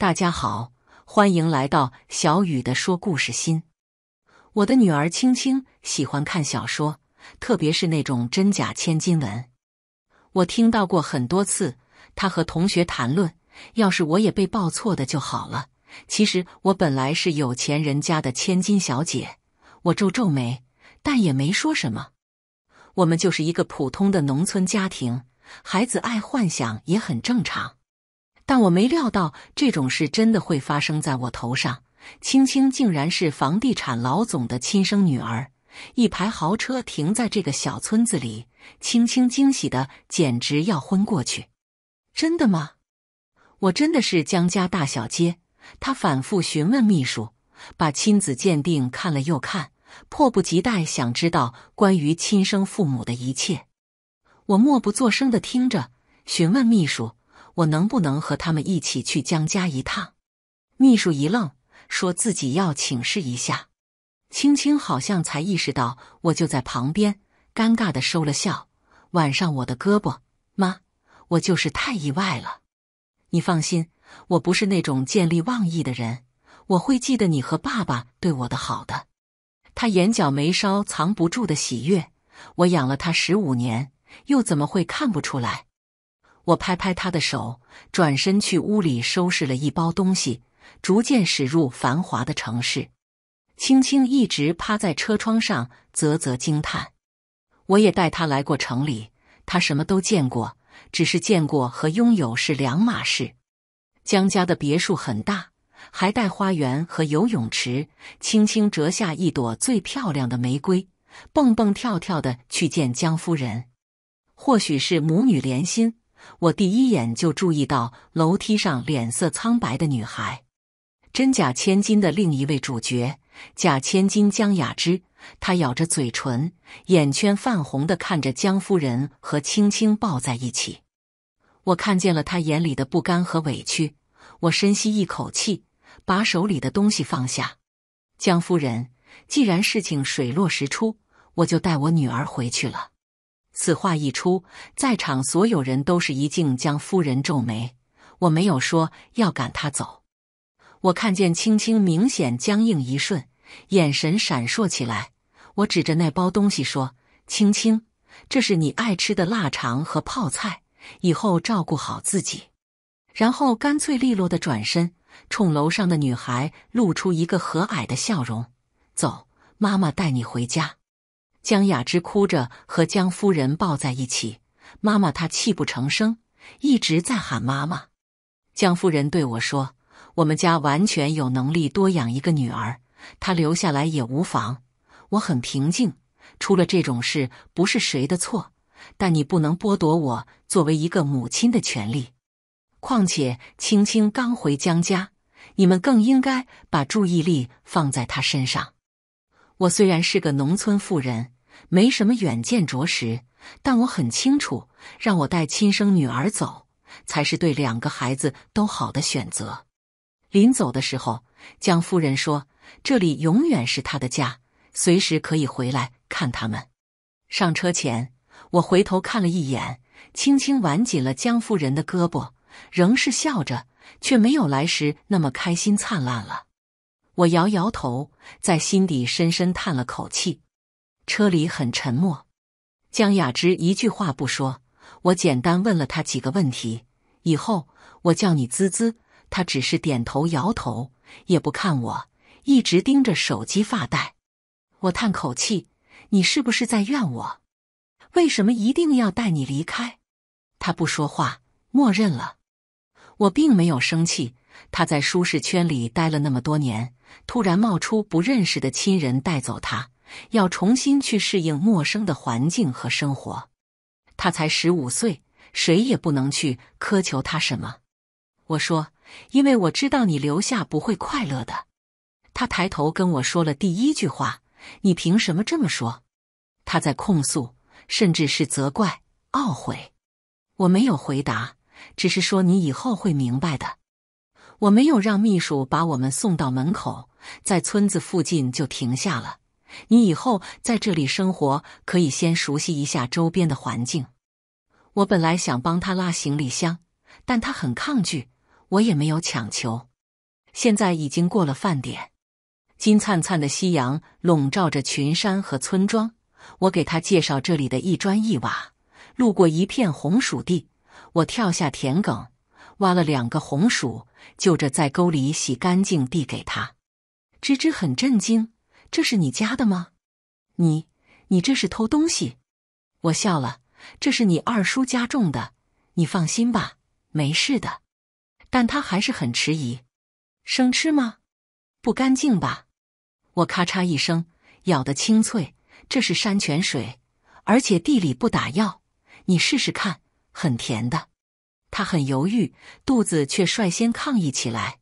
大家好，欢迎来到小雨的说故事心。我的女儿青青喜欢看小说，特别是那种真假千金文。我听到过很多次，她和同学谈论，要是我也被报错的就好了。其实我本来是有钱人家的千金小姐。我皱皱眉，但也没说什么。我们就是一个普通的农村家庭，孩子爱幻想也很正常。但我没料到，这种事真的会发生在我头上。青青竟然是房地产老总的亲生女儿，一排豪车停在这个小村子里，青青惊喜的简直要昏过去。真的吗？我真的是江家大小姐？他反复询问秘书，把亲子鉴定看了又看，迫不及待想知道关于亲生父母的一切。我默不作声的听着，询问秘书。我能不能和他们一起去江家一趟？秘书一愣，说自己要请示一下。青青好像才意识到我就在旁边，尴尬的收了笑。晚上我的胳膊，妈，我就是太意外了。你放心，我不是那种见利忘义的人，我会记得你和爸爸对我的好的。他眼角眉梢藏不住的喜悦，我养了他十五年，又怎么会看不出来？我拍拍他的手，转身去屋里收拾了一包东西，逐渐驶入繁华的城市。青青一直趴在车窗上啧啧惊叹。我也带他来过城里，他什么都见过，只是见过和拥有是两码事。江家的别墅很大，还带花园和游泳池。青青折下一朵最漂亮的玫瑰，蹦蹦跳跳的去见江夫人。或许是母女连心。我第一眼就注意到楼梯上脸色苍白的女孩，真假千金的另一位主角假千金江雅芝，她咬着嘴唇，眼圈泛红的看着江夫人和青青抱在一起。我看见了她眼里的不甘和委屈。我深吸一口气，把手里的东西放下。江夫人，既然事情水落石出，我就带我女儿回去了。此话一出，在场所有人都是一静将夫人皱眉。我没有说要赶她走。我看见青青明显僵硬一瞬，眼神闪烁起来。我指着那包东西说：“青青，这是你爱吃的腊肠和泡菜，以后照顾好自己。”然后干脆利落的转身，冲楼上的女孩露出一个和蔼的笑容：“走，妈妈带你回家。”江雅芝哭着和江夫人抱在一起，妈妈，她泣不成声，一直在喊妈妈。江夫人对我说：“我们家完全有能力多养一个女儿，她留下来也无妨。”我很平静。出了这种事不是谁的错，但你不能剥夺我作为一个母亲的权利。况且青青刚回江家，你们更应该把注意力放在她身上。我虽然是个农村妇人，没什么远见卓识，但我很清楚，让我带亲生女儿走，才是对两个孩子都好的选择。临走的时候，江夫人说：“这里永远是她的家，随时可以回来看他们。”上车前，我回头看了一眼，轻轻挽紧了江夫人的胳膊，仍是笑着，却没有来时那么开心灿烂了。我摇摇头，在心底深深叹了口气。车里很沉默，江雅芝一句话不说。我简单问了她几个问题，以后我叫你滋滋。她只是点头摇头，也不看我，一直盯着手机发呆。我叹口气：“你是不是在怨我？为什么一定要带你离开？”她不说话，默认了。我并没有生气。他在舒适圈里待了那么多年，突然冒出不认识的亲人带走他，要重新去适应陌生的环境和生活。他才十五岁，谁也不能去苛求他什么。我说，因为我知道你留下不会快乐的。他抬头跟我说了第一句话：“你凭什么这么说？”他在控诉，甚至是责怪、懊悔。我没有回答，只是说：“你以后会明白的。”我没有让秘书把我们送到门口，在村子附近就停下了。你以后在这里生活，可以先熟悉一下周边的环境。我本来想帮他拉行李箱，但他很抗拒，我也没有强求。现在已经过了饭点，金灿灿的夕阳笼罩着群山和村庄。我给他介绍这里的一砖一瓦。路过一片红薯地，我跳下田埂。挖了两个红薯，就着在沟里洗干净，递给他。芝芝很震惊：“这是你家的吗？你，你这是偷东西？”我笑了：“这是你二叔家种的，你放心吧，没事的。”但他还是很迟疑：“生吃吗？不干净吧？”我咔嚓一声，咬得清脆：“这是山泉水，而且地里不打药，你试试看，很甜的。”他很犹豫，肚子却率先抗议起来。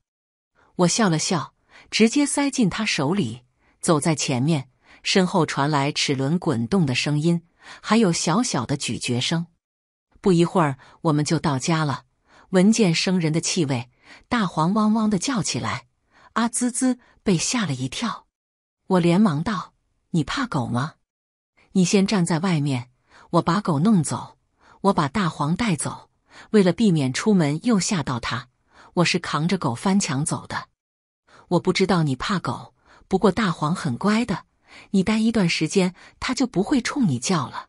我笑了笑，直接塞进他手里。走在前面，身后传来齿轮滚动的声音，还有小小的咀嚼声。不一会儿，我们就到家了。闻见生人的气味，大黄汪汪的叫起来。阿滋滋被吓了一跳，我连忙道：“你怕狗吗？你先站在外面，我把狗弄走，我把大黄带走。”为了避免出门又吓到它，我是扛着狗翻墙走的。我不知道你怕狗，不过大黄很乖的。你待一段时间，它就不会冲你叫了。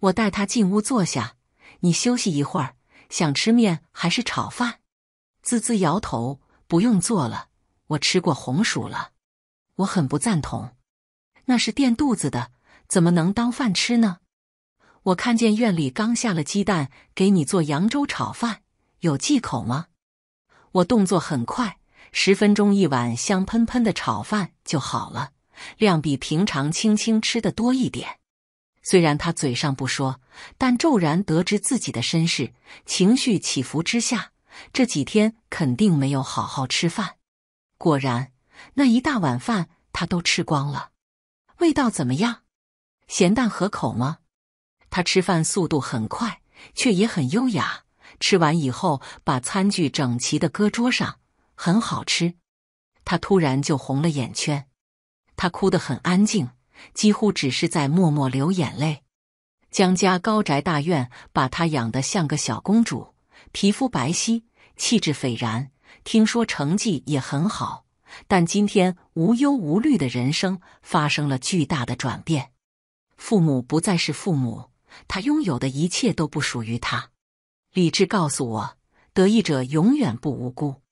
我带它进屋坐下，你休息一会儿。想吃面还是炒饭？滋滋摇头，不用做了。我吃过红薯了。我很不赞同，那是垫肚子的，怎么能当饭吃呢？我看见院里刚下了鸡蛋，给你做扬州炒饭，有忌口吗？我动作很快，十分钟一碗香喷喷的炒饭就好了，量比平常青青吃的多一点。虽然他嘴上不说，但骤然得知自己的身世，情绪起伏之下，这几天肯定没有好好吃饭。果然，那一大碗饭他都吃光了。味道怎么样？咸淡合口吗？他吃饭速度很快，却也很优雅。吃完以后，把餐具整齐的搁桌上，很好吃。他突然就红了眼圈，他哭得很安静，几乎只是在默默流眼泪。江家高宅大院把他养得像个小公主，皮肤白皙，气质斐然。听说成绩也很好，但今天无忧无虑的人生发生了巨大的转变，父母不再是父母。他拥有的一切都不属于他。理智告诉我，得意者永远不无辜。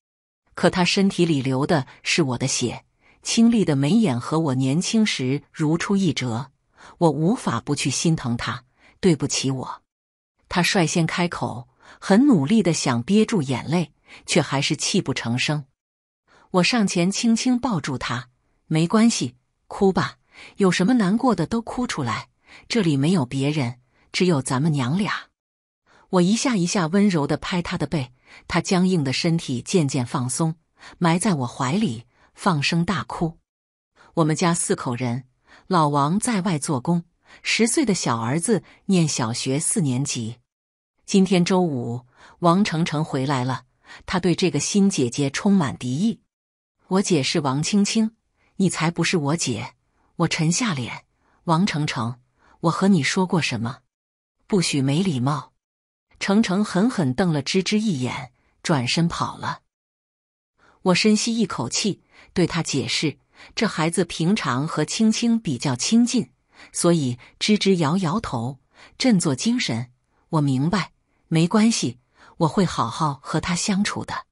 可他身体里流的是我的血，清丽的眉眼和我年轻时如出一辙，我无法不去心疼他。对不起，我。他率先开口，很努力的想憋住眼泪，却还是泣不成声。我上前轻轻抱住他，没关系，哭吧，有什么难过的都哭出来，这里没有别人。只有咱们娘俩，我一下一下温柔的拍他的背，他僵硬的身体渐渐放松，埋在我怀里放声大哭。我们家四口人，老王在外做工，十岁的小儿子念小学四年级。今天周五，王成成回来了，他对这个新姐姐充满敌意。我姐是王青青，你才不是我姐。我沉下脸，王成成，我和你说过什么？不许没礼貌！程程狠狠瞪了芝芝一眼，转身跑了。我深吸一口气，对他解释：“这孩子平常和青青比较亲近，所以芝芝摇摇头，振作精神。我明白，没关系，我会好好和他相处的。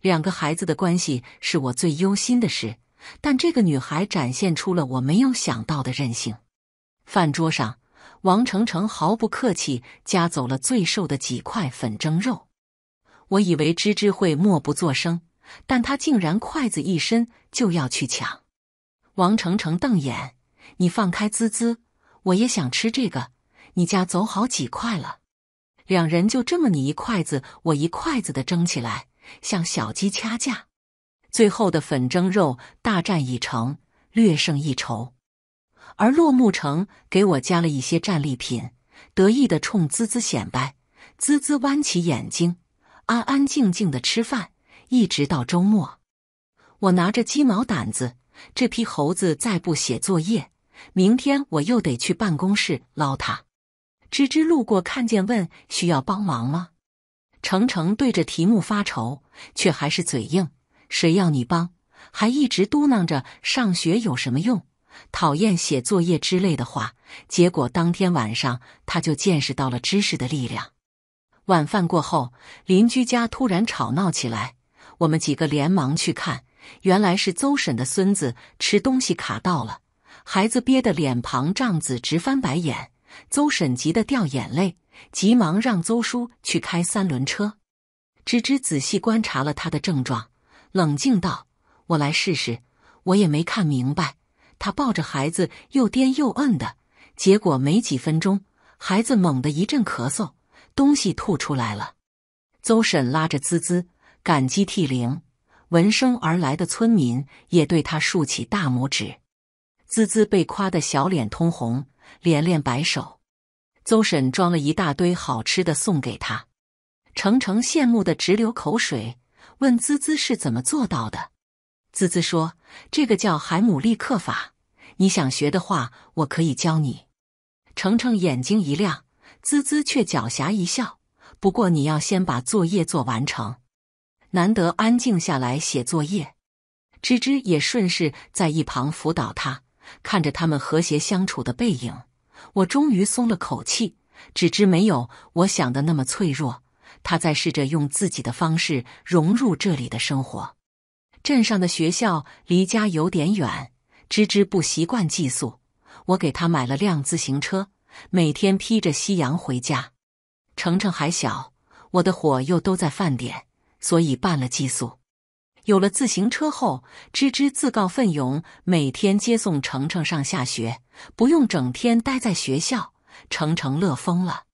两个孩子的关系是我最忧心的事，但这个女孩展现出了我没有想到的任性。”饭桌上。王成成毫不客气夹走了最瘦的几块粉蒸肉，我以为芝芝会默不作声，但他竟然筷子一伸就要去抢。王成成瞪眼：“你放开滋滋，我也想吃这个。”你夹走好几块了。两人就这么你一筷子我一筷子的争起来，像小鸡掐架。最后的粉蒸肉大战已成，略胜一筹。而洛木城给我加了一些战利品，得意的冲滋滋显摆。滋滋弯起眼睛，安安静静的吃饭，一直到周末。我拿着鸡毛掸子，这批猴子再不写作业，明天我又得去办公室捞他。芝芝路过看见，问需要帮忙吗？程程对着题目发愁，却还是嘴硬：“谁要你帮？”还一直嘟囔着：“上学有什么用？”讨厌写作业之类的话，结果当天晚上他就见识到了知识的力量。晚饭过后，邻居家突然吵闹起来，我们几个连忙去看，原来是邹婶的孙子吃东西卡到了，孩子憋得脸庞涨紫，直翻白眼。邹婶急得掉眼泪，急忙让邹叔去开三轮车。芝芝仔细观察了他的症状，冷静道：“我来试试，我也没看明白。”他抱着孩子又颠又摁的结果，没几分钟，孩子猛地一阵咳嗽，东西吐出来了。邹婶拉着滋滋，感激涕零。闻声而来的村民也对他竖起大拇指。滋滋被夸的小脸通红，连连摆手。邹婶装了一大堆好吃的送给他，程成羡慕的直流口水，问滋滋是怎么做到的。滋滋说：“这个叫海姆立克法，你想学的话，我可以教你。”程程眼睛一亮，滋滋却狡黠一笑。不过你要先把作业做完成。难得安静下来写作业，芝芝也顺势在一旁辅导他。看着他们和谐相处的背影，我终于松了口气。芝芝没有我想的那么脆弱，他在试着用自己的方式融入这里的生活。镇上的学校离家有点远，芝芝不习惯寄宿，我给他买了辆自行车，每天披着夕阳回家。程程还小，我的火又都在饭点，所以办了寄宿。有了自行车后，芝芝自告奋勇，每天接送程程上下学，不用整天待在学校。程程乐疯了，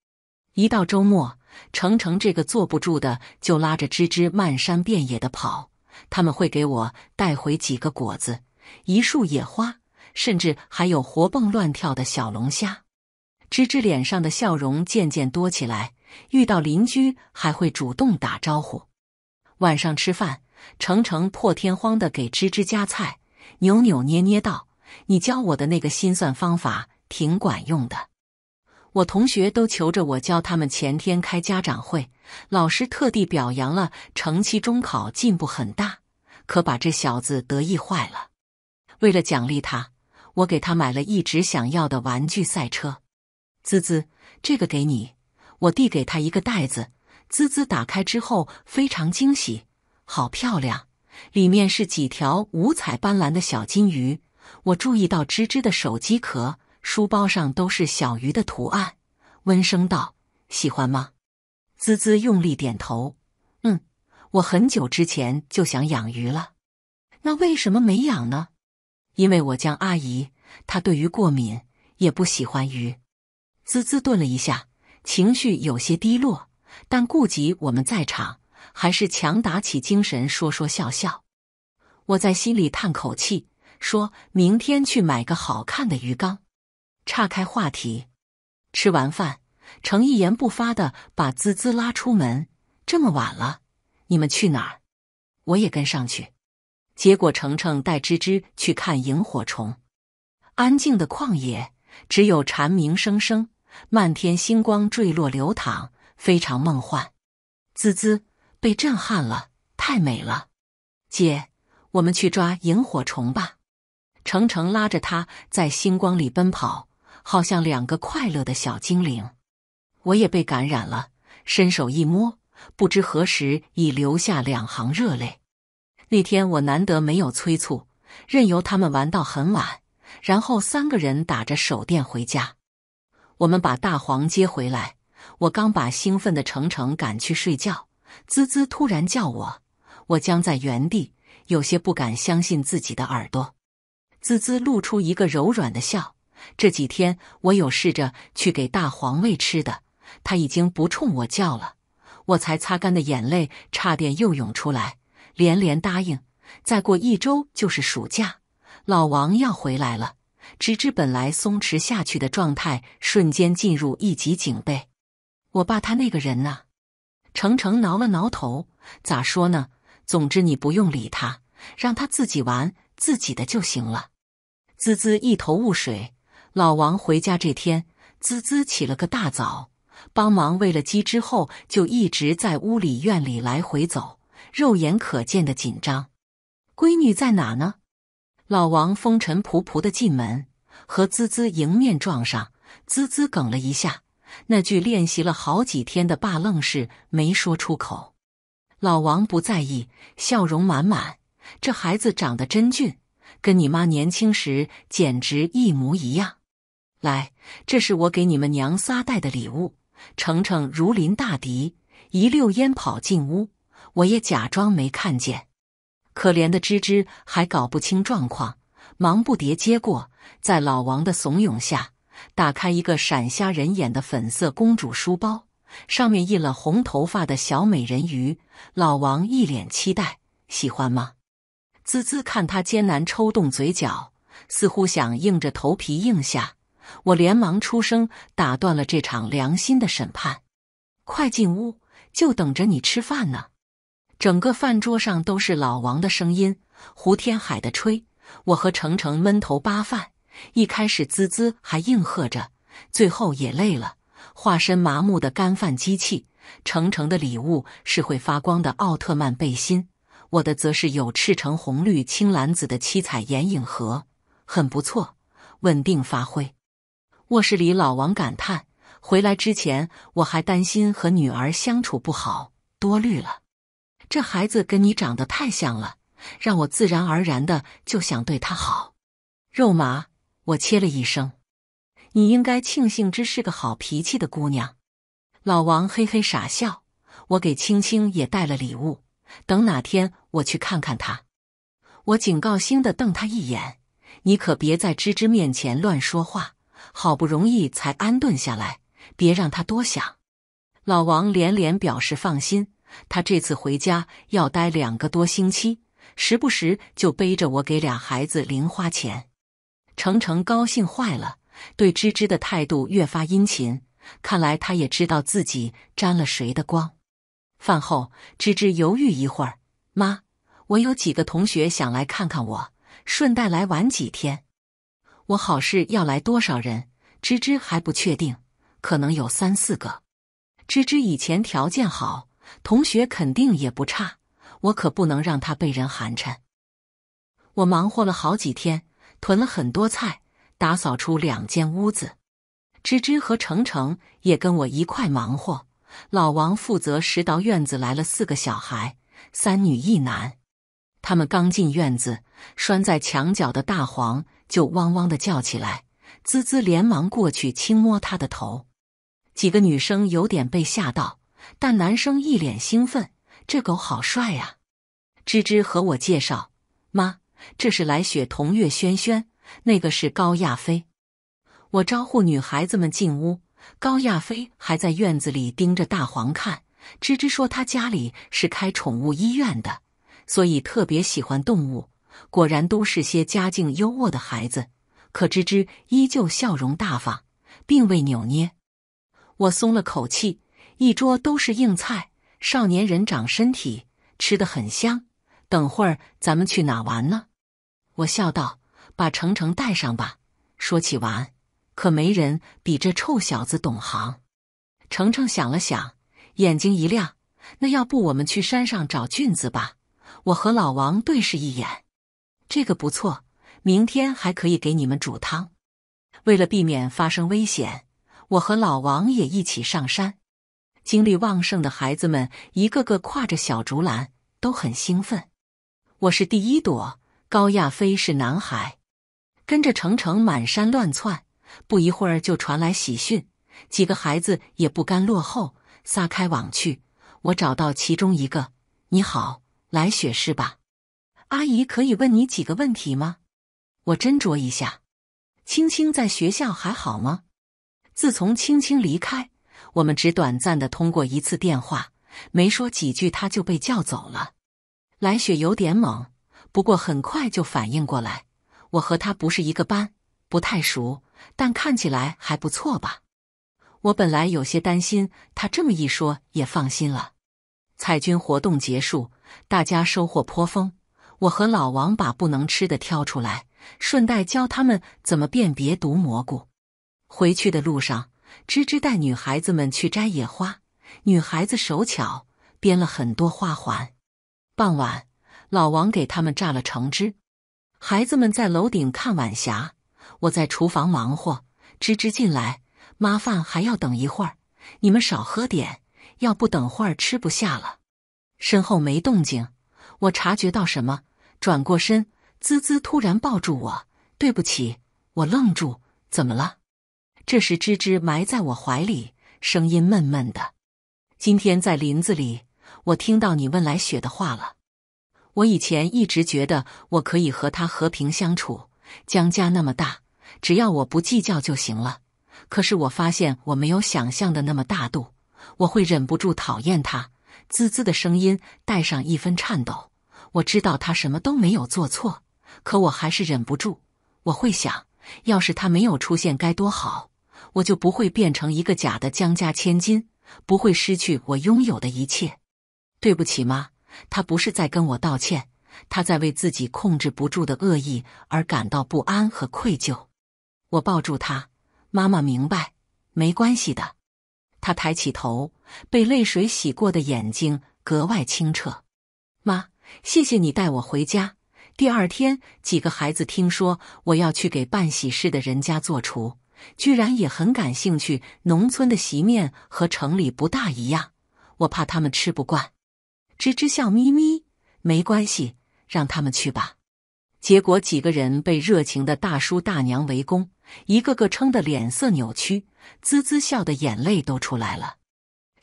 一到周末，程程这个坐不住的就拉着芝芝漫山遍野的跑。他们会给我带回几个果子，一束野花，甚至还有活蹦乱跳的小龙虾。芝芝脸上的笑容渐渐多起来，遇到邻居还会主动打招呼。晚上吃饭，程程破天荒的给芝芝夹菜，扭扭捏捏道：“你教我的那个心算方法挺管用的。”我同学都求着我教他们。前天开家长会，老师特地表扬了成绩，中考进步很大，可把这小子得意坏了。为了奖励他，我给他买了一直想要的玩具赛车。滋滋，这个给你。我递给他一个袋子，滋滋打开之后非常惊喜，好漂亮，里面是几条五彩斑斓的小金鱼。我注意到芝芝的手机壳。书包上都是小鱼的图案，温声道：“喜欢吗？”滋滋用力点头，“嗯，我很久之前就想养鱼了，那为什么没养呢？”“因为我家阿姨她对鱼过敏，也不喜欢鱼。”滋滋顿了一下，情绪有些低落，但顾及我们在场，还是强打起精神说说笑笑。我在心里叹口气，说明天去买个好看的鱼缸。岔开话题，吃完饭，程一言不发的把滋滋拉出门。这么晚了，你们去哪儿？我也跟上去。结果程程带芝芝去看萤火虫。安静的旷野，只有蝉鸣声声，漫天星光坠落流淌，非常梦幻。滋滋被震撼了，太美了！姐，我们去抓萤火虫吧。程程拉着他在星光里奔跑。好像两个快乐的小精灵，我也被感染了，伸手一摸，不知何时已流下两行热泪。那天我难得没有催促，任由他们玩到很晚，然后三个人打着手电回家。我们把大黄接回来，我刚把兴奋的程程赶去睡觉，滋滋突然叫我，我僵在原地，有些不敢相信自己的耳朵。滋滋露出一个柔软的笑。这几天我有试着去给大黄喂吃的，它已经不冲我叫了。我才擦干的眼泪差点又涌出来，连连答应。再过一周就是暑假，老王要回来了。芝芝本来松弛下去的状态瞬间进入一级警备。我爸他那个人呐，程程挠了挠头，咋说呢？总之你不用理他，让他自己玩自己的就行了。滋滋一头雾水。老王回家这天，滋滋起了个大早，帮忙喂了鸡之后，就一直在屋里院里来回走，肉眼可见的紧张。闺女在哪呢？老王风尘仆仆的进门，和滋滋迎面撞上，滋滋哽了一下，那句练习了好几天的“罢愣是没说出口。老王不在意，笑容满满。这孩子长得真俊，跟你妈年轻时简直一模一样。来，这是我给你们娘仨带的礼物。程程如临大敌，一溜烟跑进屋，我也假装没看见。可怜的芝芝还搞不清状况，忙不迭接过，在老王的怂恿下，打开一个闪瞎人眼的粉色公主书包，上面印了红头发的小美人鱼。老王一脸期待：“喜欢吗？”滋滋看他艰难抽动嘴角，似乎想硬着头皮应下。我连忙出声打断了这场良心的审判，快进屋，就等着你吃饭呢。整个饭桌上都是老王的声音，胡天海的吹，我和程程闷头扒饭。一开始滋滋还应和着，最后也累了，化身麻木的干饭机器。程程的礼物是会发光的奥特曼背心，我的则是有赤橙红绿青蓝紫的七彩眼影盒，很不错，稳定发挥。卧室里，老王感叹：“回来之前，我还担心和女儿相处不好，多虑了。这孩子跟你长得太像了，让我自然而然的就想对她好。”肉麻，我切了一声：“你应该庆幸这是个好脾气的姑娘。”老王嘿嘿傻笑：“我给青青也带了礼物，等哪天我去看看她。”我警告性的瞪他一眼：“你可别在芝芝面前乱说话。”好不容易才安顿下来，别让他多想。老王连连表示放心。他这次回家要待两个多星期，时不时就背着我给俩孩子零花钱。程程高兴坏了，对芝芝的态度越发殷勤。看来他也知道自己沾了谁的光。饭后，芝芝犹豫一会儿：“妈，我有几个同学想来看看我，顺带来玩几天。”我好事要来多少人？芝芝还不确定，可能有三四个。芝芝以前条件好，同学肯定也不差，我可不能让他被人寒碜。我忙活了好几天，囤了很多菜，打扫出两间屋子。芝芝和程程也跟我一块忙活。老王负责拾到院子，来了四个小孩，三女一男。他们刚进院子，拴在墙角的大黄。就汪汪的叫起来，滋滋连忙过去轻摸它的头。几个女生有点被吓到，但男生一脸兴奋：“这狗好帅呀！”芝芝和我介绍：“妈，这是来雪，同月轩轩，那个是高亚飞。”我招呼女孩子们进屋，高亚飞还在院子里盯着大黄看。芝芝说：“他家里是开宠物医院的，所以特别喜欢动物。”果然都是些家境优渥的孩子，可芝芝依旧笑容大方，并未扭捏。我松了口气，一桌都是硬菜，少年人长身体，吃的很香。等会儿咱们去哪玩呢？我笑道：“把程程带上吧。”说起玩，可没人比这臭小子懂行。程程想了想，眼睛一亮：“那要不我们去山上找菌子吧？”我和老王对视一眼。这个不错，明天还可以给你们煮汤。为了避免发生危险，我和老王也一起上山。精力旺盛的孩子们一个个挎着小竹篮，都很兴奋。我是第一朵，高亚飞是男孩，跟着程程满山乱窜。不一会儿就传来喜讯，几个孩子也不甘落后，撒开网去。我找到其中一个，你好，来雪是吧？阿姨可以问你几个问题吗？我斟酌一下，青青在学校还好吗？自从青青离开，我们只短暂的通过一次电话，没说几句，他就被叫走了。来雪有点猛，不过很快就反应过来。我和他不是一个班，不太熟，但看起来还不错吧。我本来有些担心，他这么一说也放心了。彩军活动结束，大家收获颇丰。我和老王把不能吃的挑出来，顺带教他们怎么辨别毒蘑菇。回去的路上，芝芝带女孩子们去摘野花，女孩子手巧，编了很多花环。傍晚，老王给他们榨了橙汁，孩子们在楼顶看晚霞，我在厨房忙活。芝芝进来，妈饭还要等一会儿，你们少喝点，要不等会儿吃不下了。身后没动静，我察觉到什么？转过身，滋滋突然抱住我。“对不起。”我愣住，怎么了？这时，芝芝埋在我怀里，声音闷闷的：“今天在林子里，我听到你问来雪的话了。我以前一直觉得我可以和他和平相处，江家那么大，只要我不计较就行了。可是我发现我没有想象的那么大度，我会忍不住讨厌他。”滋滋的声音带上一分颤抖。我知道他什么都没有做错，可我还是忍不住。我会想，要是他没有出现该多好，我就不会变成一个假的江家千金，不会失去我拥有的一切。对不起，妈，他不是在跟我道歉，他在为自己控制不住的恶意而感到不安和愧疚。我抱住他，妈妈明白，没关系的。他抬起头，被泪水洗过的眼睛格外清澈。妈。谢谢你带我回家。第二天，几个孩子听说我要去给办喜事的人家做厨，居然也很感兴趣。农村的席面和城里不大一样，我怕他们吃不惯。吱吱笑眯眯，没关系，让他们去吧。结果几个人被热情的大叔大娘围攻，一个个撑得脸色扭曲，滋滋笑得眼泪都出来了。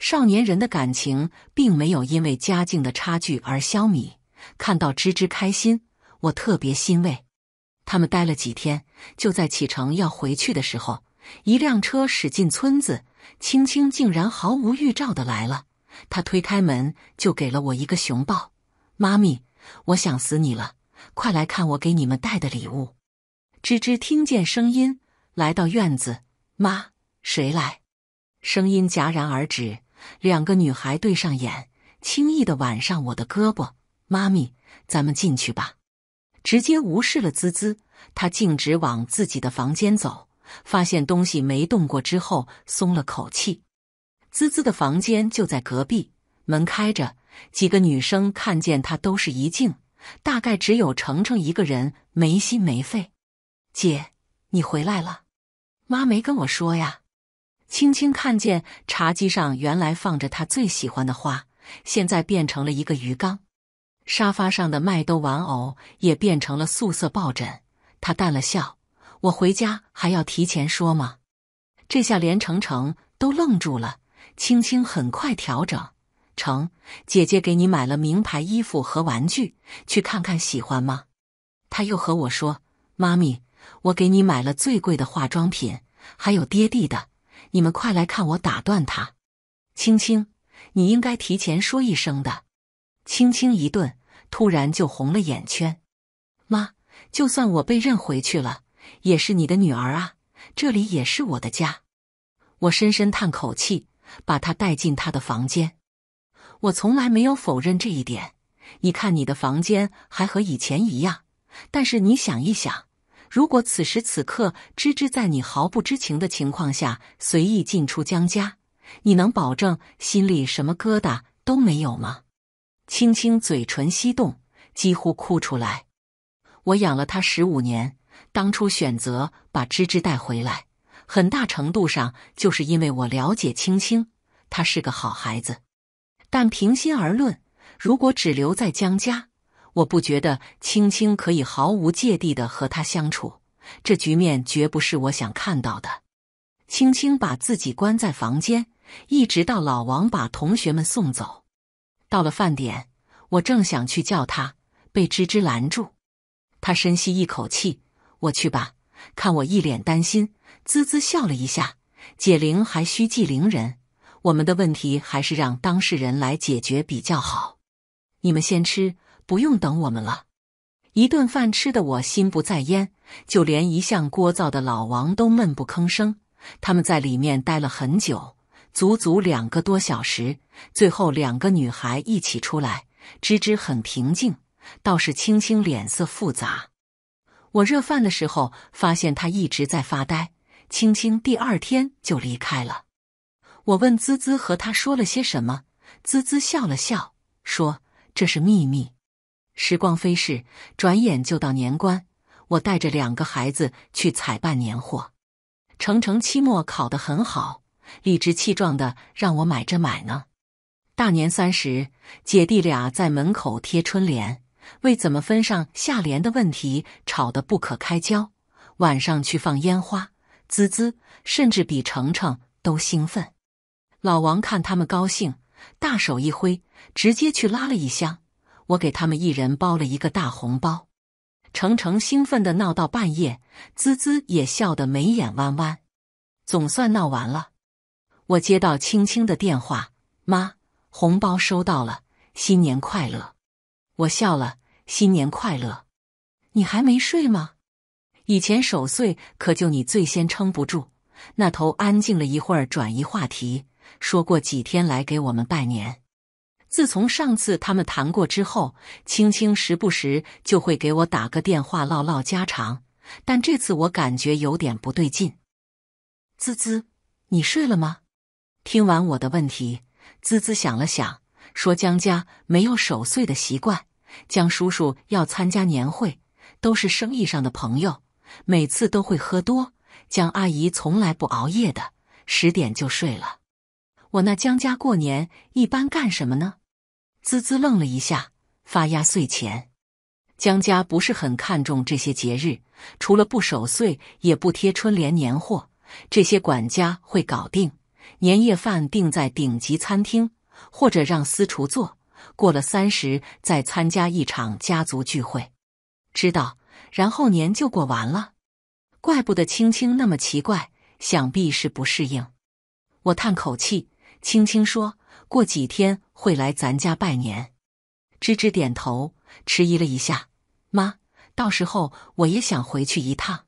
少年人的感情并没有因为家境的差距而消弭。看到芝芝开心，我特别欣慰。他们待了几天，就在启程要回去的时候，一辆车驶进村子。青青竟然毫无预兆的来了。她推开门，就给了我一个熊抱：“妈咪，我想死你了！快来看我给你们带的礼物。”芝芝听见声音，来到院子：“妈，谁来？”声音戛然而止。两个女孩对上眼，轻易的挽上我的胳膊。妈咪，咱们进去吧。直接无视了滋滋，她径直往自己的房间走。发现东西没动过之后，松了口气。滋滋的房间就在隔壁，门开着。几个女生看见她都是一静。大概只有程程一个人没心没肺。姐，你回来了？妈没跟我说呀。青青看见茶几上原来放着她最喜欢的花，现在变成了一个鱼缸；沙发上的麦兜玩偶也变成了素色抱枕。她淡了笑：“我回家还要提前说吗？”这下连程程都愣住了。青青很快调整：“成姐姐给你买了名牌衣服和玩具，去看看喜欢吗？”他又和我说：“妈咪，我给你买了最贵的化妆品，还有爹地的。”你们快来看我！打断他，青青，你应该提前说一声的。青青一顿，突然就红了眼圈。妈，就算我被认回去了，也是你的女儿啊，这里也是我的家。我深深叹口气，把她带进她的房间。我从来没有否认这一点。你看，你的房间还和以前一样，但是你想一想。如果此时此刻芝芝在你毫不知情的情况下随意进出江家，你能保证心里什么疙瘩都没有吗？青青嘴唇翕动，几乎哭出来。我养了他十五年，当初选择把芝芝带回来，很大程度上就是因为我了解青青，他是个好孩子。但平心而论，如果只留在江家，我不觉得青青可以毫无芥蒂的和他相处，这局面绝不是我想看到的。青青把自己关在房间，一直到老王把同学们送走。到了饭点，我正想去叫他，被芝芝拦住。他深吸一口气：“我去吧。”看我一脸担心，滋滋笑了一下：“解铃还须系铃人，我们的问题还是让当事人来解决比较好。你们先吃。”不用等我们了，一顿饭吃的我心不在焉，就连一向聒噪的老王都闷不吭声。他们在里面待了很久，足足两个多小时。最后两个女孩一起出来，芝芝很平静，倒是青青脸色复杂。我热饭的时候发现她一直在发呆。青青第二天就离开了。我问滋滋和她说了些什么，滋滋笑了笑说：“这是秘密。”时光飞逝，转眼就到年关。我带着两个孩子去采办年货。程程期末考得很好，理直气壮的让我买着买呢。大年三十，姐弟俩在门口贴春联，为怎么分上下联的问题吵得不可开交。晚上去放烟花，滋滋，甚至比程程都兴奋。老王看他们高兴，大手一挥，直接去拉了一箱。我给他们一人包了一个大红包，程程兴奋的闹到半夜，滋滋也笑得眉眼弯弯，总算闹完了。我接到青青的电话，妈，红包收到了，新年快乐。我笑了，新年快乐。你还没睡吗？以前守岁可就你最先撑不住。那头安静了一会儿，转移话题，说过几天来给我们拜年。自从上次他们谈过之后，青青时不时就会给我打个电话唠唠家常。但这次我感觉有点不对劲。滋滋，你睡了吗？听完我的问题，滋滋想了想，说：“江家没有守岁的习惯，江叔叔要参加年会，都是生意上的朋友，每次都会喝多。江阿姨从来不熬夜的，十点就睡了。我那江家过年一般干什么呢？”滋滋愣了一下，发压岁钱。江家不是很看重这些节日，除了不守岁，也不贴春联、年货，这些管家会搞定。年夜饭定在顶级餐厅，或者让私厨做。过了三十再参加一场家族聚会，知道？然后年就过完了。怪不得青青那么奇怪，想必是不适应。我叹口气，青青说。过几天会来咱家拜年，芝芝点头，迟疑了一下：“妈，到时候我也想回去一趟。”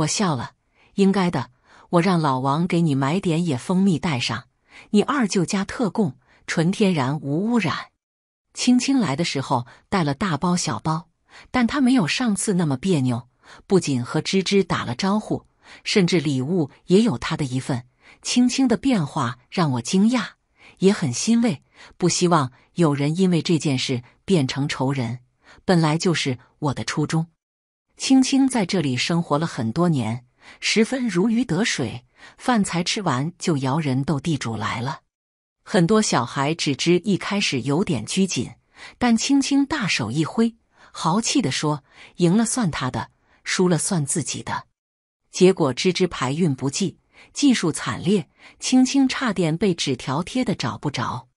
我笑了：“应该的，我让老王给你买点野蜂蜜带上，你二舅家特供，纯天然无污染。”青青来的时候带了大包小包，但他没有上次那么别扭，不仅和芝芝打了招呼，甚至礼物也有他的一份。青青的变化让我惊讶。也很欣慰，不希望有人因为这件事变成仇人，本来就是我的初衷。青青在这里生活了很多年，十分如鱼得水，饭才吃完就摇人斗地主来了。很多小孩只知一开始有点拘谨，但青青大手一挥，豪气地说：“赢了算他的，输了算自己的。”结果芝芝牌运不济。技术惨烈，青青差点被纸条贴的找不着。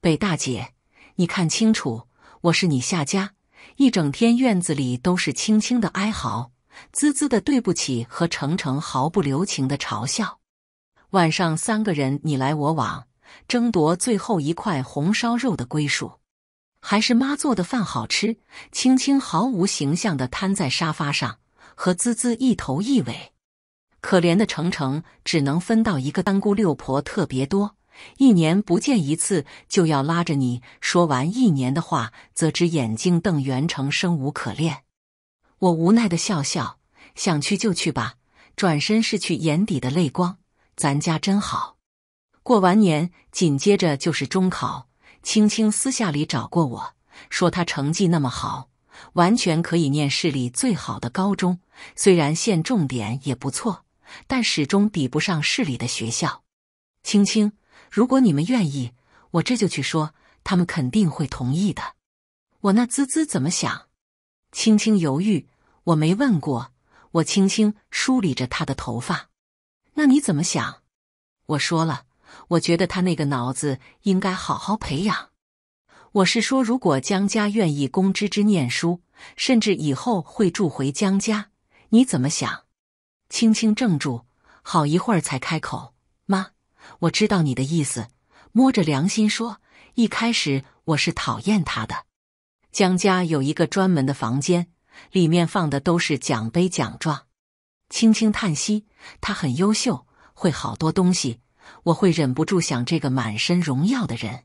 北大姐，你看清楚，我是你下家。一整天院子里都是青青的哀嚎，滋滋的对不起和程程毫不留情的嘲笑。晚上三个人你来我往，争夺最后一块红烧肉的归属。还是妈做的饭好吃。青青毫无形象的瘫在沙发上，和滋滋一头一尾。可怜的程程只能分到一个当姑六婆，特别多，一年不见一次就要拉着你说完一年的话，则只眼睛瞪圆成生无可恋。我无奈的笑笑，想去就去吧，转身拭去眼底的泪光。咱家真好，过完年紧接着就是中考。青青私下里找过我说，她成绩那么好，完全可以念市里最好的高中，虽然县重点也不错。但始终比不上市里的学校。青青，如果你们愿意，我这就去说，他们肯定会同意的。我那滋滋怎么想？青青犹豫，我没问过。我轻轻梳理着他的头发。那你怎么想？我说了，我觉得他那个脑子应该好好培养。我是说，如果江家愿意供芝芝念书，甚至以后会住回江家，你怎么想？轻轻怔住，好一会儿才开口：“妈，我知道你的意思。摸着良心说，一开始我是讨厌他的。江家有一个专门的房间，里面放的都是奖杯奖状。轻轻叹息，他很优秀，会好多东西。我会忍不住想，这个满身荣耀的人，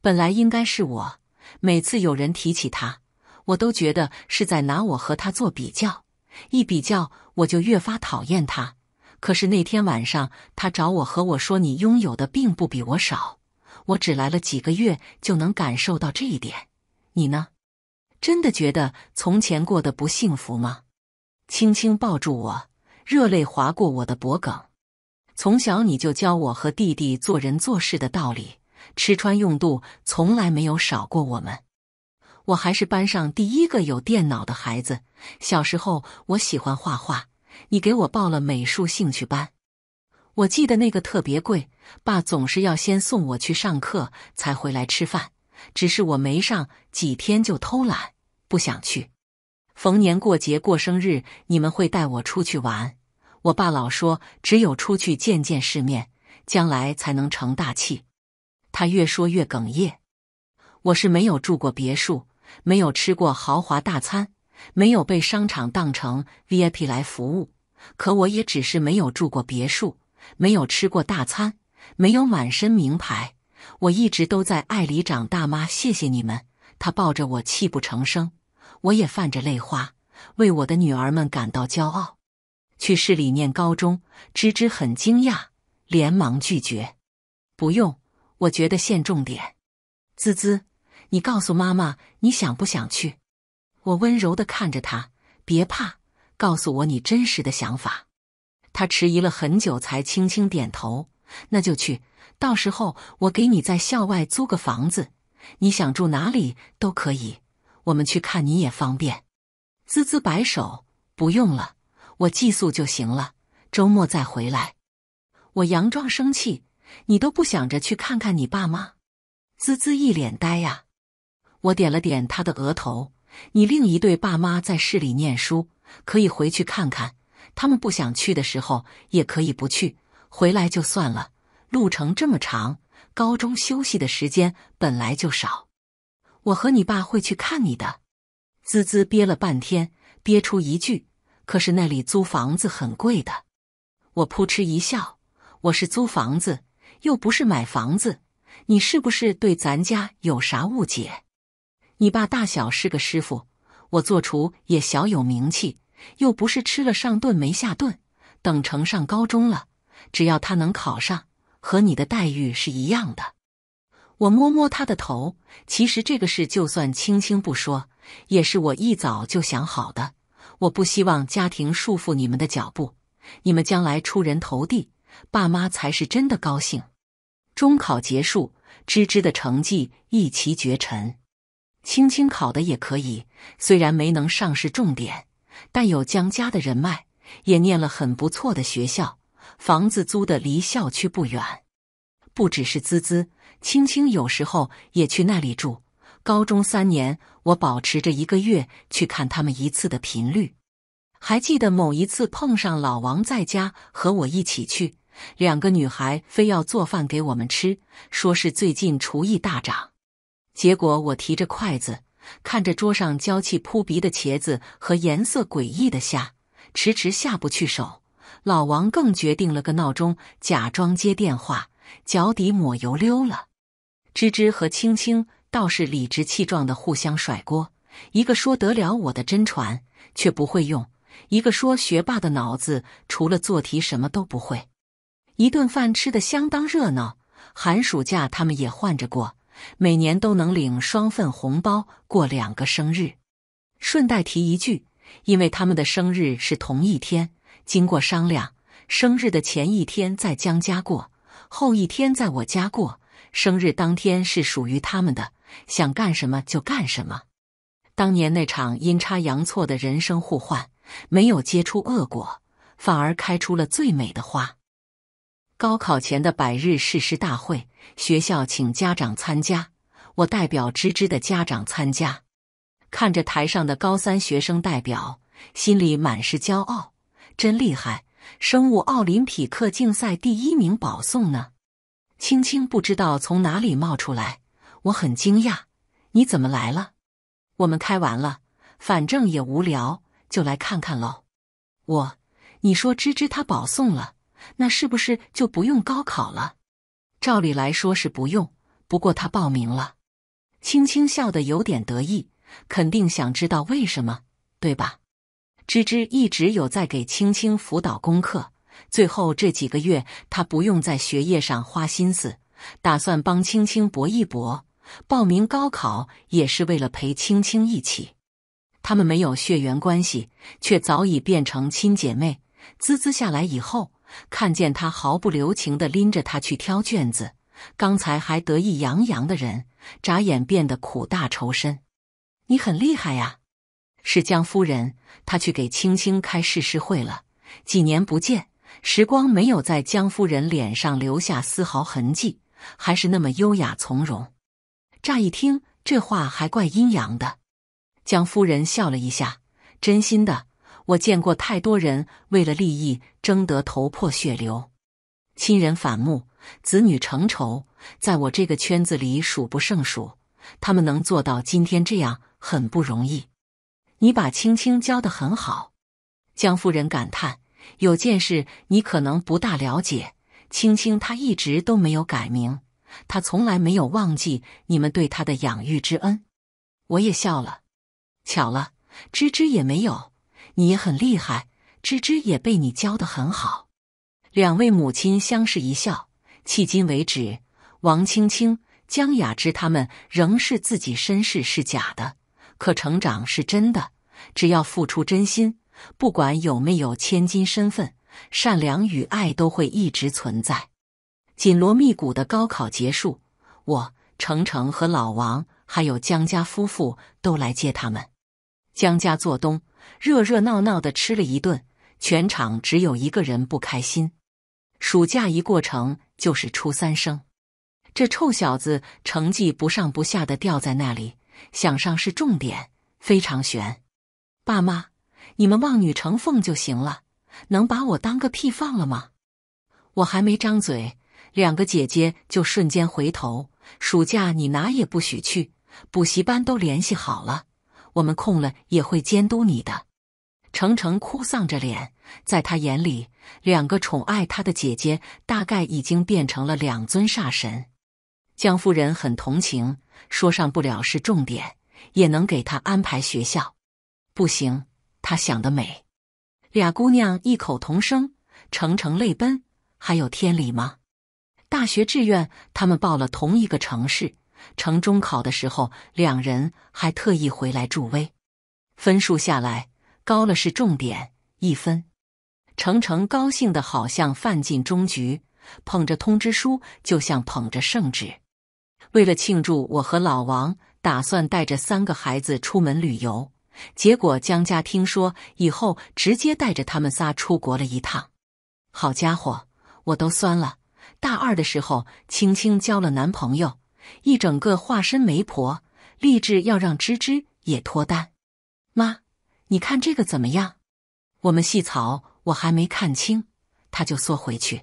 本来应该是我。每次有人提起他，我都觉得是在拿我和他做比较。”一比较，我就越发讨厌他。可是那天晚上，他找我和我说：“你拥有的并不比我少，我只来了几个月就能感受到这一点。你呢？真的觉得从前过得不幸福吗？”轻轻抱住我，热泪划过我的脖颈。从小你就教我和弟弟做人做事的道理，吃穿用度从来没有少过我们。我还是班上第一个有电脑的孩子。小时候我喜欢画画，你给我报了美术兴趣班，我记得那个特别贵，爸总是要先送我去上课才回来吃饭。只是我没上几天就偷懒，不想去。逢年过节、过生日，你们会带我出去玩。我爸老说，只有出去见见世面，将来才能成大器。他越说越哽咽。我是没有住过别墅。没有吃过豪华大餐，没有被商场当成 V I P 来服务。可我也只是没有住过别墅，没有吃过大餐，没有满身名牌。我一直都在爱里长大，妈，谢谢你们。她抱着我泣不成声，我也泛着泪花，为我的女儿们感到骄傲。去市里念高中，芝芝很惊讶，连忙拒绝。不用，我觉得限重点。滋滋。你告诉妈妈，你想不想去？我温柔的看着他，别怕，告诉我你真实的想法。他迟疑了很久，才轻轻点头。那就去，到时候我给你在校外租个房子，你想住哪里都可以，我们去看你也方便。滋滋摆手，不用了，我寄宿就行了，周末再回来。我佯装生气，你都不想着去看看你爸妈？滋滋一脸呆呀。我点了点他的额头。你另一对爸妈在市里念书，可以回去看看。他们不想去的时候也可以不去，回来就算了。路程这么长，高中休息的时间本来就少。我和你爸会去看你的。滋滋憋了半天，憋出一句：“可是那里租房子很贵的。”我扑哧一笑：“我是租房子，又不是买房子。你是不是对咱家有啥误解？”你爸大小是个师傅，我做厨也小有名气，又不是吃了上顿没下顿。等成上高中了，只要他能考上，和你的待遇是一样的。我摸摸他的头。其实这个事就算青青不说，也是我一早就想好的。我不希望家庭束缚你们的脚步，你们将来出人头地，爸妈才是真的高兴。中考结束，芝芝的成绩一骑绝尘。青青考的也可以，虽然没能上市重点，但有江家的人脉，也念了很不错的学校。房子租的离校区不远，不只是滋滋，青青有时候也去那里住。高中三年，我保持着一个月去看他们一次的频率。还记得某一次碰上老王在家，和我一起去，两个女孩非要做饭给我们吃，说是最近厨艺大涨。结果我提着筷子，看着桌上娇气扑鼻的茄子和颜色诡异的虾，迟迟下不去手。老王更决定了个闹钟，假装接电话，脚底抹油溜了。芝芝和青青倒是理直气壮的互相甩锅，一个说得了我的真传却不会用，一个说学霸的脑子除了做题什么都不会。一顿饭吃的相当热闹，寒暑假他们也换着过。每年都能领双份红包，过两个生日。顺带提一句，因为他们的生日是同一天，经过商量，生日的前一天在江家过，后一天在我家过。生日当天是属于他们的，想干什么就干什么。当年那场阴差阳错的人生互换，没有结出恶果，反而开出了最美的花。高考前的百日誓师大会，学校请家长参加，我代表芝芝的家长参加。看着台上的高三学生代表，心里满是骄傲，真厉害！生物奥林匹克竞赛第一名保送呢。青青不知道从哪里冒出来，我很惊讶：“你怎么来了？”我们开完了，反正也无聊，就来看看喽。我，你说芝芝她保送了？那是不是就不用高考了？照理来说是不用，不过他报名了。青青笑得有点得意，肯定想知道为什么，对吧？芝芝一直有在给青青辅导功课，最后这几个月他不用在学业上花心思，打算帮青青搏一搏。报名高考也是为了陪青青一起。他们没有血缘关系，却早已变成亲姐妹。滋滋下来以后。看见他毫不留情的拎着他去挑卷子，刚才还得意洋洋的人，眨眼变得苦大仇深。你很厉害呀，是江夫人，她去给青青开誓师会了。几年不见，时光没有在江夫人脸上留下丝毫痕迹，还是那么优雅从容。乍一听这话还怪阴阳的，江夫人笑了一下，真心的。我见过太多人为了利益争得头破血流，亲人反目，子女成仇，在我这个圈子里数不胜数。他们能做到今天这样，很不容易。你把青青教得很好，江夫人感叹。有件事你可能不大了解，青青她一直都没有改名，她从来没有忘记你们对她的养育之恩。我也笑了。巧了，芝芝也没有。你也很厉害，芝芝也被你教的很好。两位母亲相视一笑。迄今为止，王青青、江雅芝他们仍是自己身世是假的，可成长是真的。只要付出真心，不管有没有千金身份，善良与爱都会一直存在。紧锣密鼓的高考结束，我、程程和老王还有江家夫妇都来接他们，江家做东。热热闹闹的吃了一顿，全场只有一个人不开心。暑假一过成就是初三生，这臭小子成绩不上不下的吊在那里，想上是重点，非常悬。爸妈，你们望女成凤就行了，能把我当个屁放了吗？我还没张嘴，两个姐姐就瞬间回头。暑假你哪也不许去，补习班都联系好了。我们空了也会监督你的。程程哭丧着脸，在他眼里，两个宠爱他的姐姐大概已经变成了两尊煞神。江夫人很同情，说上不了是重点，也能给他安排学校。不行，他想得美。俩姑娘异口同声，程程泪奔，还有天理吗？大学志愿，他们报了同一个城市。成中考的时候，两人还特意回来助威。分数下来高了是重点一分，程成高兴的好像范进中举，捧着通知书就像捧着圣旨。为了庆祝，我和老王打算带着三个孩子出门旅游，结果江家听说以后直接带着他们仨出国了一趟。好家伙，我都酸了。大二的时候，青青交了男朋友。一整个化身媒婆，立志要让芝芝也脱单。妈，你看这个怎么样？我们细草，我还没看清，他就缩回去。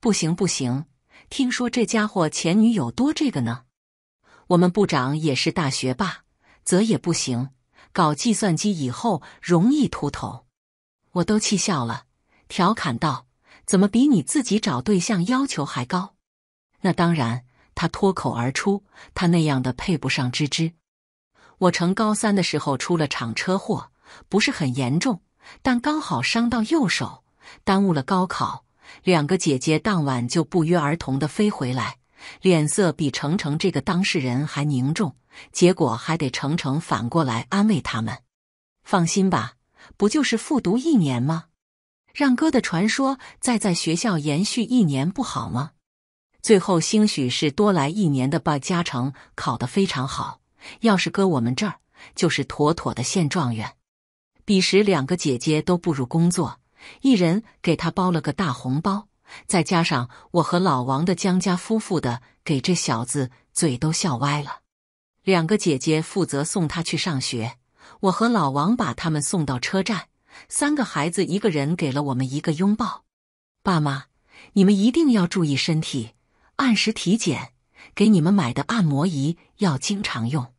不行不行，听说这家伙前女友多这个呢。我们部长也是大学霸，则也不行，搞计算机以后容易秃头。我都气笑了，调侃道：“怎么比你自己找对象要求还高？”那当然。他脱口而出：“他那样的配不上芝芝。”我成高三的时候出了场车祸，不是很严重，但刚好伤到右手，耽误了高考。两个姐姐当晚就不约而同的飞回来，脸色比程程这个当事人还凝重。结果还得程程反过来安慰他们：“放心吧，不就是复读一年吗？让哥的传说再在学校延续一年不好吗？”最后兴许是多来一年的吧。加成考得非常好，要是搁我们这儿就是妥妥的现状元。彼时两个姐姐都步入工作，一人给他包了个大红包，再加上我和老王的江家夫妇的，给这小子嘴都笑歪了。两个姐姐负责送他去上学，我和老王把他们送到车站，三个孩子一个人给了我们一个拥抱。爸妈，你们一定要注意身体。按时体检，给你们买的按摩仪要经常用。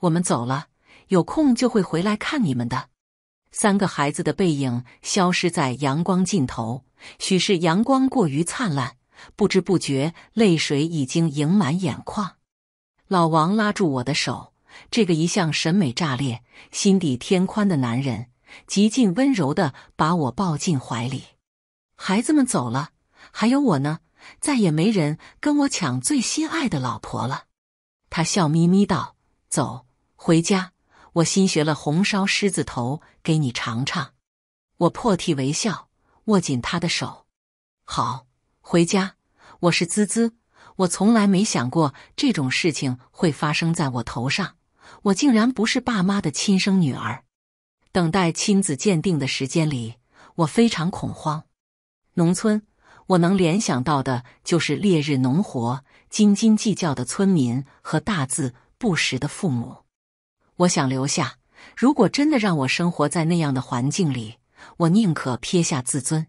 我们走了，有空就会回来看你们的。三个孩子的背影消失在阳光尽头，许是阳光过于灿烂，不知不觉泪水已经盈满眼眶。老王拉住我的手，这个一向审美炸裂、心底天宽的男人，极尽温柔的把我抱进怀里。孩子们走了，还有我呢。再也没人跟我抢最心爱的老婆了。他笑眯眯道：“走，回家，我新学了红烧狮子头，给你尝尝。”我破涕为笑，握紧他的手。好，回家。我是滋滋，我从来没想过这种事情会发生在我头上。我竟然不是爸妈的亲生女儿。等待亲子鉴定的时间里，我非常恐慌。农村。我能联想到的就是烈日、农活、斤斤计较的村民和大字不识的父母。我想留下，如果真的让我生活在那样的环境里，我宁可撇下自尊。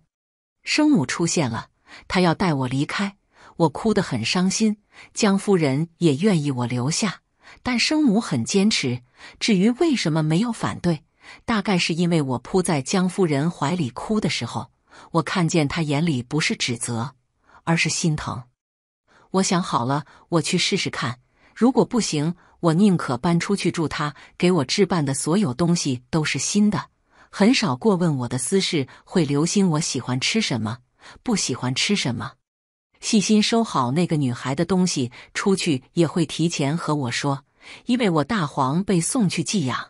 生母出现了，她要带我离开，我哭得很伤心。江夫人也愿意我留下，但生母很坚持。至于为什么没有反对，大概是因为我扑在江夫人怀里哭的时候。我看见他眼里不是指责，而是心疼。我想好了，我去试试看。如果不行，我宁可搬出去住。他给我置办的所有东西都是新的，很少过问我的私事，会留心我喜欢吃什么，不喜欢吃什么，细心收好那个女孩的东西。出去也会提前和我说，因为我大黄被送去寄养。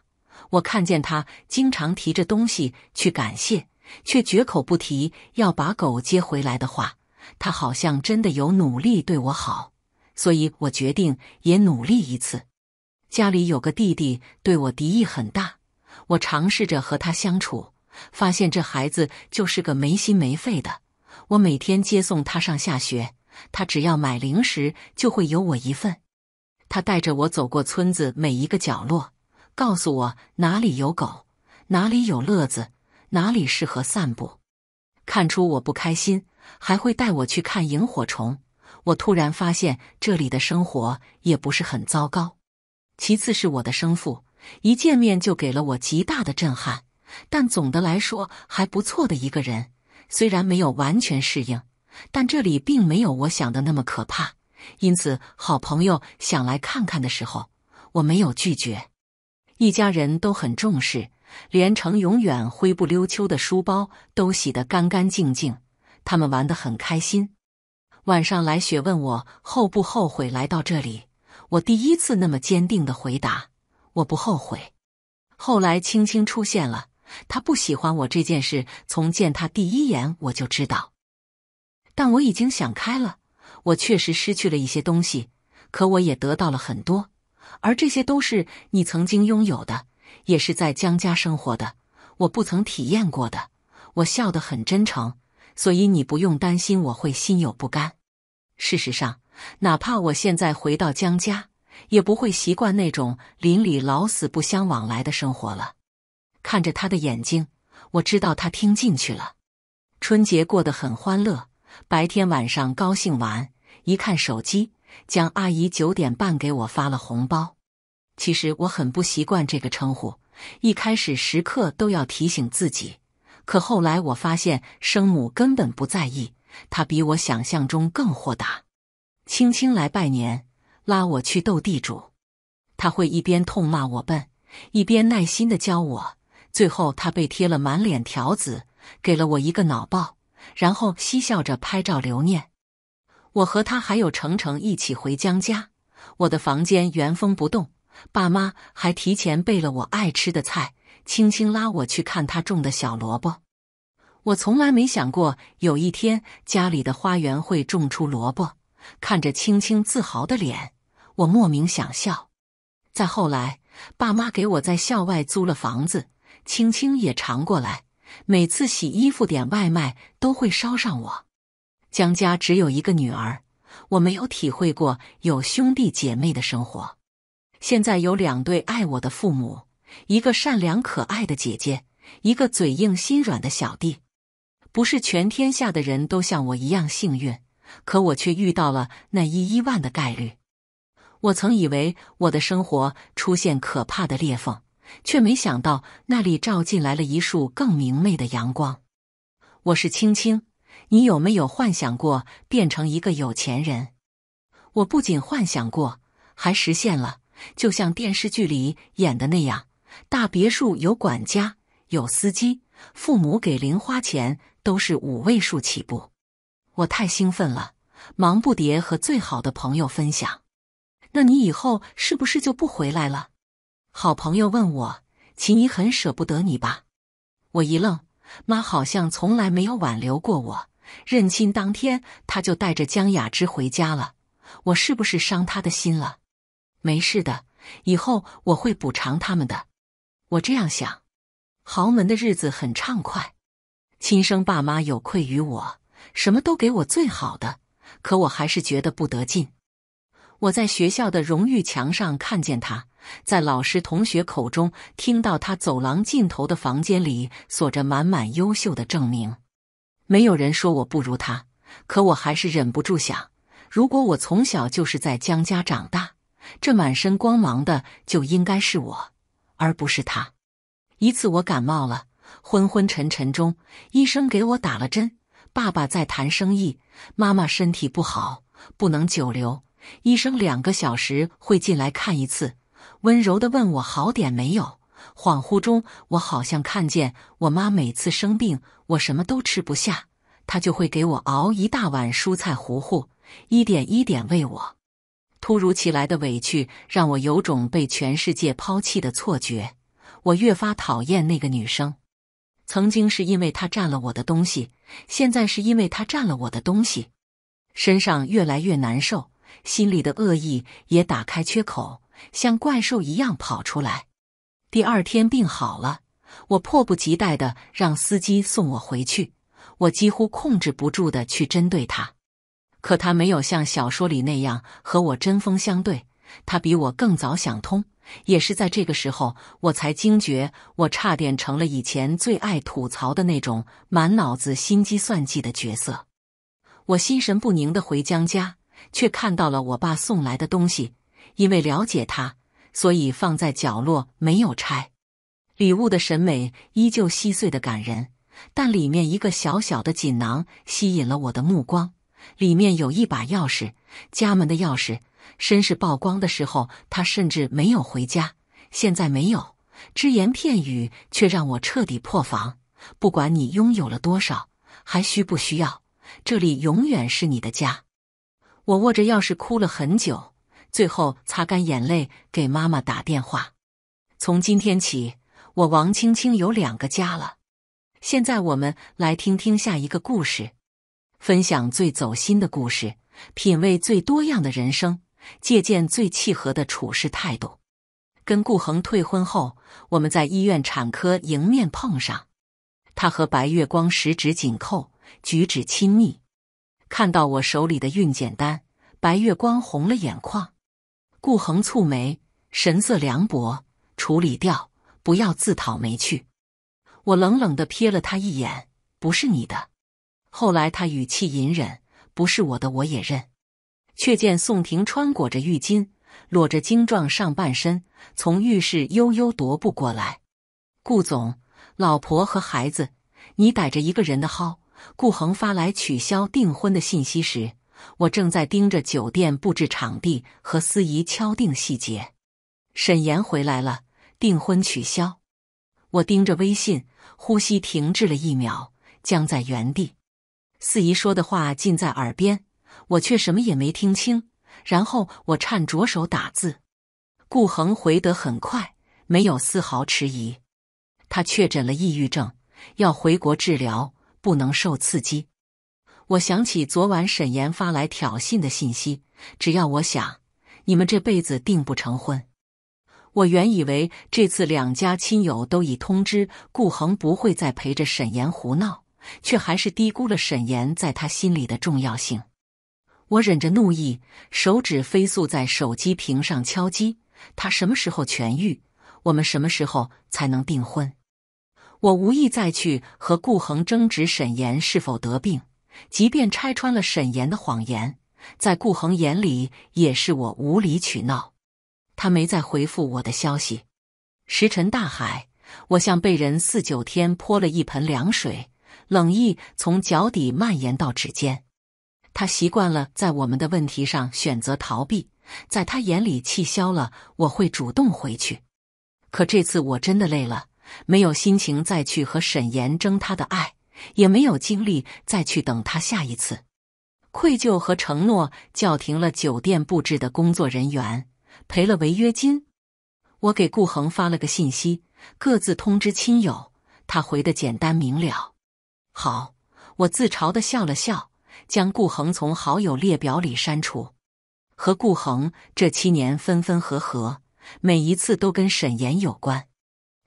我看见他经常提着东西去感谢。却绝口不提要把狗接回来的话，他好像真的有努力对我好，所以我决定也努力一次。家里有个弟弟，对我敌意很大，我尝试着和他相处，发现这孩子就是个没心没肺的。我每天接送他上下学，他只要买零食就会有我一份。他带着我走过村子每一个角落，告诉我哪里有狗，哪里有乐子。哪里适合散步？看出我不开心，还会带我去看萤火虫。我突然发现这里的生活也不是很糟糕。其次是我的生父，一见面就给了我极大的震撼，但总的来说还不错的一个人。虽然没有完全适应，但这里并没有我想的那么可怕。因此，好朋友想来看看的时候，我没有拒绝。一家人都很重视。连城永远灰不溜秋的书包都洗得干干净净，他们玩得很开心。晚上来雪问我后不后悔来到这里，我第一次那么坚定地回答：我不后悔。后来青青出现了，她不喜欢我这件事，从见她第一眼我就知道。但我已经想开了，我确实失去了一些东西，可我也得到了很多，而这些都是你曾经拥有的。也是在江家生活的，我不曾体验过的。我笑得很真诚，所以你不用担心我会心有不甘。事实上，哪怕我现在回到江家，也不会习惯那种邻里老死不相往来的生活了。看着他的眼睛，我知道他听进去了。春节过得很欢乐，白天晚上高兴玩，一看手机，江阿姨九点半给我发了红包。其实我很不习惯这个称呼，一开始时刻都要提醒自己，可后来我发现生母根本不在意，她比我想象中更豁达。青青来拜年，拉我去斗地主，他会一边痛骂我笨，一边耐心的教我。最后他被贴了满脸条子，给了我一个脑包，然后嬉笑着拍照留念。我和他还有程程一起回江家，我的房间原封不动。爸妈还提前备了我爱吃的菜，青青拉我去看他种的小萝卜。我从来没想过有一天家里的花园会种出萝卜。看着青青自豪的脸，我莫名想笑。再后来，爸妈给我在校外租了房子，青青也常过来。每次洗衣服、点外卖都会捎上我。江家只有一个女儿，我没有体会过有兄弟姐妹的生活。现在有两对爱我的父母，一个善良可爱的姐姐，一个嘴硬心软的小弟。不是全天下的人都像我一样幸运，可我却遇到了那一亿万的概率。我曾以为我的生活出现可怕的裂缝，却没想到那里照进来了一束更明媚的阳光。我是青青，你有没有幻想过变成一个有钱人？我不仅幻想过，还实现了。就像电视剧里演的那样，大别墅有管家，有司机，父母给零花钱都是五位数起步。我太兴奋了，忙不迭和最好的朋友分享。那你以后是不是就不回来了？好朋友问我，秦怡很舍不得你吧？我一愣，妈好像从来没有挽留过我。认亲当天，她就带着江雅芝回家了。我是不是伤她的心了？没事的，以后我会补偿他们的。我这样想，豪门的日子很畅快，亲生爸妈有愧于我，什么都给我最好的，可我还是觉得不得劲。我在学校的荣誉墙上看见他，在老师同学口中听到他，走廊尽头的房间里锁着满满优秀的证明。没有人说我不如他，可我还是忍不住想，如果我从小就是在江家长大。这满身光芒的就应该是我，而不是他。一次我感冒了，昏昏沉沉中，医生给我打了针。爸爸在谈生意，妈妈身体不好，不能久留。医生两个小时会进来看一次，温柔地问我好点没有。恍惚中，我好像看见我妈每次生病，我什么都吃不下，她就会给我熬一大碗蔬菜糊糊，一点一点喂我。突如其来的委屈让我有种被全世界抛弃的错觉，我越发讨厌那个女生。曾经是因为她占了我的东西，现在是因为她占了我的东西。身上越来越难受，心里的恶意也打开缺口，像怪兽一样跑出来。第二天病好了，我迫不及待的让司机送我回去，我几乎控制不住的去针对他。可他没有像小说里那样和我针锋相对，他比我更早想通。也是在这个时候，我才惊觉我差点成了以前最爱吐槽的那种满脑子心机算计的角色。我心神不宁地回江家，却看到了我爸送来的东西。因为了解他，所以放在角落没有拆。礼物的审美依旧稀碎的感人，但里面一个小小的锦囊吸引了我的目光。里面有一把钥匙，家门的钥匙。身世曝光的时候，他甚至没有回家。现在没有，只言片语却让我彻底破防。不管你拥有了多少，还需不需要？这里永远是你的家。我握着钥匙哭了很久，最后擦干眼泪，给妈妈打电话。从今天起，我王青青有两个家了。现在我们来听听下一个故事。分享最走心的故事，品味最多样的人生，借鉴最契合的处事态度。跟顾恒退婚后，我们在医院产科迎面碰上，他和白月光十指紧扣，举止亲密。看到我手里的孕检单，白月光红了眼眶。顾恒蹙眉，神色凉薄，处理掉，不要自讨没趣。我冷冷地瞥了他一眼，不是你的。后来他语气隐忍，不是我的我也认。却见宋庭川裹着浴巾，裸着精壮上半身，从浴室悠悠踱步过来。顾总，老婆和孩子，你逮着一个人的薅。顾恒发来取消订婚的信息时，我正在盯着酒店布置场地和司仪敲定细节。沈岩回来了，订婚取消。我盯着微信，呼吸停滞了一秒，僵在原地。四姨说的话尽在耳边，我却什么也没听清。然后我颤着手打字，顾恒回得很快，没有丝毫迟疑。他确诊了抑郁症，要回国治疗，不能受刺激。我想起昨晚沈岩发来挑衅的信息：“只要我想，你们这辈子定不成婚。”我原以为这次两家亲友都已通知顾恒，不会再陪着沈岩胡闹。却还是低估了沈岩在他心里的重要性。我忍着怒意，手指飞速在手机屏上敲击。他什么时候痊愈？我们什么时候才能订婚？我无意再去和顾恒争执沈岩是否得病。即便拆穿了沈岩的谎言，在顾恒眼里也是我无理取闹。他没再回复我的消息，石沉大海。我像被人四九天泼了一盆凉水。冷意从脚底蔓延到指尖，他习惯了在我们的问题上选择逃避，在他眼里，气消了我会主动回去，可这次我真的累了，没有心情再去和沈岩争他的爱，也没有精力再去等他下一次。愧疚和承诺叫停了酒店布置的工作人员赔了违约金，我给顾恒发了个信息，各自通知亲友，他回的简单明了。好，我自嘲的笑了笑，将顾恒从好友列表里删除。和顾恒这七年分分合合，每一次都跟沈岩有关。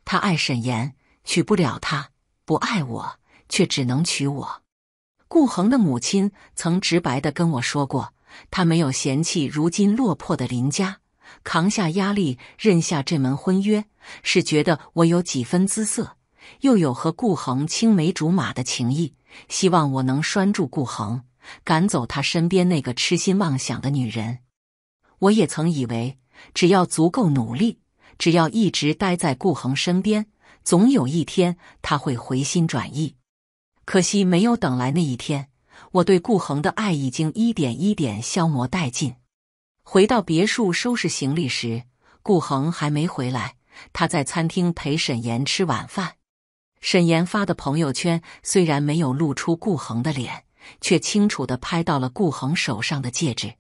他爱沈岩，娶不了他；不爱我，却只能娶我。顾恒的母亲曾直白的跟我说过，他没有嫌弃如今落魄的林家，扛下压力，认下这门婚约，是觉得我有几分姿色。又有和顾恒青梅竹马的情谊，希望我能拴住顾恒，赶走他身边那个痴心妄想的女人。我也曾以为，只要足够努力，只要一直待在顾恒身边，总有一天他会回心转意。可惜没有等来那一天，我对顾恒的爱已经一点一点消磨殆尽。回到别墅收拾行李时，顾恒还没回来，他在餐厅陪沈岩吃晚饭。沈岩发的朋友圈虽然没有露出顾恒的脸，却清楚的拍到了顾恒手上的戒指。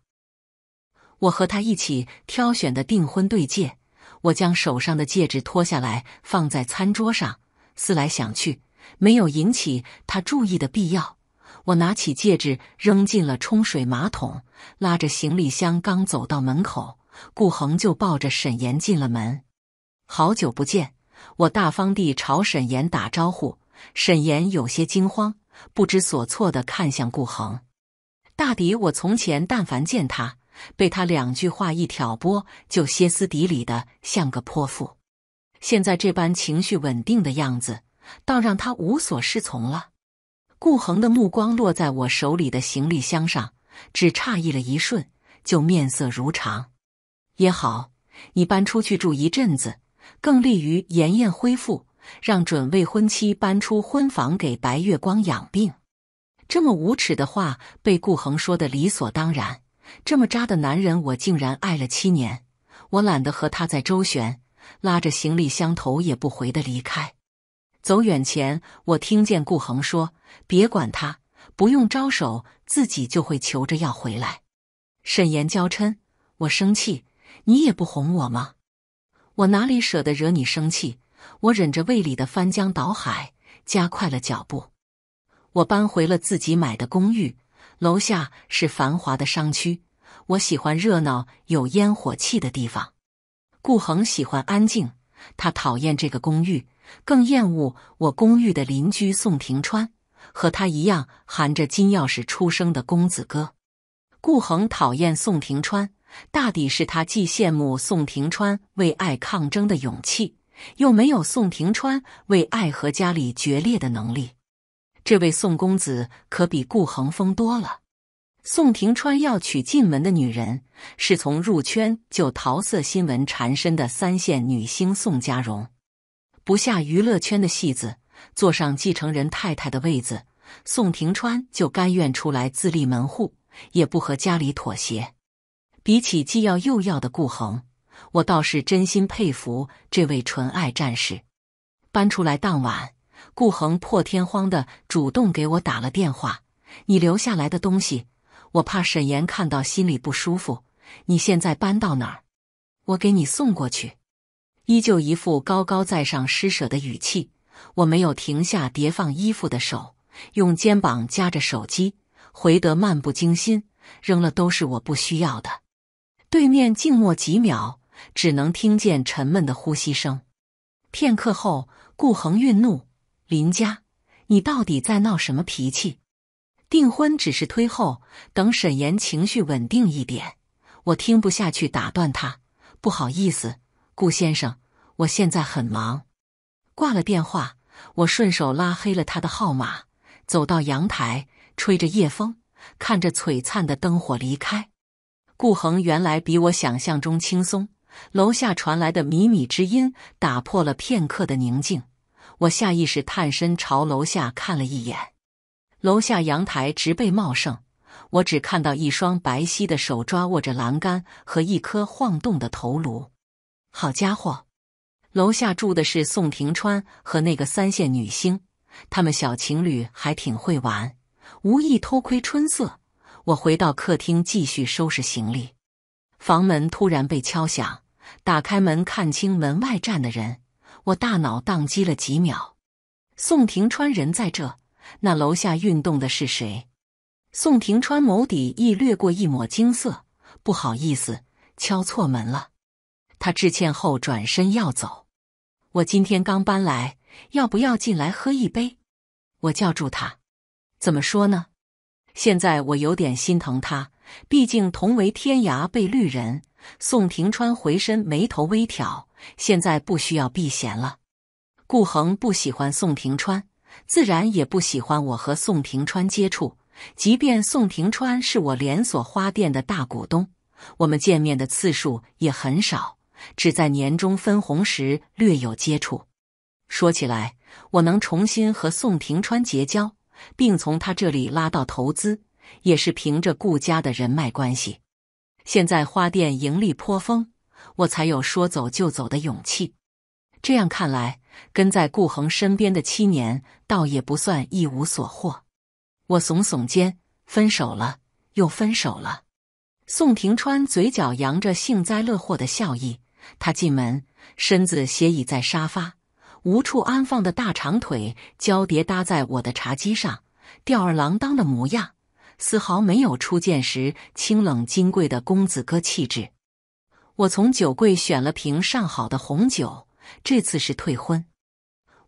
我和他一起挑选的订婚对戒，我将手上的戒指脱下来放在餐桌上，思来想去，没有引起他注意的必要。我拿起戒指扔进了冲水马桶，拉着行李箱刚走到门口，顾恒就抱着沈岩进了门。好久不见。我大方地朝沈岩打招呼，沈岩有些惊慌，不知所措地看向顾恒。大抵我从前但凡见他，被他两句话一挑拨，就歇斯底里的像个泼妇。现在这般情绪稳定的样子，倒让他无所适从了。顾恒的目光落在我手里的行李箱上，只诧异了一瞬，就面色如常。也好，你搬出去住一阵子。更利于妍妍恢复，让准未婚妻搬出婚房给白月光养病。这么无耻的话被顾恒说的理所当然。这么渣的男人，我竟然爱了七年，我懒得和他再周旋，拉着行李箱头也不回的离开。走远前，我听见顾恒说：“别管他，不用招手，自己就会求着要回来。”沈岩娇嗔：“我生气，你也不哄我吗？”我哪里舍得惹你生气？我忍着胃里的翻江倒海，加快了脚步。我搬回了自己买的公寓，楼下是繁华的商区。我喜欢热闹有烟火气的地方。顾恒喜欢安静，他讨厌这个公寓，更厌恶我公寓的邻居宋廷川，和他一样含着金钥匙出生的公子哥。顾恒讨厌宋廷川。大抵是他既羡慕宋庭川为爱抗争的勇气，又没有宋庭川为爱和家里决裂的能力。这位宋公子可比顾恒丰多了。宋庭川要娶进门的女人是从入圈就桃色新闻缠身的三线女星宋佳蓉，不下娱乐圈的戏子，坐上继承人太太的位子，宋庭川就甘愿出来自立门户，也不和家里妥协。比起既要又要的顾恒，我倒是真心佩服这位纯爱战士。搬出来当晚，顾恒破天荒的主动给我打了电话：“你留下来的东西，我怕沈岩看到心里不舒服。你现在搬到哪儿？我给你送过去。”依旧一副高高在上施舍的语气。我没有停下叠放衣服的手，用肩膀夹着手机回得漫不经心：“扔了都是我不需要的。”对面静默几秒，只能听见沉闷的呼吸声。片刻后，顾恒运怒：“林家，你到底在闹什么脾气？”订婚只是推后，等沈岩情绪稳定一点，我听不下去，打断他：“不好意思，顾先生，我现在很忙。”挂了电话，我顺手拉黑了他的号码，走到阳台，吹着夜风，看着璀璨的灯火离开。顾恒原来比我想象中轻松。楼下传来的靡靡之音打破了片刻的宁静，我下意识探身朝楼下看了一眼。楼下阳台植被茂盛，我只看到一双白皙的手抓握着栏杆和一颗晃动的头颅。好家伙，楼下住的是宋庭川和那个三线女星，他们小情侣还挺会玩，无意偷窥春色。我回到客厅继续收拾行李，房门突然被敲响。打开门看清门外站的人，我大脑宕机了几秒。宋庭川人在这，那楼下运动的是谁？宋庭川眸底亦掠过一抹惊色，不好意思，敲错门了。他致歉后转身要走。我今天刚搬来，要不要进来喝一杯？我叫住他，怎么说呢？现在我有点心疼他，毕竟同为天涯被绿人。宋廷川回身，眉头微挑。现在不需要避嫌了。顾恒不喜欢宋廷川，自然也不喜欢我和宋廷川接触。即便宋廷川是我连锁花店的大股东，我们见面的次数也很少，只在年终分红时略有接触。说起来，我能重新和宋廷川结交？并从他这里拉到投资，也是凭着顾家的人脉关系。现在花店盈利颇丰，我才有说走就走的勇气。这样看来，跟在顾恒身边的七年，倒也不算一无所获。我耸耸肩，分手了，又分手了。宋庭川嘴角扬着幸灾乐祸的笑意，他进门，身子斜倚在沙发。无处安放的大长腿交叠搭在我的茶几上，吊儿郎当的模样，丝毫没有初见时清冷金贵的公子哥气质。我从酒柜选了瓶上好的红酒，这次是退婚。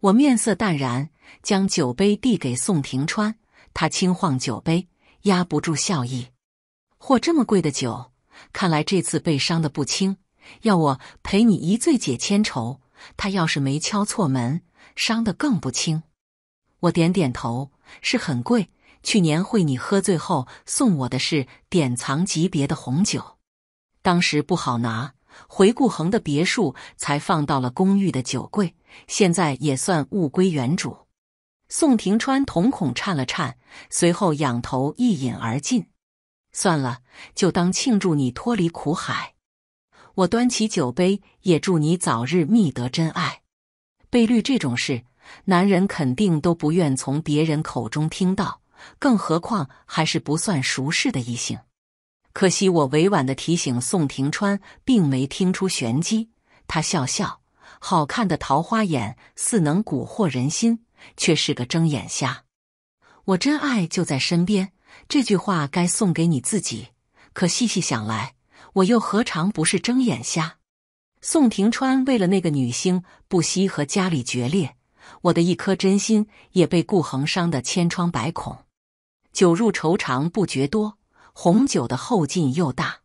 我面色淡然，将酒杯递给宋庭川，他轻晃酒杯，压不住笑意。嚯，这么贵的酒，看来这次被伤的不轻，要我陪你一醉解千愁。他要是没敲错门，伤得更不轻。我点点头，是很贵。去年会你喝醉后送我的是典藏级别的红酒，当时不好拿，回顾恒的别墅才放到了公寓的酒柜，现在也算物归原主。宋庭川瞳孔颤了颤，随后仰头一饮而尽。算了，就当庆祝你脱离苦海。我端起酒杯，也祝你早日觅得真爱。被绿这种事，男人肯定都不愿从别人口中听到，更何况还是不算熟识的异性。可惜我委婉的提醒宋庭川，并没听出玄机。他笑笑，好看的桃花眼似能蛊惑人心，却是个睁眼瞎。我真爱就在身边，这句话该送给你自己。可细细想来，我又何尝不是睁眼瞎？宋庭川为了那个女星不惜和家里决裂，我的一颗真心也被顾恒伤得千疮百孔。酒入愁肠不觉多，红酒的后劲又大，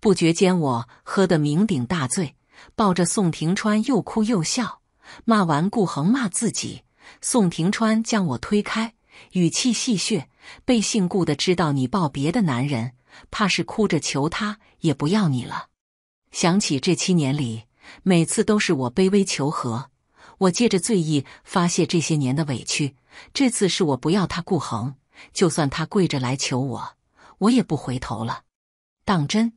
不觉间我喝得酩酊大醉，抱着宋庭川又哭又笑，骂完顾恒骂自己。宋庭川将我推开，语气戏谑：“被姓顾的知道你抱别的男人，怕是哭着求他。”也不要你了。想起这七年里，每次都是我卑微求和，我借着醉意发泄这些年的委屈。这次是我不要他顾恒，就算他跪着来求我，我也不回头了。当真？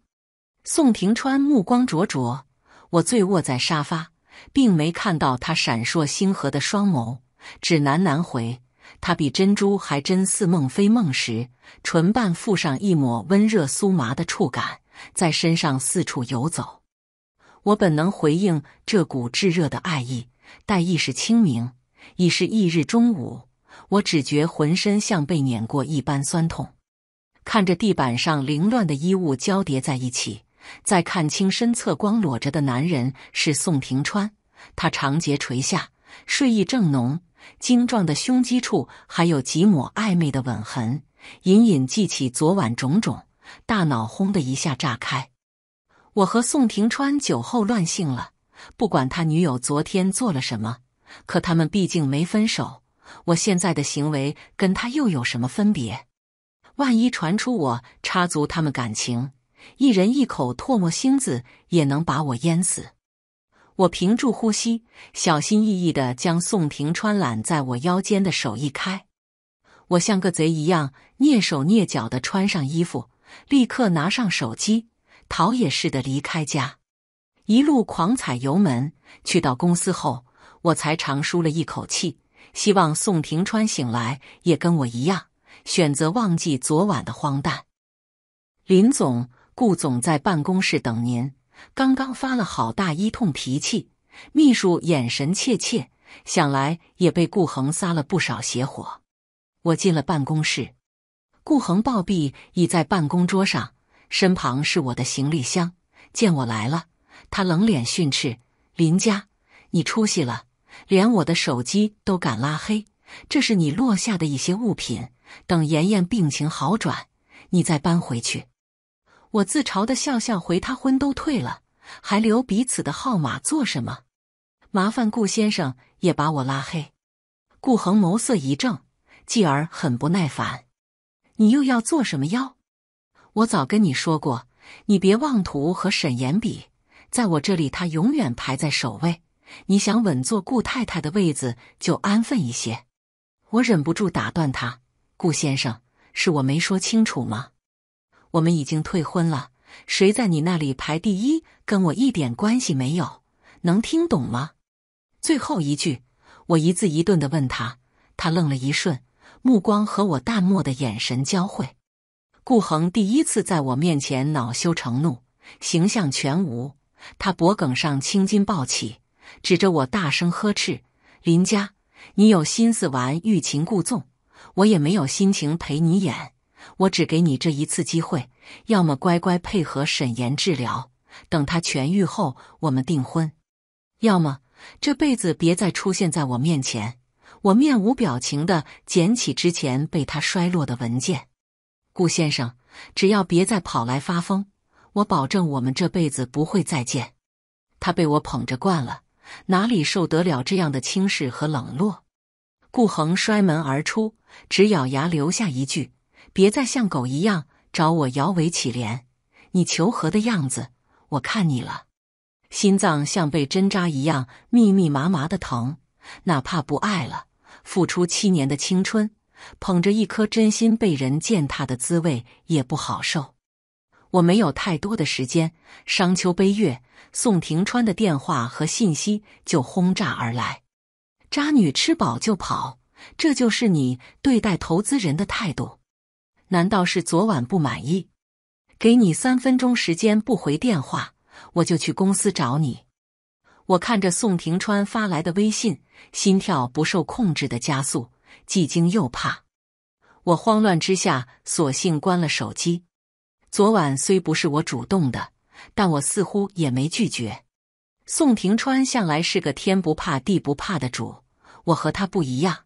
宋庭川目光灼灼，我醉卧在沙发，并没看到他闪烁星河的双眸，只喃喃回：“他比珍珠还真似梦非梦时，唇瓣附上一抹温热酥麻的触感。”在身上四处游走，我本能回应这股炙热的爱意，但意识清明，已是翌日中午。我只觉浑身像被碾过一般酸痛，看着地板上凌乱的衣物交叠在一起，再看清身侧光裸着的男人是宋庭川，他长睫垂下，睡意正浓，精壮的胸肌处还有几抹暧昧的吻痕，隐隐记起昨晚种种。大脑轰的一下炸开，我和宋庭川酒后乱性了。不管他女友昨天做了什么，可他们毕竟没分手。我现在的行为跟他又有什么分别？万一传出我插足他们感情，一人一口唾沫星子也能把我淹死。我屏住呼吸，小心翼翼地将宋庭川揽在我腰间的手一开，我像个贼一样蹑手蹑脚地穿上衣服。立刻拿上手机，逃也似的离开家，一路狂踩油门。去到公司后，我才长舒了一口气，希望宋庭川醒来也跟我一样，选择忘记昨晚的荒诞。林总、顾总在办公室等您，刚刚发了好大一通脾气。秘书眼神怯怯，想来也被顾恒撒了不少邪火。我进了办公室。顾恒抱臂倚在办公桌上，身旁是我的行李箱。见我来了，他冷脸训斥：“林家，你出息了，连我的手机都敢拉黑。这是你落下的一些物品，等妍妍病情好转，你再搬回去。”我自嘲的笑笑，回他：“婚都退了，还留彼此的号码做什么？麻烦顾先生也把我拉黑。”顾恒眸色一正，继而很不耐烦。你又要做什么妖？我早跟你说过，你别妄图和沈岩比，在我这里他永远排在首位。你想稳坐顾太太的位子，就安分一些。我忍不住打断他：“顾先生，是我没说清楚吗？我们已经退婚了，谁在你那里排第一，跟我一点关系没有，能听懂吗？”最后一句，我一字一顿的问他，他愣了一瞬。目光和我淡漠的眼神交汇，顾恒第一次在我面前恼羞成怒，形象全无。他脖颈上青筋暴起，指着我大声呵斥：“林佳，你有心思玩欲擒故纵，我也没有心情陪你演。我只给你这一次机会，要么乖乖配合沈岩治疗，等他痊愈后我们订婚；要么这辈子别再出现在我面前。”我面无表情的捡起之前被他摔落的文件，顾先生，只要别再跑来发疯，我保证我们这辈子不会再见。他被我捧着惯了，哪里受得了这样的轻视和冷落？顾恒摔门而出，只咬牙留下一句：“别再像狗一样找我摇尾乞怜，你求和的样子，我看你了。”心脏像被针扎一样密密麻麻的疼，哪怕不爱了。付出七年的青春，捧着一颗真心被人践踏的滋味也不好受。我没有太多的时间，商丘悲月、宋庭川的电话和信息就轰炸而来。渣女吃饱就跑，这就是你对待投资人的态度？难道是昨晚不满意？给你三分钟时间不回电话，我就去公司找你。我看着宋庭川发来的微信，心跳不受控制的加速，既惊又怕。我慌乱之下，索性关了手机。昨晚虽不是我主动的，但我似乎也没拒绝。宋庭川向来是个天不怕地不怕的主，我和他不一样。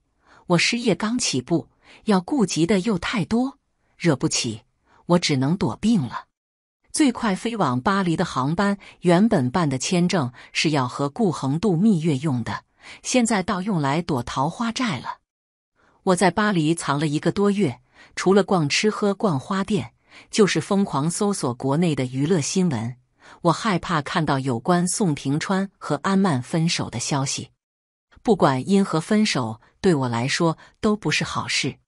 我失业刚起步，要顾及的又太多，惹不起，我只能躲病了。最快飞往巴黎的航班，原本办的签证是要和顾恒度蜜月用的，现在倒用来躲桃花债了。我在巴黎藏了一个多月，除了逛吃喝、逛花店，就是疯狂搜索国内的娱乐新闻。我害怕看到有关宋庭川和安曼分手的消息，不管因何分手，对我来说都不是好事。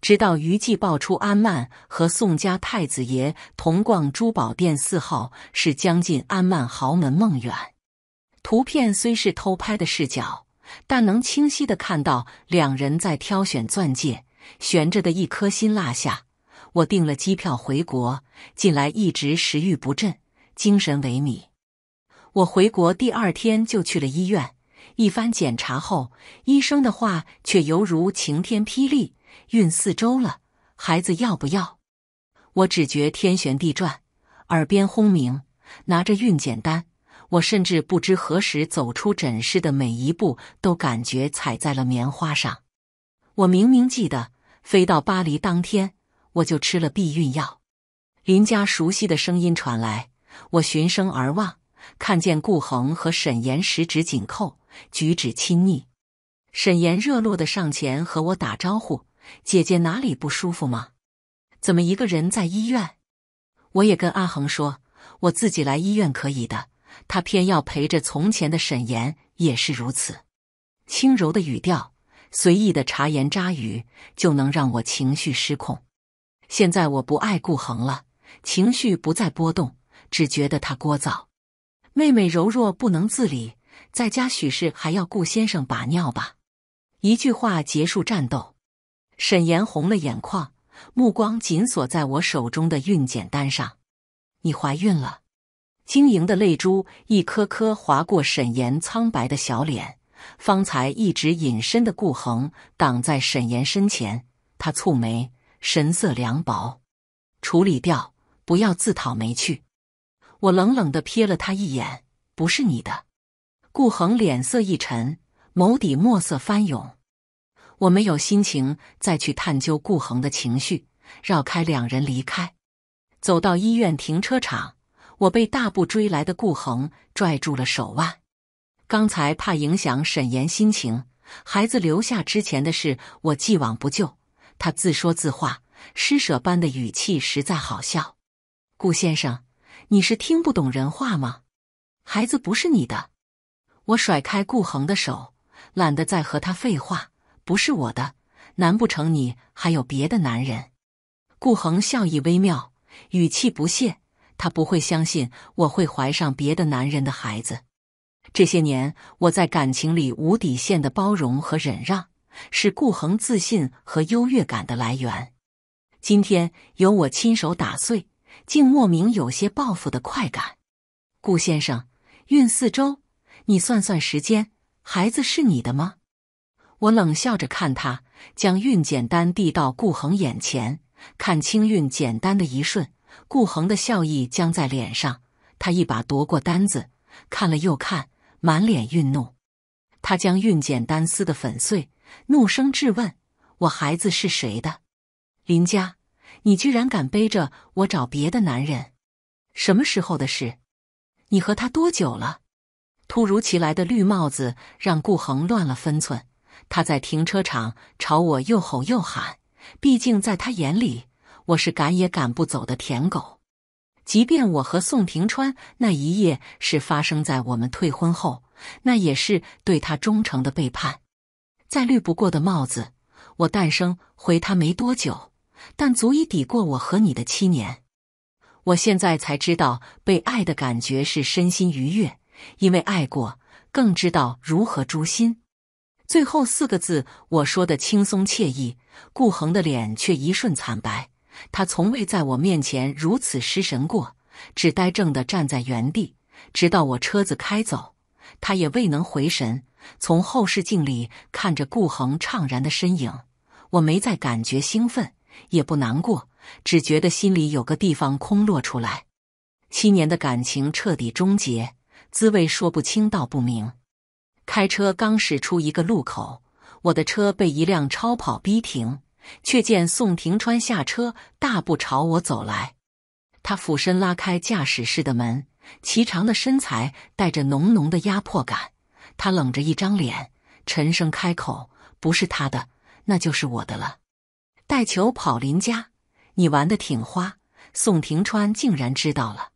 直到余悸爆出安曼和宋家太子爷同逛珠宝店，四号是将近安曼豪门梦远。图片虽是偷拍的视角，但能清晰的看到两人在挑选钻戒，悬着的一颗心落下。我订了机票回国，近来一直食欲不振，精神萎靡。我回国第二天就去了医院，一番检查后，医生的话却犹如晴天霹雳。孕四周了，孩子要不要？我只觉天旋地转，耳边轰鸣。拿着孕检单，我甚至不知何时走出诊室的每一步都感觉踩在了棉花上。我明明记得飞到巴黎当天我就吃了避孕药。林家熟悉的声音传来，我循声而望，看见顾恒和沈岩十指紧扣，举止亲昵。沈岩热络的上前和我打招呼。姐姐哪里不舒服吗？怎么一个人在医院？我也跟阿恒说，我自己来医院可以的。他偏要陪着。从前的沈岩也是如此。轻柔的语调，随意的茶言渣语，就能让我情绪失控。现在我不爱顾恒了，情绪不再波动，只觉得他聒噪。妹妹柔弱不能自理，在家许是还要顾先生把尿吧。一句话结束战斗。沈岩红了眼眶，目光紧锁在我手中的孕检单上。你怀孕了，晶莹的泪珠一颗颗划过沈岩苍白的小脸。方才一直隐身的顾恒挡在沈岩身前，他蹙眉，神色凉薄。处理掉，不要自讨没趣。我冷冷地瞥了他一眼，不是你的。顾恒脸色一沉，眸底墨色翻涌。我没有心情再去探究顾恒的情绪，绕开两人离开，走到医院停车场，我被大步追来的顾恒拽住了手腕。刚才怕影响沈岩心情，孩子留下之前的事，我既往不咎。他自说自话，施舍般的语气实在好笑。顾先生，你是听不懂人话吗？孩子不是你的。我甩开顾恒的手，懒得再和他废话。不是我的，难不成你还有别的男人？顾恒笑意微妙，语气不屑。他不会相信我会怀上别的男人的孩子。这些年我在感情里无底线的包容和忍让，是顾恒自信和优越感的来源。今天由我亲手打碎，竟莫名有些报复的快感。顾先生，孕四周，你算算时间，孩子是你的吗？我冷笑着看他，将孕检单递到顾恒眼前。看清孕检单的一瞬，顾恒的笑意僵在脸上。他一把夺过单子，看了又看，满脸愠怒。他将孕检单撕得粉碎，怒声质问：“我孩子是谁的？林佳，你居然敢背着我找别的男人？什么时候的事？你和他多久了？”突如其来的绿帽子让顾恒乱了分寸。他在停车场朝我又吼又喊，毕竟在他眼里我是赶也赶不走的舔狗。即便我和宋平川那一夜是发生在我们退婚后，那也是对他忠诚的背叛。再绿不过的帽子，我诞生回他没多久，但足以抵过我和你的七年。我现在才知道，被爱的感觉是身心愉悦，因为爱过，更知道如何诛心。最后四个字，我说的轻松惬意，顾恒的脸却一瞬惨白。他从未在我面前如此失神过，只呆怔的站在原地，直到我车子开走，他也未能回神。从后视镜里看着顾恒怅然的身影，我没再感觉兴奋，也不难过，只觉得心里有个地方空落出来。七年的感情彻底终结，滋味说不清道不明。开车刚驶出一个路口，我的车被一辆超跑逼停，却见宋庭川下车，大步朝我走来。他俯身拉开驾驶室的门，颀长的身材带着浓浓的压迫感。他冷着一张脸，沉声开口：“不是他的，那就是我的了。”带球跑邻家，你玩的挺花。宋庭川竟然知道了，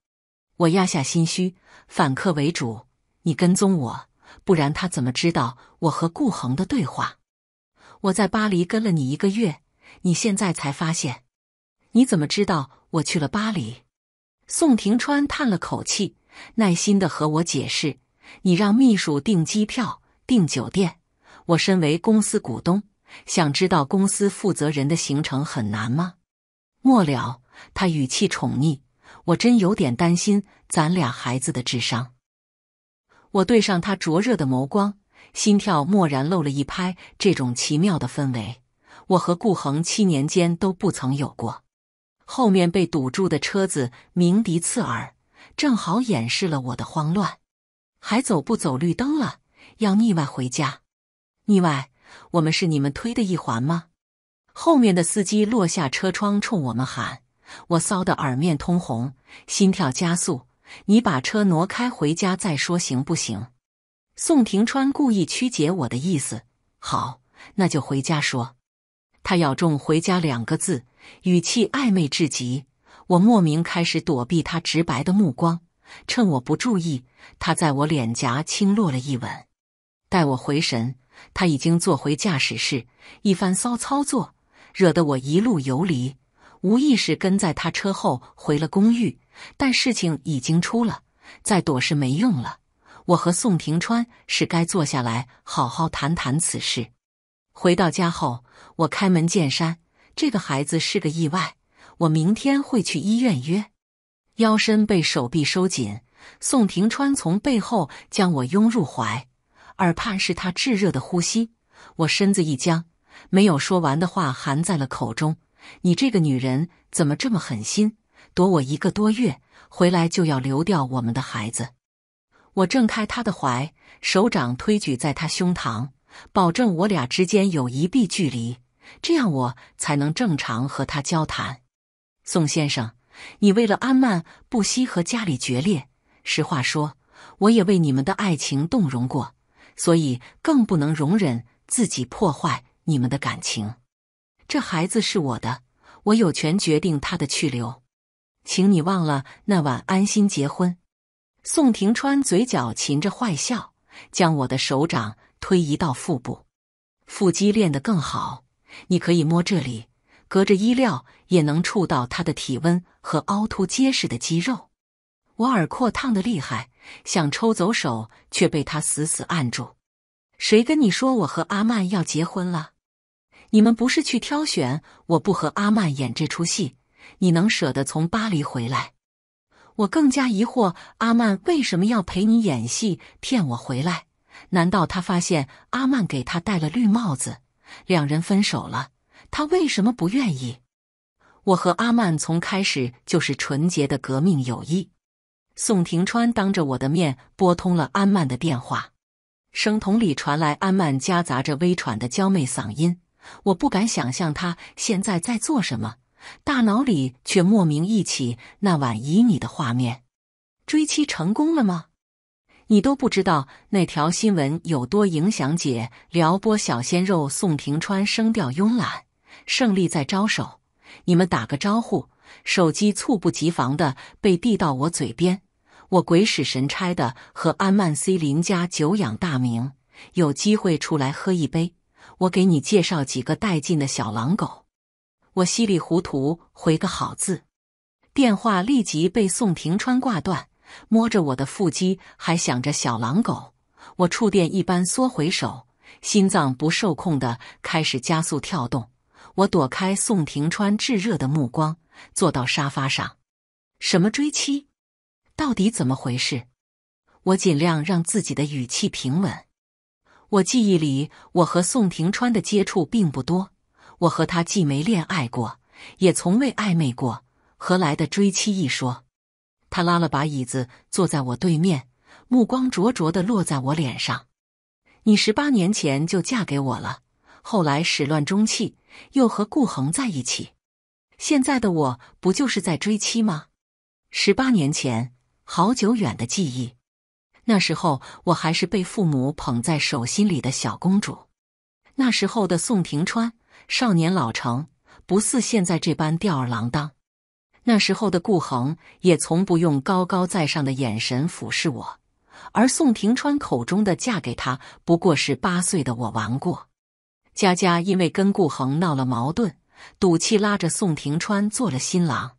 我压下心虚，反客为主：“你跟踪我。”不然他怎么知道我和顾恒的对话？我在巴黎跟了你一个月，你现在才发现？你怎么知道我去了巴黎？宋庭川叹了口气，耐心的和我解释：“你让秘书订机票、订酒店，我身为公司股东，想知道公司负责人的行程很难吗？”末了，他语气宠溺：“我真有点担心咱俩孩子的智商。”我对上他灼热的眸光，心跳蓦然漏了一拍。这种奇妙的氛围，我和顾恒七年间都不曾有过。后面被堵住的车子鸣笛刺耳，正好掩饰了我的慌乱。还走不走绿灯了？要腻歪回家？腻歪？我们是你们推的一环吗？后面的司机落下车窗冲我们喊，我臊得耳面通红，心跳加速。你把车挪开，回家再说，行不行？宋庭川故意曲解我的意思。好，那就回家说。他咬中“回家”两个字，语气暧昧至极。我莫名开始躲避他直白的目光。趁我不注意，他在我脸颊轻落了一吻。待我回神，他已经坐回驾驶室，一番骚操作，惹得我一路游离。无意识跟在他车后回了公寓，但事情已经出了，再躲是没用了。我和宋庭川是该坐下来好好谈谈此事。回到家后，我开门见山：“这个孩子是个意外，我明天会去医院约。”腰身被手臂收紧，宋庭川从背后将我拥入怀，耳畔是他炙热的呼吸，我身子一僵，没有说完的话含在了口中。你这个女人怎么这么狠心？躲我一个多月，回来就要流掉我们的孩子。我挣开他的怀，手掌推举在他胸膛，保证我俩之间有一臂距离，这样我才能正常和他交谈。宋先生，你为了安曼不惜和家里决裂，实话说，我也为你们的爱情动容过，所以更不能容忍自己破坏你们的感情。这孩子是我的，我有权决定他的去留，请你忘了那晚，安心结婚。宋庭川嘴角噙着坏笑，将我的手掌推移到腹部，腹肌练得更好，你可以摸这里，隔着衣料也能触到他的体温和凹凸结实的肌肉。我耳廓烫得厉害，想抽走手却被他死死按住。谁跟你说我和阿曼要结婚了？你们不是去挑选？我不和阿曼演这出戏，你能舍得从巴黎回来？我更加疑惑，阿曼为什么要陪你演戏骗我回来？难道他发现阿曼给他戴了绿帽子，两人分手了？他为什么不愿意？我和阿曼从开始就是纯洁的革命友谊。宋庭川当着我的面拨通了安曼的电话，声筒里传来安曼夹杂着微喘的娇媚嗓音。我不敢想象他现在在做什么，大脑里却莫名忆起那晚旖旎的画面。追妻成功了吗？你都不知道那条新闻有多影响姐撩拨小鲜肉宋庭川，声调慵懒，胜利在招手，你们打个招呼。手机猝不及防的被递到我嘴边，我鬼使神差的和安曼 C 林家久仰大名，有机会出来喝一杯。我给你介绍几个带劲的小狼狗，我稀里糊涂回个好字，电话立即被宋庭川挂断。摸着我的腹肌，还想着小狼狗，我触电一般缩回手，心脏不受控的开始加速跳动。我躲开宋庭川炙热的目光，坐到沙发上。什么追妻？到底怎么回事？我尽量让自己的语气平稳。我记忆里，我和宋庭川的接触并不多。我和他既没恋爱过，也从未暧昧过，何来的追妻一说？他拉了把椅子坐在我对面，目光灼灼地落在我脸上。你十八年前就嫁给我了，后来始乱终弃，又和顾恒在一起。现在的我不就是在追妻吗？十八年前，好久远的记忆。那时候我还是被父母捧在手心里的小公主。那时候的宋庭川少年老成，不似现在这般吊儿郎当。那时候的顾恒也从不用高高在上的眼神俯视我。而宋庭川口中的嫁给他，不过是八岁的我玩过。佳佳因为跟顾恒闹了矛盾，赌气拉着宋庭川做了新郎。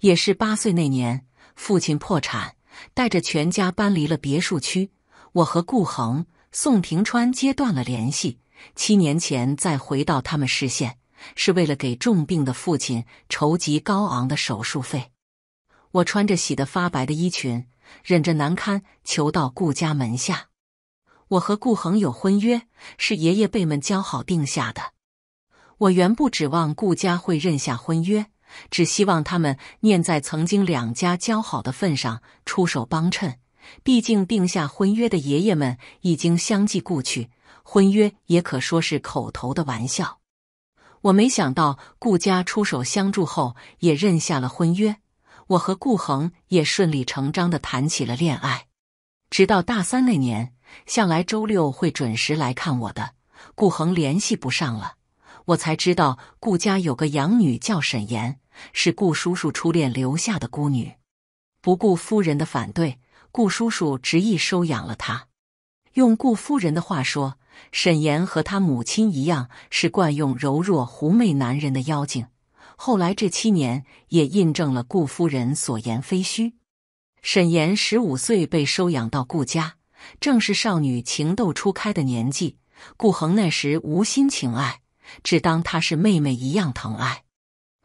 也是八岁那年，父亲破产。带着全家搬离了别墅区，我和顾恒、宋庭川切断了联系。七年前再回到他们视线，是为了给重病的父亲筹集高昂的手术费。我穿着洗得发白的衣裙，忍着难堪，求到顾家门下。我和顾恒有婚约，是爷爷辈们交好定下的。我原不指望顾家会认下婚约。只希望他们念在曾经两家交好的份上出手帮衬，毕竟定下婚约的爷爷们已经相继故去，婚约也可说是口头的玩笑。我没想到顾家出手相助后也认下了婚约，我和顾恒也顺理成章地谈起了恋爱。直到大三那年，向来周六会准时来看我的顾恒联系不上了。我才知道，顾家有个养女叫沈妍，是顾叔叔初恋留下的孤女。不顾夫人的反对，顾叔叔执意收养了她。用顾夫人的话说，沈岩和她母亲一样，是惯用柔弱狐媚男人的妖精。后来这七年也印证了顾夫人所言非虚。沈岩十五岁被收养到顾家，正是少女情窦初开的年纪。顾恒那时无心情爱。只当她是妹妹一样疼爱，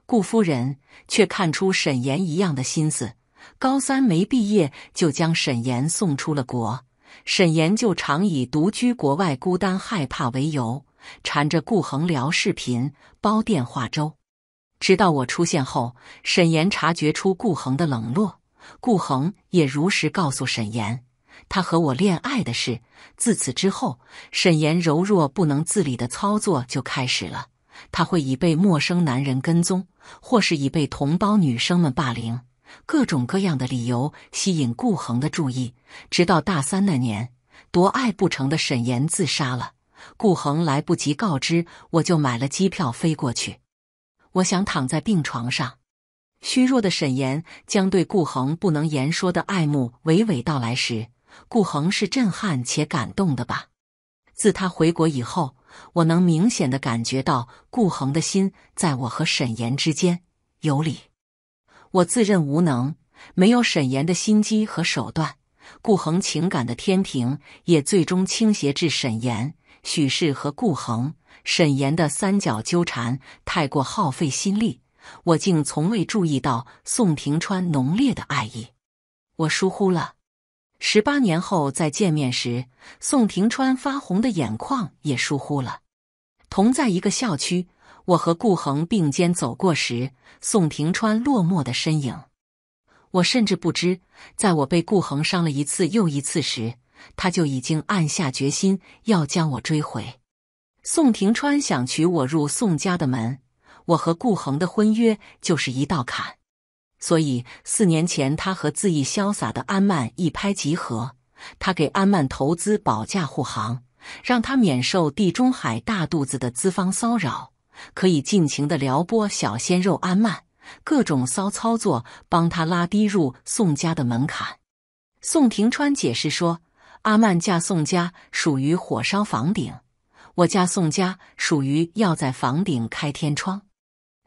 顾夫人却看出沈岩一样的心思。高三没毕业就将沈岩送出了国，沈岩就常以独居国外孤单害怕为由，缠着顾恒聊视频、煲电话粥。直到我出现后，沈岩察觉出顾恒的冷落，顾恒也如实告诉沈岩。他和我恋爱的事，自此之后，沈岩柔弱不能自理的操作就开始了。他会以被陌生男人跟踪，或是以被同胞女生们霸凌，各种各样的理由吸引顾恒的注意，直到大三那年，夺爱不成的沈岩自杀了。顾恒来不及告知，我就买了机票飞过去。我想躺在病床上，虚弱的沈岩将对顾恒不能言说的爱慕娓娓道来时。顾恒是震撼且感动的吧？自他回国以后，我能明显的感觉到顾恒的心在我和沈岩之间。有理，我自认无能，没有沈岩的心机和手段，顾恒情感的天平也最终倾斜至沈岩。许氏和顾恒、沈岩的三角纠缠太过耗费心力，我竟从未注意到宋庭川浓烈的爱意，我疏忽了。十八年后再见面时，宋庭川发红的眼眶也疏忽了。同在一个校区，我和顾恒并肩走过时，宋庭川落寞的身影，我甚至不知，在我被顾恒伤了一次又一次时，他就已经暗下决心要将我追回。宋庭川想娶我入宋家的门，我和顾恒的婚约就是一道坎。所以四年前，他和恣意潇洒的安曼一拍即合，他给安曼投资保驾护航，让他免受地中海大肚子的资方骚扰，可以尽情的撩拨小鲜肉安曼，各种骚操作帮他拉低入宋家的门槛。宋庭川解释说：“阿曼嫁宋家属于火烧房顶，我嫁宋家属于要在房顶开天窗，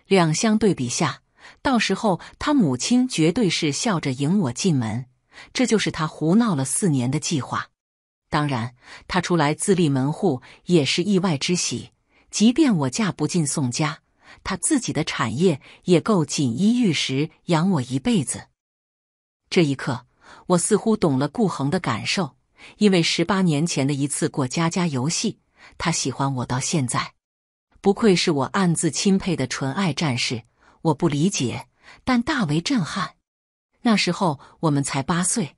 两相对比下。”到时候，他母亲绝对是笑着迎我进门。这就是他胡闹了四年的计划。当然，他出来自立门户也是意外之喜。即便我嫁不进宋家，他自己的产业也够锦衣玉食养我一辈子。这一刻，我似乎懂了顾恒的感受，因为十八年前的一次过家家游戏，他喜欢我到现在。不愧是我暗自钦佩的纯爱战士。我不理解，但大为震撼。那时候我们才八岁。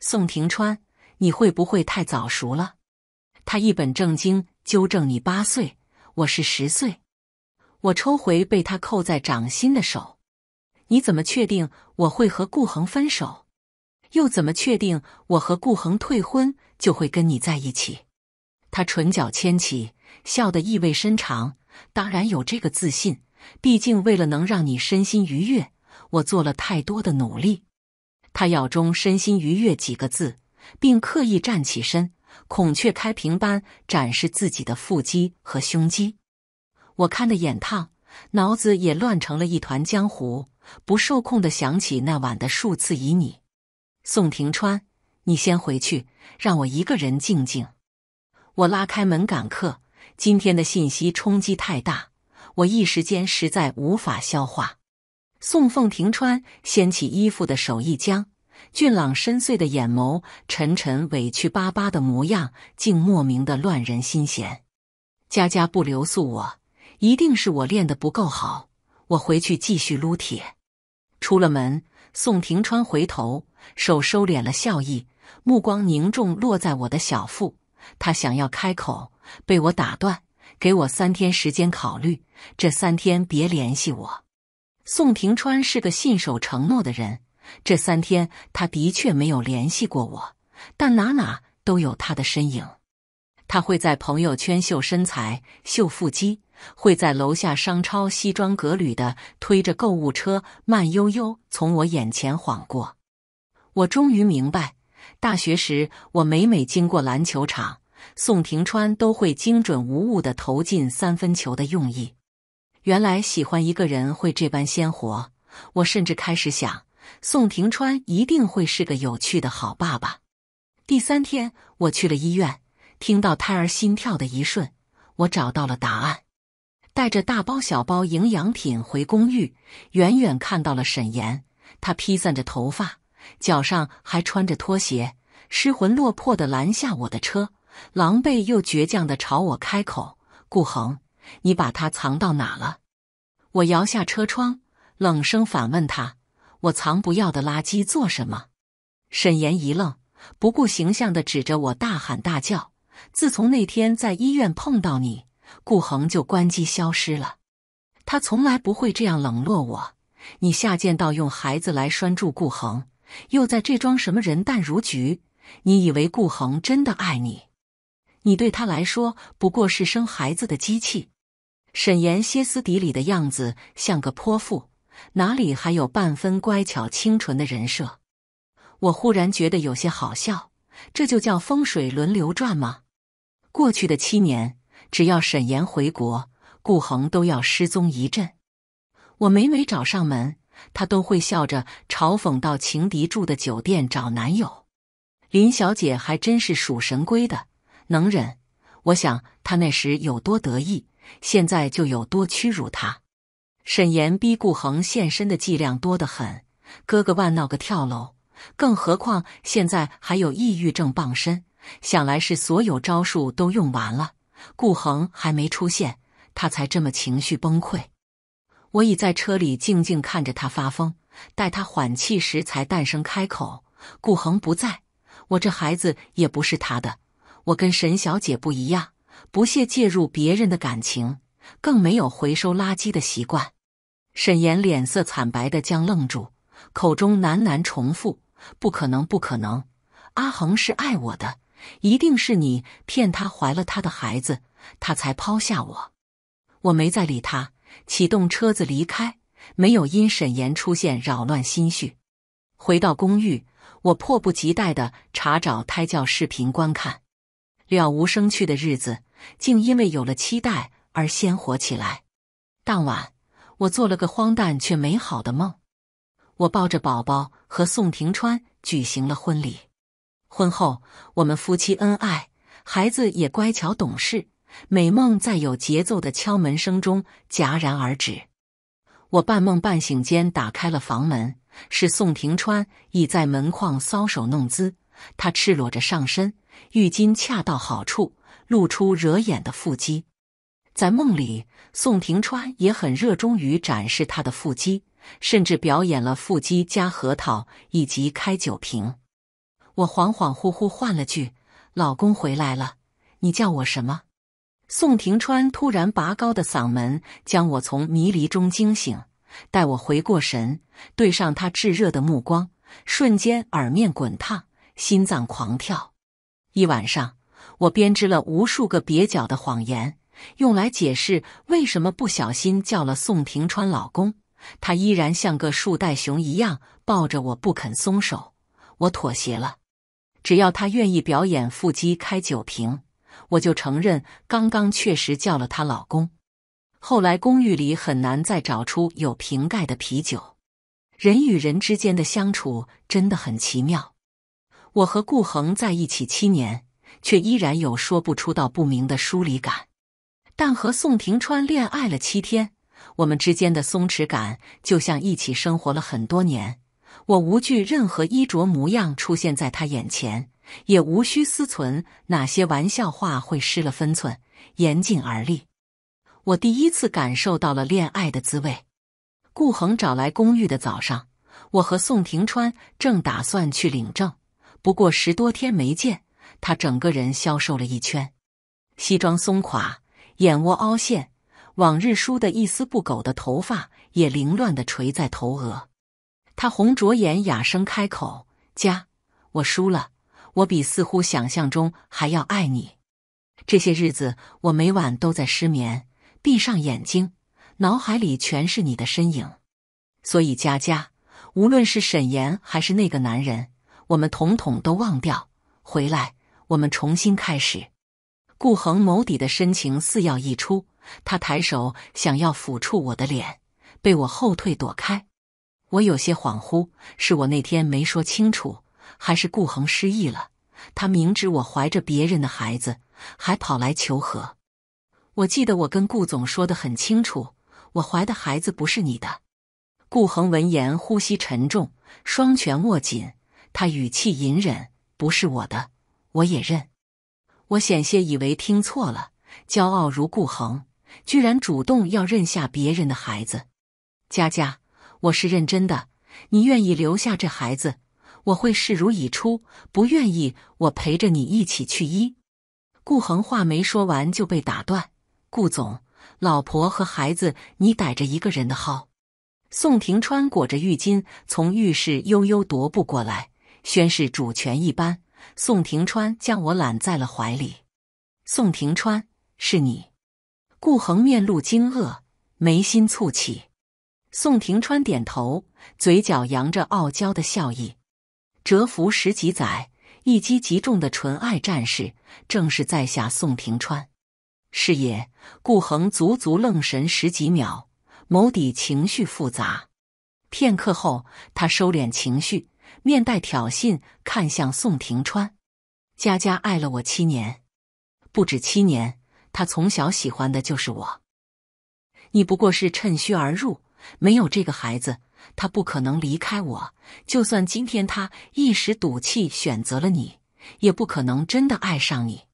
宋庭川，你会不会太早熟了？他一本正经纠正：“你八岁，我是十岁。”我抽回被他扣在掌心的手。你怎么确定我会和顾恒分手？又怎么确定我和顾恒退婚就会跟你在一起？他唇角牵起，笑得意味深长：“当然有这个自信。”毕竟，为了能让你身心愉悦，我做了太多的努力。他咬中“身心愉悦”几个字，并刻意站起身，孔雀开屏般展示自己的腹肌和胸肌。我看的眼烫，脑子也乱成了一团浆糊，不受控的想起那晚的数次旖旎。宋庭川，你先回去，让我一个人静静。我拉开门赶客，今天的信息冲击太大。我一时间实在无法消化，宋凤庭川掀起衣服的手一僵，俊朗深邃的眼眸，沉沉委屈巴巴的模样，竟莫名的乱人心弦。佳佳不留宿我，一定是我练得不够好，我回去继续撸铁。出了门，宋庭川回头，手收敛了笑意，目光凝重落在我的小腹，他想要开口，被我打断。给我三天时间考虑，这三天别联系我。宋平川是个信守承诺的人，这三天他的确没有联系过我，但哪哪都有他的身影。他会在朋友圈秀身材、秀腹肌，会在楼下商超西装革履的推着购物车慢悠悠从我眼前晃过。我终于明白，大学时我每每经过篮球场。宋庭川都会精准无误的投进三分球的用意。原来喜欢一个人会这般鲜活。我甚至开始想，宋庭川一定会是个有趣的好爸爸。第三天，我去了医院，听到胎儿心跳的一瞬，我找到了答案。带着大包小包营养品回公寓，远远看到了沈岩，他披散着头发，脚上还穿着拖鞋，失魂落魄的拦下我的车。狼狈又倔强地朝我开口：“顾恒，你把他藏到哪了？”我摇下车窗，冷声反问他：“我藏不要的垃圾做什么？”沈岩一愣，不顾形象地指着我大喊大叫：“自从那天在医院碰到你，顾恒就关机消失了。他从来不会这样冷落我。你下贱到用孩子来拴住顾恒，又在这装什么人淡如菊？你以为顾恒真的爱你？”你对他来说不过是生孩子的机器。沈岩歇斯底里的样子像个泼妇，哪里还有半分乖巧清纯的人设？我忽然觉得有些好笑，这就叫风水轮流转吗？过去的七年，只要沈岩回国，顾恒都要失踪一阵。我每每找上门，他都会笑着嘲讽到：“情敌住的酒店找男友，林小姐还真是属神龟的。”能忍，我想他那时有多得意，现在就有多屈辱。他沈岩逼顾恒现身的伎俩多得很，哥哥万闹个跳楼，更何况现在还有抑郁症傍身，想来是所有招数都用完了。顾恒还没出现，他才这么情绪崩溃。我已在车里静静看着他发疯，待他缓气时才淡声开口：“顾恒不在，我这孩子也不是他的。”我跟沈小姐不一样，不屑介入别人的感情，更没有回收垃圾的习惯。沈岩脸色惨白的将愣住，口中喃喃重复：“不可能，不可能！阿恒是爱我的，一定是你骗他怀了他的孩子，他才抛下我。”我没再理他，启动车子离开，没有因沈岩出现扰乱心绪。回到公寓，我迫不及待的查找胎教视频观看。了无生趣的日子，竟因为有了期待而鲜活起来。当晚，我做了个荒诞却美好的梦，我抱着宝宝和宋庭川举行了婚礼。婚后，我们夫妻恩爱，孩子也乖巧懂事。美梦在有节奏的敲门声中戛然而止。我半梦半醒间打开了房门，是宋庭川倚在门框搔首弄姿，他赤裸着上身。浴巾恰到好处，露出惹眼的腹肌。在梦里，宋庭川也很热衷于展示他的腹肌，甚至表演了腹肌加核桃以及开酒瓶。我恍恍惚惚换了句：“老公回来了，你叫我什么？”宋庭川突然拔高的嗓门将我从迷离中惊醒，待我回过神，对上他炙热的目光，瞬间耳面滚烫，心脏狂跳。一晚上，我编织了无数个蹩脚的谎言，用来解释为什么不小心叫了宋庭川老公。他依然像个树袋熊一样抱着我不肯松手。我妥协了，只要他愿意表演腹肌开酒瓶，我就承认刚刚确实叫了他老公。后来公寓里很难再找出有瓶盖的啤酒。人与人之间的相处真的很奇妙。我和顾恒在一起七年，却依然有说不出道不明的疏离感。但和宋庭川恋爱了七天，我们之间的松弛感就像一起生活了很多年。我无惧任何衣着模样出现在他眼前，也无需思忖哪些玩笑话会失了分寸，严尽而立。我第一次感受到了恋爱的滋味。顾恒找来公寓的早上，我和宋庭川正打算去领证。不过十多天没见，他整个人消瘦了一圈，西装松垮，眼窝凹陷，往日梳的一丝不苟的头发也凌乱的垂在头额。他红着眼哑声开口：“家，我输了，我比似乎想象中还要爱你。这些日子我每晚都在失眠，闭上眼睛，脑海里全是你的身影。所以，佳佳，无论是沈岩还是那个男人。”我们统统都忘掉，回来，我们重新开始。顾恒眸底的深情似要溢出，他抬手想要抚触我的脸，被我后退躲开。我有些恍惚，是我那天没说清楚，还是顾恒失忆了？他明知我怀着别人的孩子，还跑来求和。我记得我跟顾总说的很清楚，我怀的孩子不是你的。顾恒闻言，呼吸沉重，双拳握紧。他语气隐忍，不是我的，我也认。我险些以为听错了。骄傲如顾恒，居然主动要认下别人的孩子。佳佳，我是认真的，你愿意留下这孩子，我会视如己出；不愿意，我陪着你一起去医。顾恒话没说完就被打断。顾总，老婆和孩子，你逮着一个人的薅。”宋庭川裹着浴巾从浴室悠悠踱步过来。宣誓主权一般，宋庭川将我揽在了怀里。宋庭川，是你？顾恒面露惊愕，眉心蹙起。宋庭川点头，嘴角扬着傲娇的笑意。蛰伏十几载，一击即中的纯爱战士，正是在下宋庭川。是也。顾恒足足愣神十几秒，眸底情绪复杂。片刻后，他收敛情绪。面带挑衅看向宋庭川，佳佳爱了我七年，不止七年。他从小喜欢的就是我。你不过是趁虚而入。没有这个孩子，他不可能离开我。就算今天他一时赌气选择了你，也不可能真的爱上你。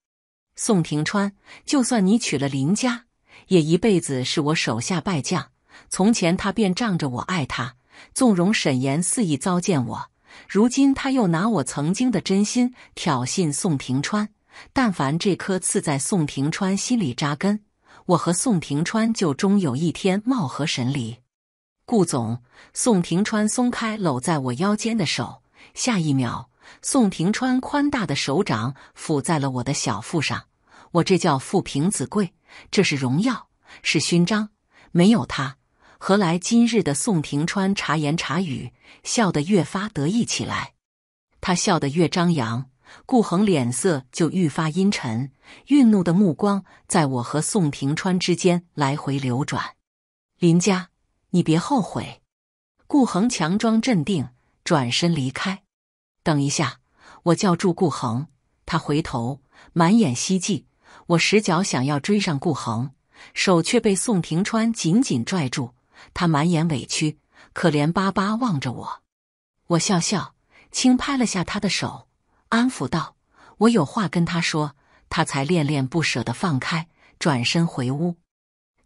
宋庭川，就算你娶了林家，也一辈子是我手下败将。从前他便仗着我爱他，纵容沈岩肆意糟践我。如今他又拿我曾经的真心挑衅宋庭川，但凡这颗刺在宋庭川心里扎根，我和宋庭川就终有一天貌合神离。顾总，宋庭川松开搂在我腰间的手，下一秒，宋庭川宽大的手掌抚在了我的小腹上。我这叫父凭子贵，这是荣耀，是勋章。没有他，何来今日的宋庭川？茶言茶语。笑得越发得意起来，他笑得越张扬，顾恒脸色就愈发阴沉，愠怒的目光在我和宋庭川之间来回流转。林家，你别后悔！顾恒强装镇定，转身离开。等一下，我叫住顾恒，他回头，满眼希冀。我使脚想要追上顾恒，手却被宋庭川紧紧拽住，他满眼委屈。可怜巴巴望着我，我笑笑，轻拍了下他的手，安抚道：“我有话跟他说。”他才恋恋不舍的放开，转身回屋。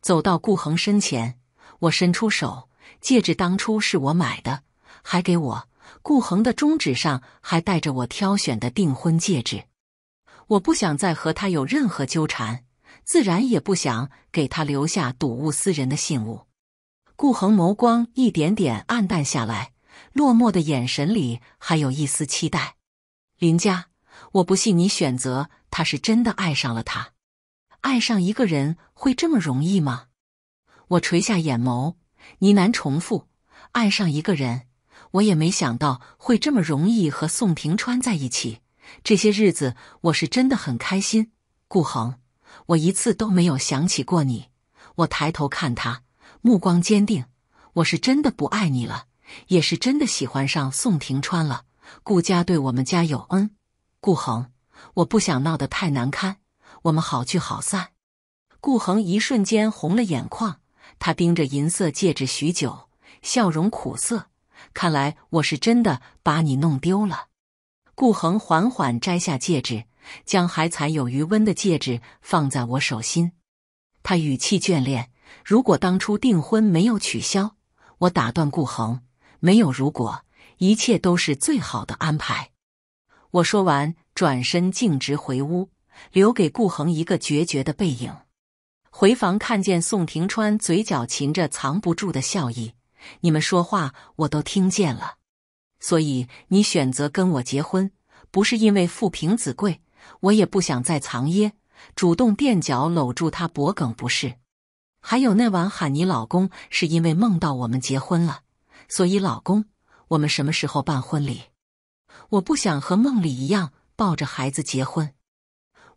走到顾恒身前，我伸出手，戒指当初是我买的，还给我。顾恒的中指上还带着我挑选的订婚戒指。我不想再和他有任何纠缠，自然也不想给他留下睹物思人的信物。顾恒眸光一点点暗淡下来，落寞的眼神里还有一丝期待。林家，我不信你选择他是真的爱上了他。爱上一个人会这么容易吗？我垂下眼眸，呢喃重复：“爱上一个人，我也没想到会这么容易和宋庭川在一起。”这些日子，我是真的很开心。顾恒，我一次都没有想起过你。我抬头看他。目光坚定，我是真的不爱你了，也是真的喜欢上宋庭川了。顾家对我们家有恩，顾恒，我不想闹得太难堪，我们好聚好散。顾恒一瞬间红了眼眶，他盯着银色戒指许久，笑容苦涩。看来我是真的把你弄丢了。顾恒缓缓摘下戒指，将还残留余温的戒指放在我手心，他语气眷恋。如果当初订婚没有取消，我打断顾恒。没有如果，一切都是最好的安排。我说完，转身径直回屋，留给顾恒一个决绝的背影。回房看见宋庭川嘴角噙着藏不住的笑意，你们说话我都听见了。所以你选择跟我结婚，不是因为富平子贵，我也不想再藏掖，主动垫脚搂住他脖梗，不是？还有那晚喊你老公，是因为梦到我们结婚了，所以老公，我们什么时候办婚礼？我不想和梦里一样抱着孩子结婚。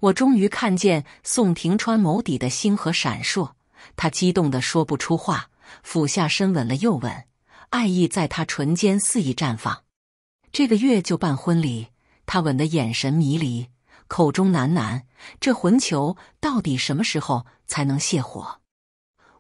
我终于看见宋庭川眸底的星河闪烁，他激动的说不出话，俯下身吻了又吻，爱意在他唇间肆意绽放。这个月就办婚礼，他吻的眼神迷离，口中喃喃：“这混球到底什么时候才能泄火？”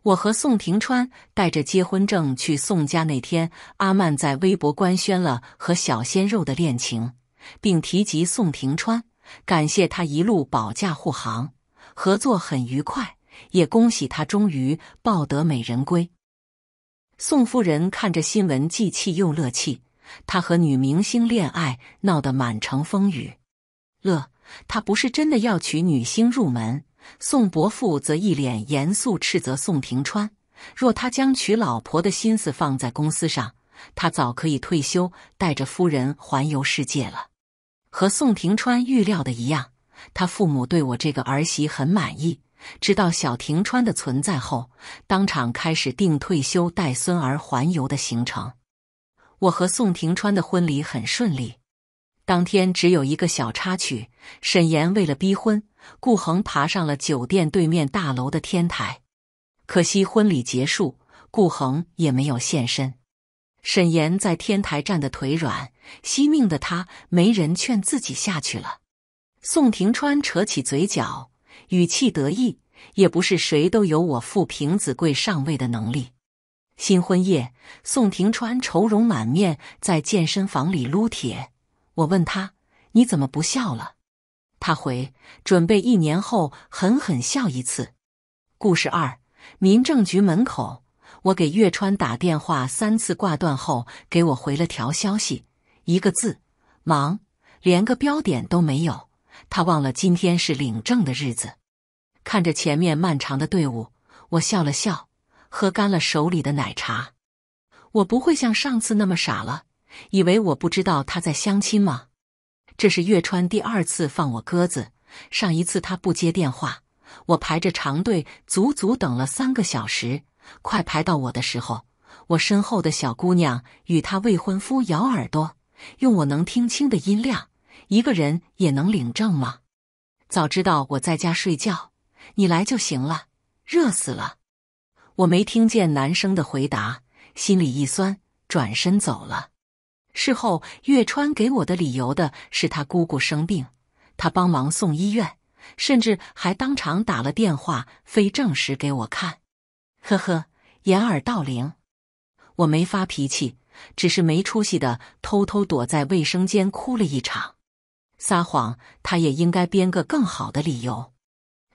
我和宋庭川带着结婚证去宋家那天，阿曼在微博官宣了和小鲜肉的恋情，并提及宋庭川，感谢他一路保驾护航，合作很愉快，也恭喜他终于抱得美人归。宋夫人看着新闻，既气又乐气。他和女明星恋爱闹得满城风雨，乐他不是真的要娶女星入门。宋伯父则一脸严肃斥责宋庭川：“若他将娶老婆的心思放在公司上，他早可以退休，带着夫人环游世界了。”和宋庭川预料的一样，他父母对我这个儿媳很满意。知道小庭川的存在后，当场开始定退休带孙儿环游的行程。我和宋庭川的婚礼很顺利，当天只有一个小插曲：沈岩为了逼婚。顾恒爬上了酒店对面大楼的天台，可惜婚礼结束，顾恒也没有现身。沈岩在天台站的腿软，惜命的他没人劝自己下去了。宋庭川扯起嘴角，语气得意：“也不是谁都有我傅平子贵上位的能力。”新婚夜，宋庭川愁容满面，在健身房里撸铁。我问他：“你怎么不笑了？”他回准备一年后狠狠笑一次。故事二，民政局门口，我给岳川打电话三次挂断后，给我回了条消息，一个字，忙，连个标点都没有。他忘了今天是领证的日子。看着前面漫长的队伍，我笑了笑，喝干了手里的奶茶。我不会像上次那么傻了，以为我不知道他在相亲吗？这是岳川第二次放我鸽子，上一次他不接电话，我排着长队足足等了三个小时。快排到我的时候，我身后的小姑娘与她未婚夫咬耳朵，用我能听清的音量：“一个人也能领证吗？”早知道我在家睡觉，你来就行了。热死了，我没听见男生的回答，心里一酸，转身走了。事后，月川给我的理由的是他姑姑生病，他帮忙送医院，甚至还当场打了电话非证实给我看。呵呵，掩耳盗铃。我没发脾气，只是没出息的偷偷躲在卫生间哭了一场。撒谎，他也应该编个更好的理由。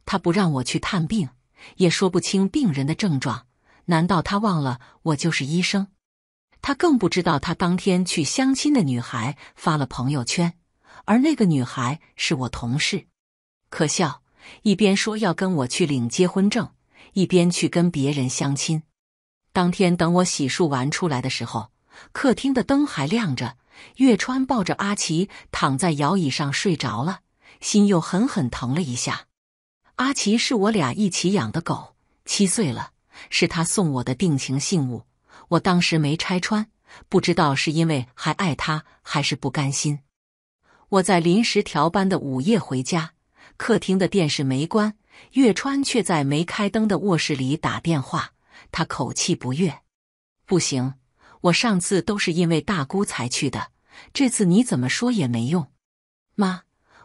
他不让我去探病，也说不清病人的症状，难道他忘了我就是医生？他更不知道，他当天去相亲的女孩发了朋友圈，而那个女孩是我同事。可笑，一边说要跟我去领结婚证，一边去跟别人相亲。当天等我洗漱完出来的时候，客厅的灯还亮着。月川抱着阿奇躺在摇椅上睡着了，心又狠狠疼了一下。阿奇是我俩一起养的狗，七岁了，是他送我的定情信物。我当时没拆穿，不知道是因为还爱他，还是不甘心。我在临时调班的午夜回家，客厅的电视没关，月川却在没开灯的卧室里打电话。他口气不悦：“不行，我上次都是因为大姑才去的，这次你怎么说也没用。”“妈，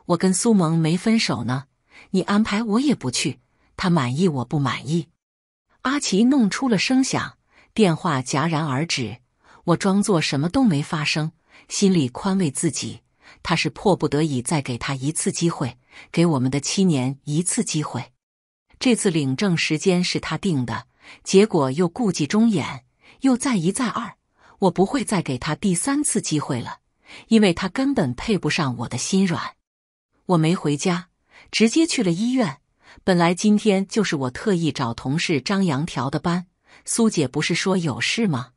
我跟苏萌没分手呢，你安排我也不去。他满意我不满意？”阿奇弄出了声响。电话戛然而止，我装作什么都没发生，心里宽慰自己，他是迫不得已，再给他一次机会，给我们的七年一次机会。这次领证时间是他定的，结果又顾忌忠言，又再一再二，我不会再给他第三次机会了，因为他根本配不上我的心软。我没回家，直接去了医院。本来今天就是我特意找同事张扬调的班。苏姐不是说有事吗？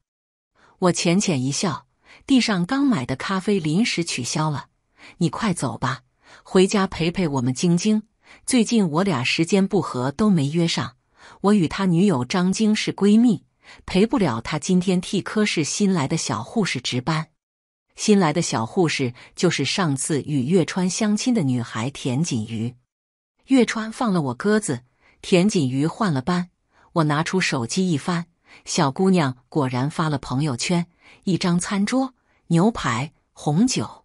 我浅浅一笑，地上刚买的咖啡临时取消了，你快走吧，回家陪陪我们晶晶。最近我俩时间不合，都没约上。我与他女友张晶是闺蜜，陪不了她。今天替科室新来的小护士值班，新来的小护士就是上次与月川相亲的女孩田锦瑜。月川放了我鸽子，田锦瑜换了班。我拿出手机一翻，小姑娘果然发了朋友圈，一张餐桌，牛排，红酒，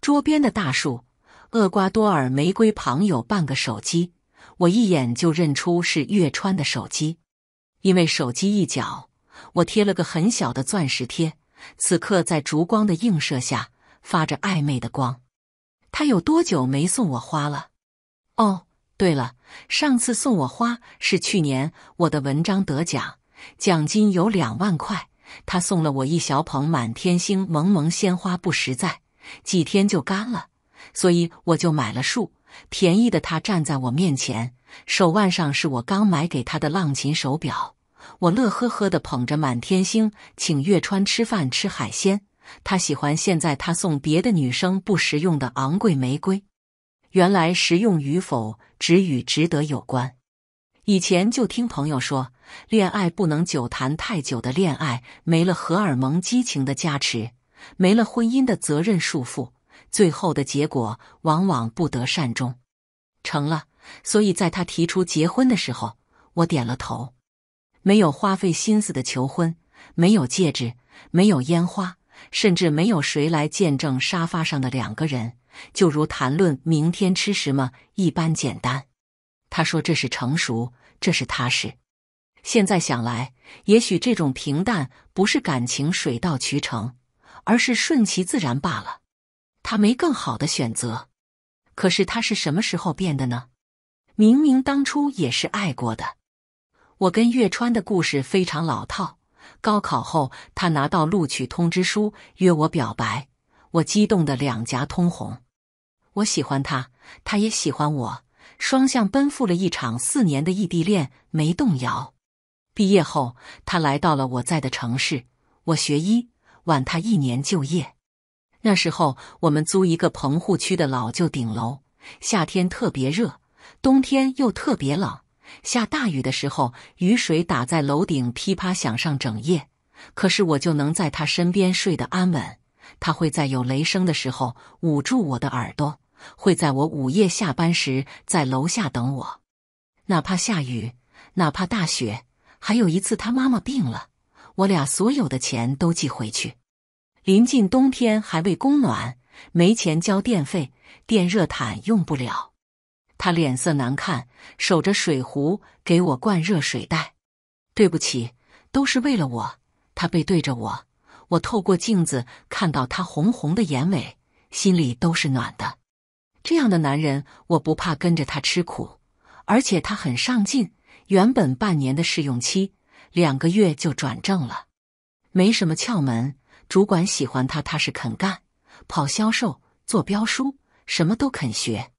桌边的大树，厄瓜多尔玫瑰旁有半个手机。我一眼就认出是月川的手机，因为手机一角我贴了个很小的钻石贴，此刻在烛光的映射下发着暧昧的光。他有多久没送我花了？哦。对了，上次送我花是去年我的文章得奖，奖金有两万块，他送了我一小捧满天星，萌萌鲜花不实在，几天就干了，所以我就买了束便宜的。他站在我面前，手腕上是我刚买给他的浪琴手表，我乐呵呵的捧着满天星请月川吃饭吃海鲜，他喜欢。现在他送别的女生不实用的昂贵玫瑰。原来实用与否只与值得有关。以前就听朋友说，恋爱不能久谈太久的恋爱，没了荷尔蒙激情的加持，没了婚姻的责任束缚，最后的结果往往不得善终。成了，所以在他提出结婚的时候，我点了头。没有花费心思的求婚，没有戒指，没有烟花。甚至没有谁来见证沙发上的两个人，就如谈论明天吃什么一般简单。他说这是成熟，这是踏实。现在想来，也许这种平淡不是感情水到渠成，而是顺其自然罢了。他没更好的选择，可是他是什么时候变的呢？明明当初也是爱过的。我跟月川的故事非常老套。高考后，他拿到录取通知书，约我表白。我激动的两颊通红，我喜欢他，他也喜欢我，双向奔赴了一场四年的异地恋，没动摇。毕业后，他来到了我在的城市，我学医，晚他一年就业。那时候，我们租一个棚户区的老旧顶楼，夏天特别热，冬天又特别冷。下大雨的时候，雨水打在楼顶，噼啪响上整夜。可是我就能在他身边睡得安稳。他会在有雷声的时候捂住我的耳朵，会在我午夜下班时在楼下等我。哪怕下雨，哪怕大雪。还有一次，他妈妈病了，我俩所有的钱都寄回去。临近冬天，还未供暖，没钱交电费，电热毯用不了。他脸色难看，守着水壶给我灌热水袋。对不起，都是为了我。他背对着我，我透过镜子看到他红红的眼尾，心里都是暖的。这样的男人，我不怕跟着他吃苦。而且他很上进，原本半年的试用期，两个月就转正了。没什么窍门，主管喜欢他，他是肯干。跑销售、做标书，什么都肯学。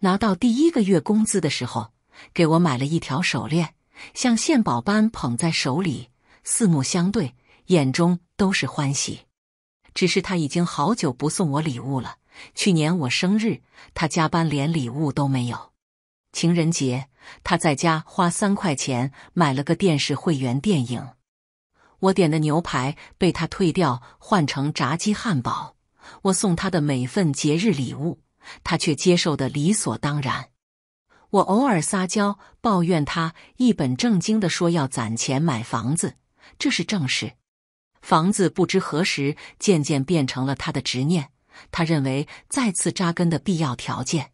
拿到第一个月工资的时候，给我买了一条手链，像献宝般捧在手里，四目相对，眼中都是欢喜。只是他已经好久不送我礼物了。去年我生日，他加班连礼物都没有。情人节，他在家花三块钱买了个电视会员电影。我点的牛排被他退掉，换成炸鸡汉堡。我送他的每份节日礼物。他却接受的理所当然。我偶尔撒娇抱怨他，一本正经的说要攒钱买房子，这是正事。房子不知何时渐渐变成了他的执念，他认为再次扎根的必要条件。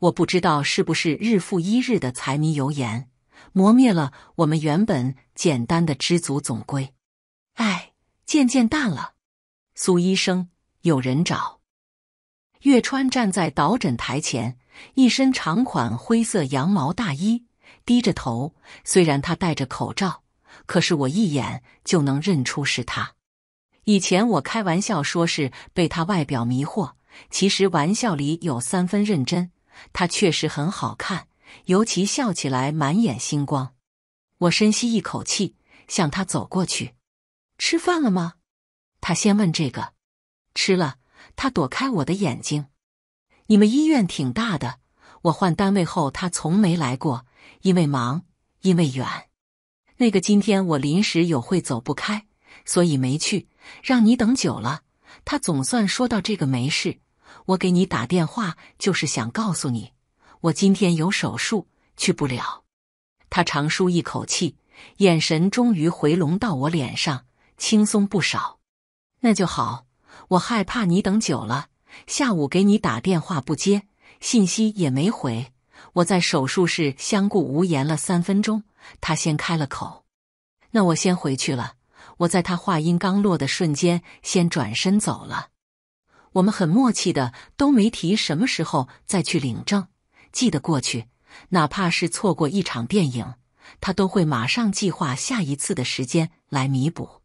我不知道是不是日复一日的柴米油盐磨灭了我们原本简单的知足总归，哎，渐渐淡了。苏医生，有人找。月川站在导诊台前，一身长款灰色羊毛大衣，低着头。虽然他戴着口罩，可是我一眼就能认出是他。以前我开玩笑说是被他外表迷惑，其实玩笑里有三分认真。他确实很好看，尤其笑起来满眼星光。我深吸一口气，向他走过去：“吃饭了吗？”他先问这个：“吃了。”他躲开我的眼睛。你们医院挺大的。我换单位后，他从没来过，因为忙，因为远。那个今天我临时有会走不开，所以没去，让你等久了。他总算说到这个没事。我给你打电话就是想告诉你，我今天有手术，去不了。他长舒一口气，眼神终于回笼到我脸上，轻松不少。那就好。我害怕你等久了，下午给你打电话不接，信息也没回。我在手术室相顾无言了三分钟，他先开了口：“那我先回去了。”我在他话音刚落的瞬间，先转身走了。我们很默契的都没提什么时候再去领证。记得过去，哪怕是错过一场电影，他都会马上计划下一次的时间来弥补。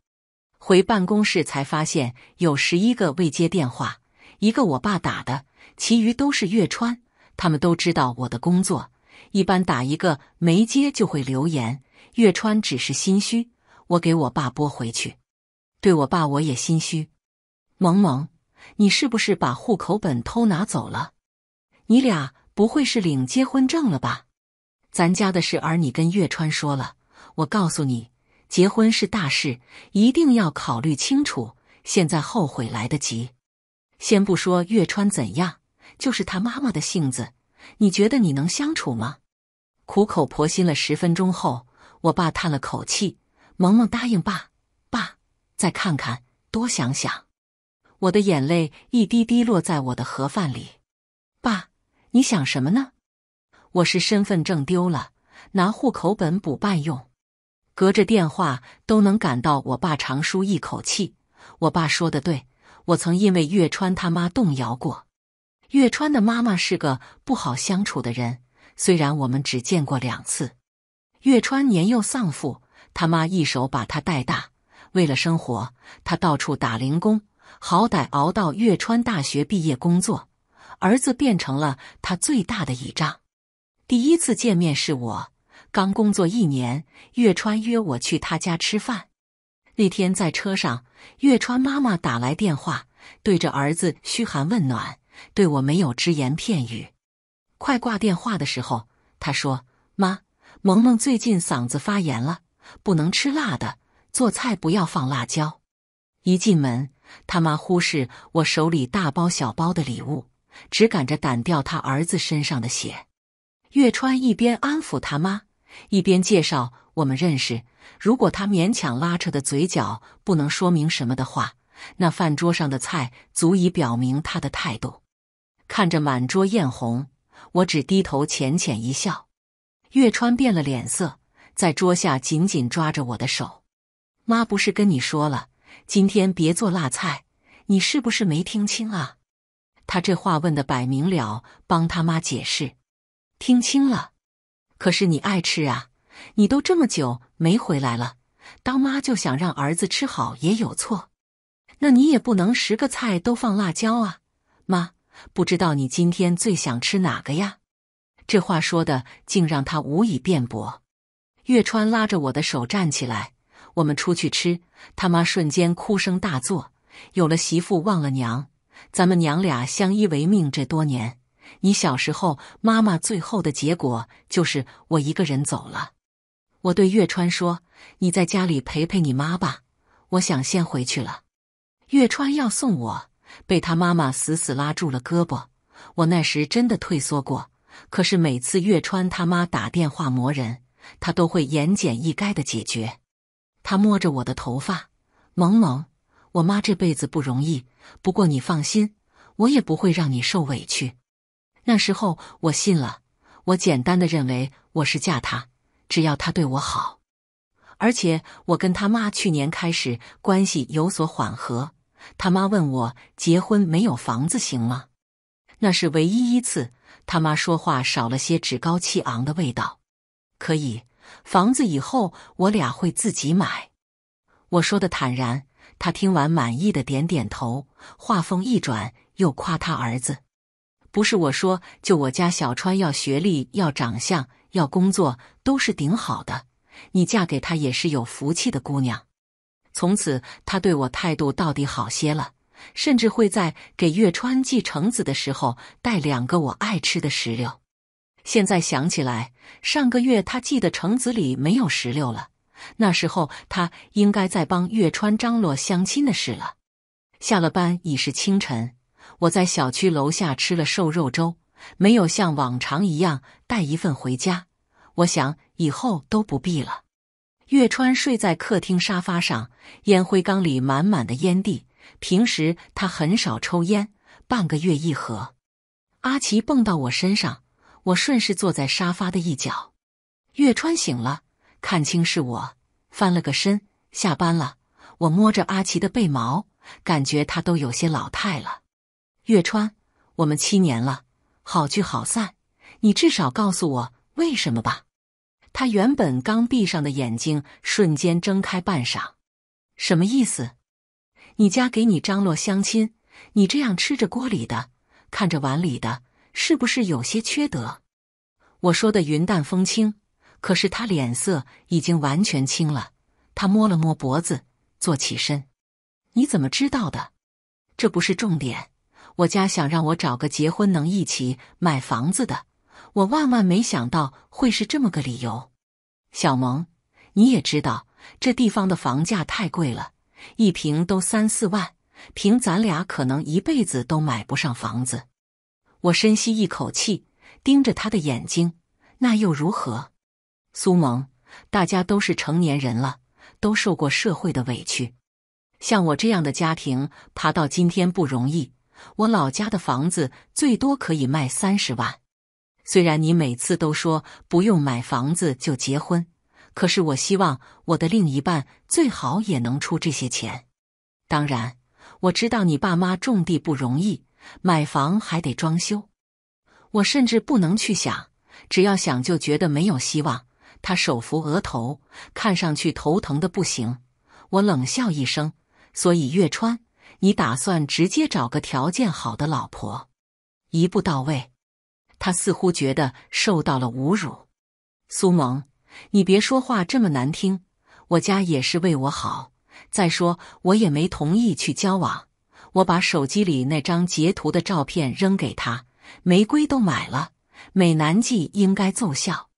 回办公室才发现有十一个未接电话，一个我爸打的，其余都是月川。他们都知道我的工作，一般打一个没接就会留言。月川只是心虚，我给我爸拨回去。对我爸我也心虚。萌萌，你是不是把户口本偷拿走了？你俩不会是领结婚证了吧？咱家的事儿你跟月川说了，我告诉你。结婚是大事，一定要考虑清楚。现在后悔来得及。先不说月川怎样，就是他妈妈的性子，你觉得你能相处吗？苦口婆心了十分钟后，我爸叹了口气：“萌萌答应爸，爸再看看，多想想。”我的眼泪一滴滴落在我的盒饭里。爸，你想什么呢？我是身份证丢了，拿户口本补办用。隔着电话都能感到我爸长舒一口气。我爸说的对，我曾因为月川他妈动摇过。月川的妈妈是个不好相处的人，虽然我们只见过两次。月川年幼丧父，他妈一手把他带大，为了生活，他到处打零工，好歹熬到月川大学毕业工作。儿子变成了他最大的倚仗。第一次见面是我。刚工作一年，月川约我去他家吃饭。那天在车上，月川妈妈打来电话，对着儿子嘘寒问暖，对我没有只言片语。快挂电话的时候，他说：“妈，萌萌最近嗓子发炎了，不能吃辣的，做菜不要放辣椒。”一进门，他妈忽视我手里大包小包的礼物，只赶着掸掉他儿子身上的血。月川一边安抚他妈。一边介绍我们认识，如果他勉强拉扯的嘴角不能说明什么的话，那饭桌上的菜足以表明他的态度。看着满桌艳红，我只低头浅浅一笑。月川变了脸色，在桌下紧紧抓着我的手。妈不是跟你说了，今天别做辣菜，你是不是没听清啊？他这话问的摆明了帮他妈解释，听清了。可是你爱吃啊！你都这么久没回来了，当妈就想让儿子吃好也有错。那你也不能十个菜都放辣椒啊！妈，不知道你今天最想吃哪个呀？这话说的竟让他无以辩驳。月川拉着我的手站起来，我们出去吃。他妈瞬间哭声大作，有了媳妇忘了娘，咱们娘俩相依为命这多年。你小时候，妈妈最后的结果就是我一个人走了。我对月川说：“你在家里陪陪你妈吧，我想先回去了。”月川要送我，被他妈妈死死拉住了胳膊。我那时真的退缩过，可是每次月川他妈打电话磨人，他都会言简意赅的解决。他摸着我的头发，萌萌，我妈这辈子不容易，不过你放心，我也不会让你受委屈。那时候我信了，我简单的认为我是嫁他，只要他对我好。而且我跟他妈去年开始关系有所缓和。他妈问我结婚没有房子行吗？那是唯一一次他妈说话少了些趾高气昂的味道。可以，房子以后我俩会自己买。我说的坦然，他听完满意的点点头。话锋一转，又夸他儿子。不是我说，就我家小川要学历、要长相、要工作，都是顶好的。你嫁给他也是有福气的姑娘。从此，他对我态度到底好些了，甚至会在给月川寄橙子的时候带两个我爱吃的石榴。现在想起来，上个月他寄的橙子里没有石榴了，那时候他应该在帮月川张罗相亲的事了。下了班已是清晨。我在小区楼下吃了瘦肉粥，没有像往常一样带一份回家。我想以后都不必了。月川睡在客厅沙发上，烟灰缸里满满的烟蒂。平时他很少抽烟，半个月一盒。阿奇蹦到我身上，我顺势坐在沙发的一角。月川醒了，看清是我，翻了个身。下班了，我摸着阿奇的背毛，感觉他都有些老态了。月川，我们七年了，好聚好散，你至少告诉我为什么吧。他原本刚闭上的眼睛瞬间睁开半晌，什么意思？你家给你张罗相亲，你这样吃着锅里的，看着碗里的，是不是有些缺德？我说的云淡风轻，可是他脸色已经完全青了。他摸了摸脖子，坐起身。你怎么知道的？这不是重点。我家想让我找个结婚能一起买房子的，我万万没想到会是这么个理由。小萌，你也知道这地方的房价太贵了，一平都三四万，凭咱俩可能一辈子都买不上房子。我深吸一口气，盯着他的眼睛，那又如何？苏萌，大家都是成年人了，都受过社会的委屈，像我这样的家庭爬到今天不容易。我老家的房子最多可以卖三十万。虽然你每次都说不用买房子就结婚，可是我希望我的另一半最好也能出这些钱。当然，我知道你爸妈种地不容易，买房还得装修。我甚至不能去想，只要想就觉得没有希望。他手扶额头，看上去头疼的不行。我冷笑一声，所以月川。你打算直接找个条件好的老婆，一步到位？他似乎觉得受到了侮辱。苏萌，你别说话这么难听。我家也是为我好。再说我也没同意去交往。我把手机里那张截图的照片扔给他。玫瑰都买了，美男计应该奏效。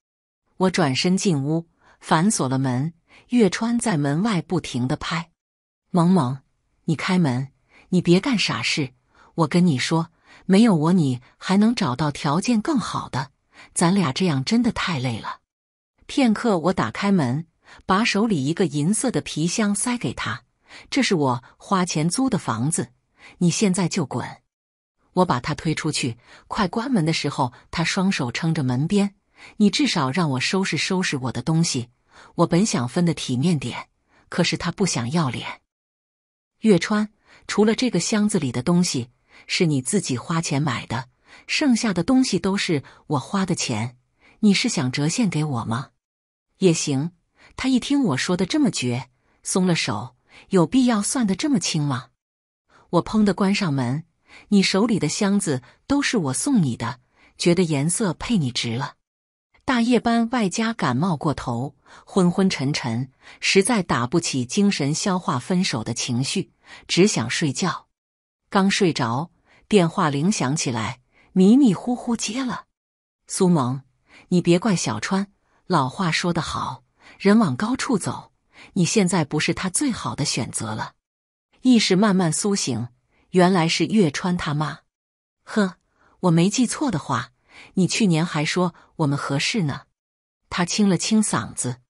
我转身进屋，反锁了门。月川在门外不停的拍。萌萌。你开门，你别干傻事！我跟你说，没有我你还能找到条件更好的。咱俩这样真的太累了。片刻，我打开门，把手里一个银色的皮箱塞给他，这是我花钱租的房子。你现在就滚！我把他推出去。快关门的时候，他双手撑着门边。你至少让我收拾收拾我的东西。我本想分得体面点，可是他不想要脸。月川，除了这个箱子里的东西是你自己花钱买的，剩下的东西都是我花的钱。你是想折现给我吗？也行。他一听我说的这么绝，松了手。有必要算得这么清吗？我砰地关上门。你手里的箱子都是我送你的，觉得颜色配你值了。大夜班外加感冒过头，昏昏沉沉，实在打不起精神消化分手的情绪。只想睡觉，刚睡着，电话铃响起来，迷迷糊糊接了。苏萌，你别怪小川。老话说得好，人往高处走。你现在不是他最好的选择了。意识慢慢苏醒，原来是月川他妈。呵，我没记错的话，你去年还说我们合适呢。他清了清嗓子，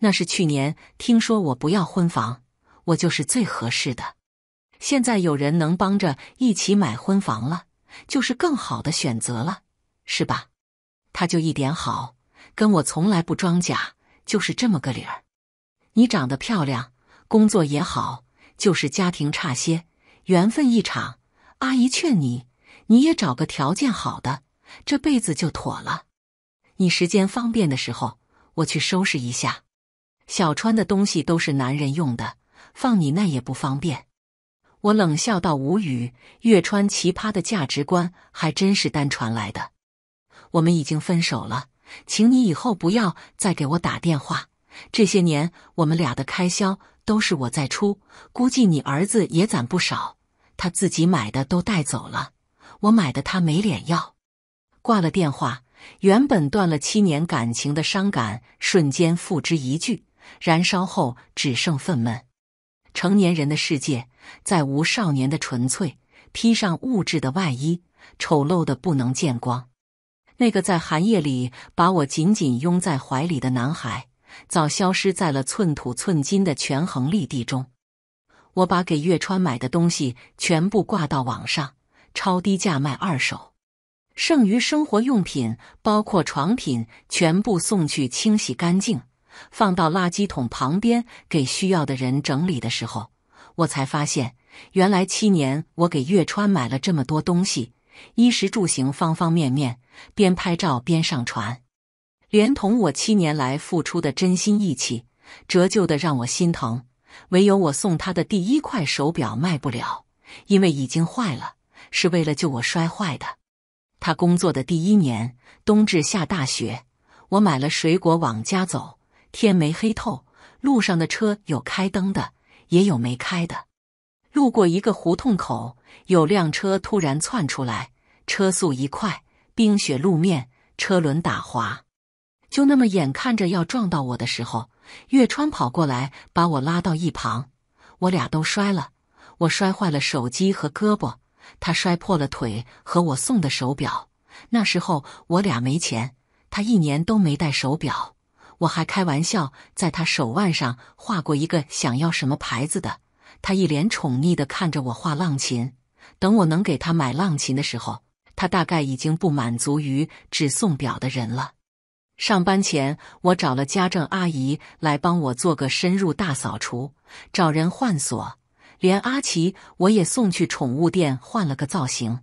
那是去年，听说我不要婚房。我就是最合适的，现在有人能帮着一起买婚房了，就是更好的选择了，是吧？他就一点好，跟我从来不装假，就是这么个理儿。你长得漂亮，工作也好，就是家庭差些，缘分一场，阿姨劝你，你也找个条件好的，这辈子就妥了。你时间方便的时候，我去收拾一下小川的东西，都是男人用的。放你那也不方便，我冷笑道：“无语，月川奇葩的价值观还真是单传来的。我们已经分手了，请你以后不要再给我打电话。这些年我们俩的开销都是我在出，估计你儿子也攒不少，他自己买的都带走了，我买的他没脸要。”挂了电话，原本断了七年感情的伤感瞬间付之一炬，燃烧后只剩愤懑。成年人的世界，再无少年的纯粹，披上物质的外衣，丑陋的不能见光。那个在寒夜里把我紧紧拥在怀里的男孩，早消失在了寸土寸金的权衡利地中。我把给月川买的东西全部挂到网上，超低价卖二手。剩余生活用品，包括床品，全部送去清洗干净。放到垃圾桶旁边给需要的人整理的时候，我才发现，原来七年我给月川买了这么多东西，衣食住行方方面面。边拍照边上传，连同我七年来付出的真心义气，折旧的让我心疼。唯有我送他的第一块手表卖不了，因为已经坏了，是为了救我摔坏的。他工作的第一年冬至下大雪，我买了水果往家走。天没黑透，路上的车有开灯的，也有没开的。路过一个胡同口，有辆车突然窜出来，车速一快，冰雪路面，车轮打滑，就那么眼看着要撞到我的时候，月川跑过来把我拉到一旁，我俩都摔了。我摔坏了手机和胳膊，他摔破了腿和我送的手表。那时候我俩没钱，他一年都没戴手表。我还开玩笑，在他手腕上画过一个想要什么牌子的。他一脸宠溺地看着我，画浪琴。等我能给他买浪琴的时候，他大概已经不满足于只送表的人了。上班前，我找了家政阿姨来帮我做个深入大扫除，找人换锁，连阿奇我也送去宠物店换了个造型。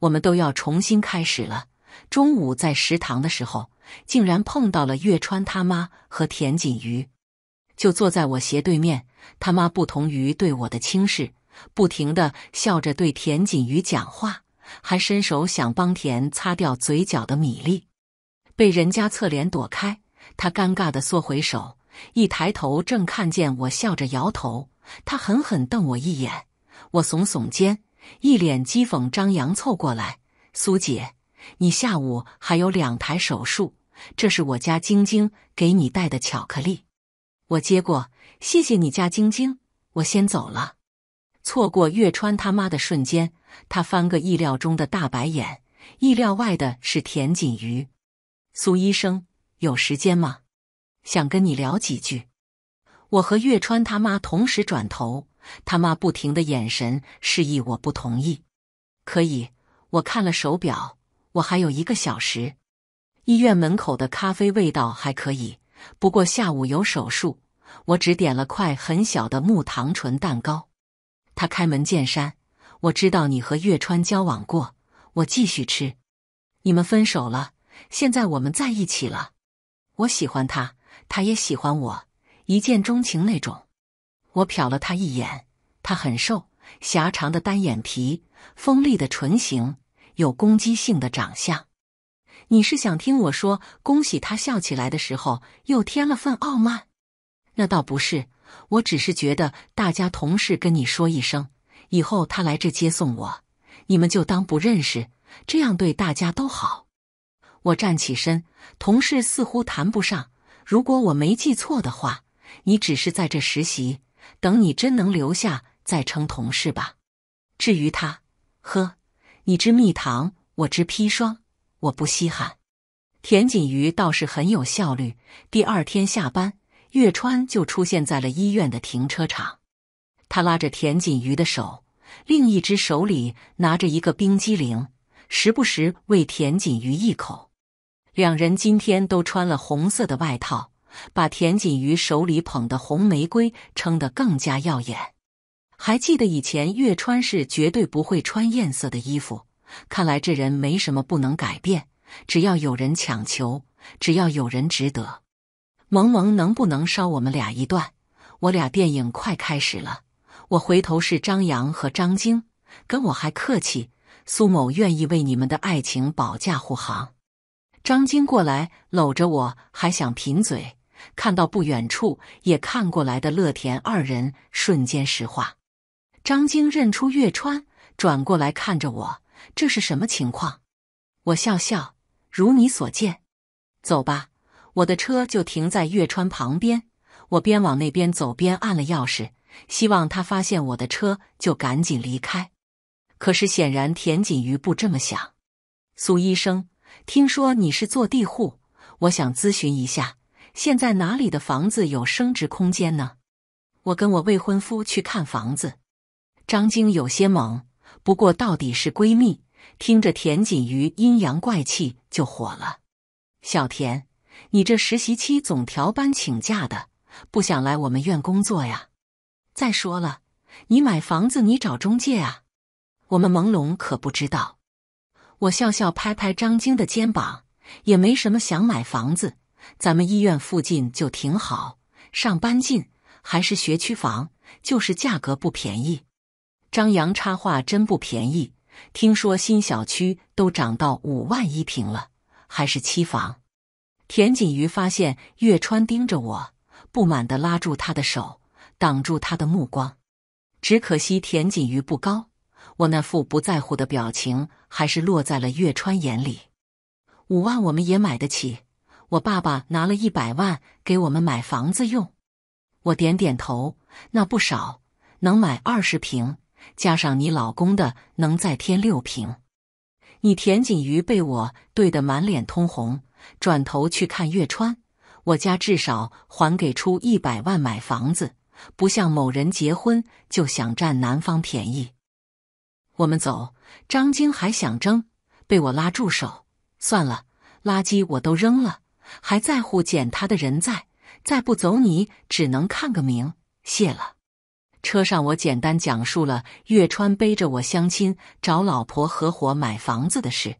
我们都要重新开始了。中午在食堂的时候。竟然碰到了月川他妈和田锦瑜，就坐在我斜对面。他妈不同于对我的轻视，不停的笑着对田锦瑜讲话，还伸手想帮田擦掉嘴角的米粒，被人家侧脸躲开。他尴尬的缩回手，一抬头正看见我笑着摇头，他狠狠瞪我一眼。我耸耸肩，一脸讥讽。张扬凑过来：“苏姐，你下午还有两台手术。”这是我家晶晶给你带的巧克力，我接过，谢谢你家晶晶，我先走了。错过月川他妈的瞬间，他翻个意料中的大白眼，意料外的是田锦瑜，苏医生有时间吗？想跟你聊几句。我和月川他妈同时转头，他妈不停的眼神示意我不同意。可以，我看了手表，我还有一个小时。医院门口的咖啡味道还可以，不过下午有手术，我只点了块很小的木糖醇蛋糕。他开门见山，我知道你和月川交往过，我继续吃。你们分手了，现在我们在一起了。我喜欢他，他也喜欢我，一见钟情那种。我瞟了他一眼，他很瘦，狭长的单眼皮，锋利的唇形，有攻击性的长相。你是想听我说恭喜他笑起来的时候又添了份傲慢？那倒不是，我只是觉得大家同事跟你说一声，以后他来这接送我，你们就当不认识，这样对大家都好。我站起身，同事似乎谈不上。如果我没记错的话，你只是在这实习，等你真能留下再称同事吧。至于他，呵，你知蜜糖，我知砒霜。我不稀罕，田锦瑜倒是很有效率。第二天下班，月川就出现在了医院的停车场。他拉着田锦瑜的手，另一只手里拿着一个冰激凌，时不时喂田锦瑜一口。两人今天都穿了红色的外套，把田锦瑜手里捧的红玫瑰撑得更加耀眼。还记得以前，月川是绝对不会穿艳色的衣服。看来这人没什么不能改变，只要有人强求，只要有人值得。萌萌能不能捎我们俩一段？我俩电影快开始了，我回头是张扬和张晶，跟我还客气。苏某愿意为你们的爱情保驾护航。张晶过来搂着我，还想贫嘴，看到不远处也看过来的乐田二人，瞬间石化。张晶认出月川，转过来看着我。这是什么情况？我笑笑，如你所见，走吧，我的车就停在月川旁边。我边往那边走边按了钥匙，希望他发现我的车就赶紧离开。可是显然田锦瑜不这么想。苏医生，听说你是做地户，我想咨询一下，现在哪里的房子有升值空间呢？我跟我未婚夫去看房子，张晶有些懵。不过到底是闺蜜，听着田锦瑜阴阳怪气就火了。小田，你这实习期总调班请假的，不想来我们院工作呀？再说了，你买房子你找中介啊？我们朦胧可不知道。我笑笑，拍拍张晶的肩膀，也没什么想买房子，咱们医院附近就挺好，上班近，还是学区房，就是价格不便宜。张扬插话：“真不便宜，听说新小区都涨到五万一平了，还是期房。”田锦瑜发现岳川盯着我，不满地拉住他的手，挡住他的目光。只可惜田锦瑜不高，我那副不在乎的表情还是落在了岳川眼里。五万我们也买得起，我爸爸拿了一百万给我们买房子用。我点点头：“那不少，能买二十平。”加上你老公的，能再添六瓶。你田锦瑜被我怼得满脸通红，转头去看月川。我家至少还给出一百万买房子，不像某人结婚就想占男方便宜。我们走。张晶还想争，被我拉住手。算了，垃圾我都扔了，还在乎捡他的人在？再不走，你只能看个名。谢了。车上，我简单讲述了月川背着我相亲、找老婆、合伙买房子的事。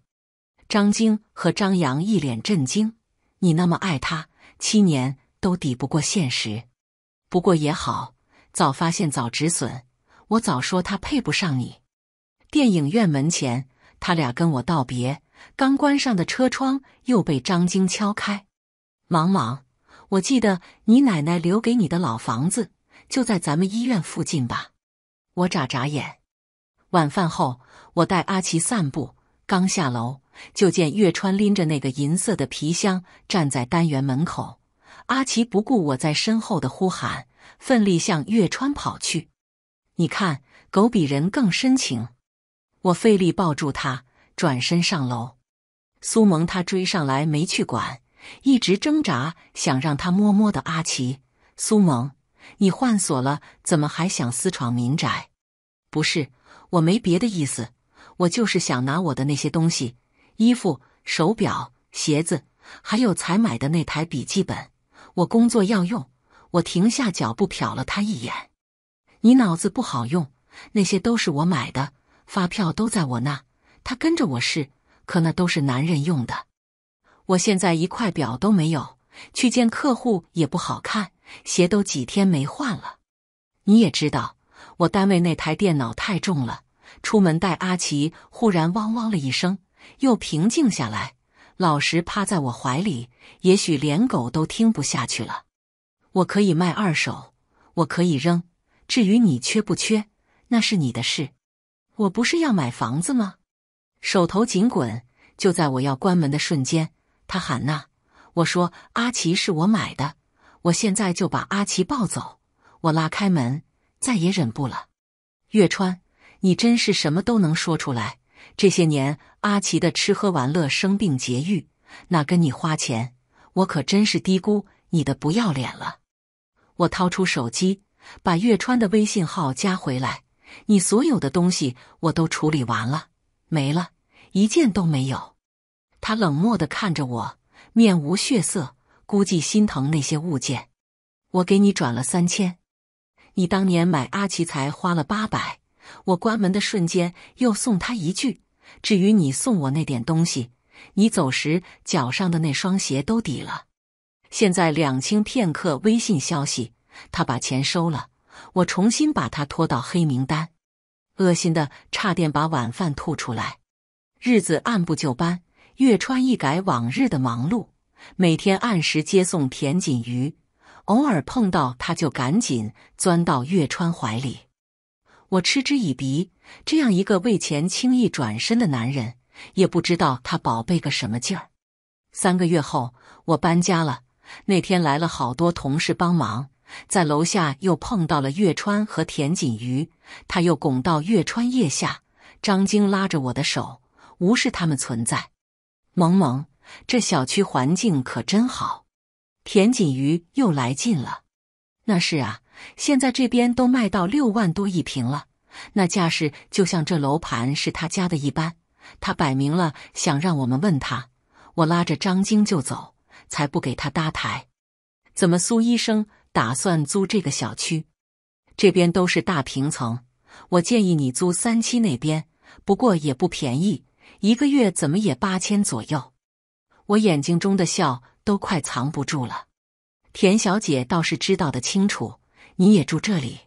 张晶和张扬一脸震惊。你那么爱他，七年都抵不过现实。不过也好，早发现早止损。我早说他配不上你。电影院门前，他俩跟我道别。刚关上的车窗又被张晶敲开。茫茫，我记得你奶奶留给你的老房子。就在咱们医院附近吧。我眨眨眼。晚饭后，我带阿奇散步，刚下楼就见月川拎着那个银色的皮箱站在单元门口。阿奇不顾我在身后的呼喊，奋力向月川跑去。你看，狗比人更深情。我费力抱住他，转身上楼。苏萌他追上来没去管，一直挣扎想让他摸摸的阿奇。苏萌。你换锁了，怎么还想私闯民宅？不是，我没别的意思，我就是想拿我的那些东西，衣服、手表、鞋子，还有才买的那台笔记本，我工作要用。我停下脚步，瞟了他一眼。你脑子不好用，那些都是我买的，发票都在我那。他跟着我是，可那都是男人用的。我现在一块表都没有，去见客户也不好看。鞋都几天没换了，你也知道我单位那台电脑太重了。出门带阿奇，忽然汪汪了一声，又平静下来，老实趴在我怀里。也许连狗都听不下去了。我可以卖二手，我可以扔。至于你缺不缺，那是你的事。我不是要买房子吗？手头紧，滚！就在我要关门的瞬间，他喊呐，我说阿奇是我买的。我现在就把阿奇抱走。我拉开门，再也忍不了。月川，你真是什么都能说出来。这些年阿奇的吃喝玩乐、生病、劫狱，那跟你花钱，我可真是低估你的不要脸了。我掏出手机，把月川的微信号加回来。你所有的东西我都处理完了，没了，一件都没有。他冷漠的看着我，面无血色。估计心疼那些物件，我给你转了三千。你当年买阿奇才花了八百，我关门的瞬间又送他一句。至于你送我那点东西，你走时脚上的那双鞋都抵了。现在两清片刻，微信消息，他把钱收了，我重新把他拖到黑名单。恶心的，差点把晚饭吐出来。日子按部就班，月川一改往日的忙碌。每天按时接送田锦瑜，偶尔碰到他就赶紧钻到岳川怀里。我嗤之以鼻，这样一个为钱轻易转身的男人，也不知道他宝贝个什么劲儿。三个月后我搬家了，那天来了好多同事帮忙，在楼下又碰到了岳川和田锦瑜，他又拱到岳川腋下。张晶拉着我的手，无视他们存在，萌萌。这小区环境可真好，田锦瑜又来劲了。那是啊，现在这边都卖到六万多一平了，那架势就像这楼盘是他家的一般。他摆明了想让我们问他，我拉着张晶就走，才不给他搭台。怎么苏医生打算租这个小区？这边都是大平层，我建议你租三期那边，不过也不便宜，一个月怎么也八千左右。我眼睛中的笑都快藏不住了，田小姐倒是知道的清楚。你也住这里？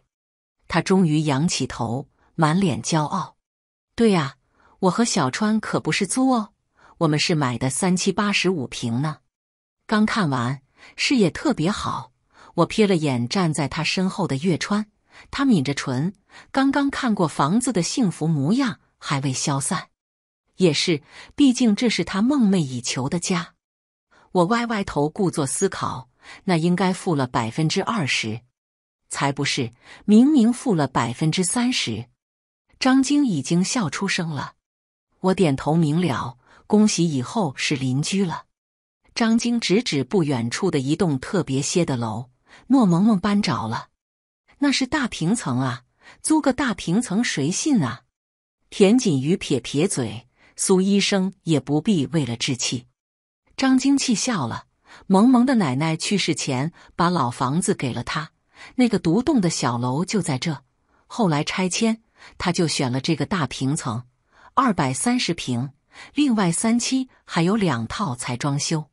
她终于仰起头，满脸骄傲。对啊，我和小川可不是租哦，我们是买的三七八十五平呢。刚看完，视野特别好。我瞥了眼站在她身后的月川，他抿着唇，刚刚看过房子的幸福模样还未消散。也是，毕竟这是他梦寐以求的家。我歪歪头，故作思考：“那应该付了百分之二十，才不是，明明付了百分之三十。”张晶已经笑出声了。我点头明了：“恭喜，以后是邻居了。”张晶指指不远处的一栋特别些的楼：“诺萌萌搬着了，那是大平层啊！租个大平层，谁信啊？”田锦瑜撇撇嘴。苏医生也不必为了置气，张晶气笑了。萌萌的奶奶去世前把老房子给了他，那个独栋的小楼就在这。后来拆迁，他就选了这个大平层，二百三十平。另外三期还有两套才装修。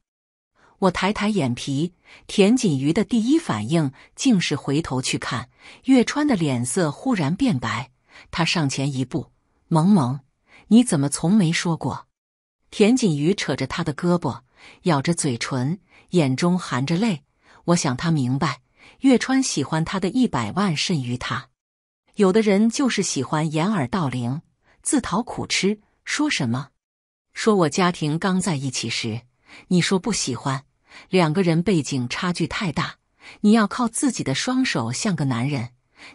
我抬抬眼皮，田锦瑜的第一反应竟是回头去看。月川的脸色忽然变白，他上前一步，萌萌。你怎么从没说过？田锦瑜扯着他的胳膊，咬着嘴唇，眼中含着泪。我想他明白，月川喜欢他的一百万甚于他。有的人就是喜欢掩耳盗铃，自讨苦吃。说什么？说我家庭刚在一起时，你说不喜欢，两个人背景差距太大，你要靠自己的双手像个男人。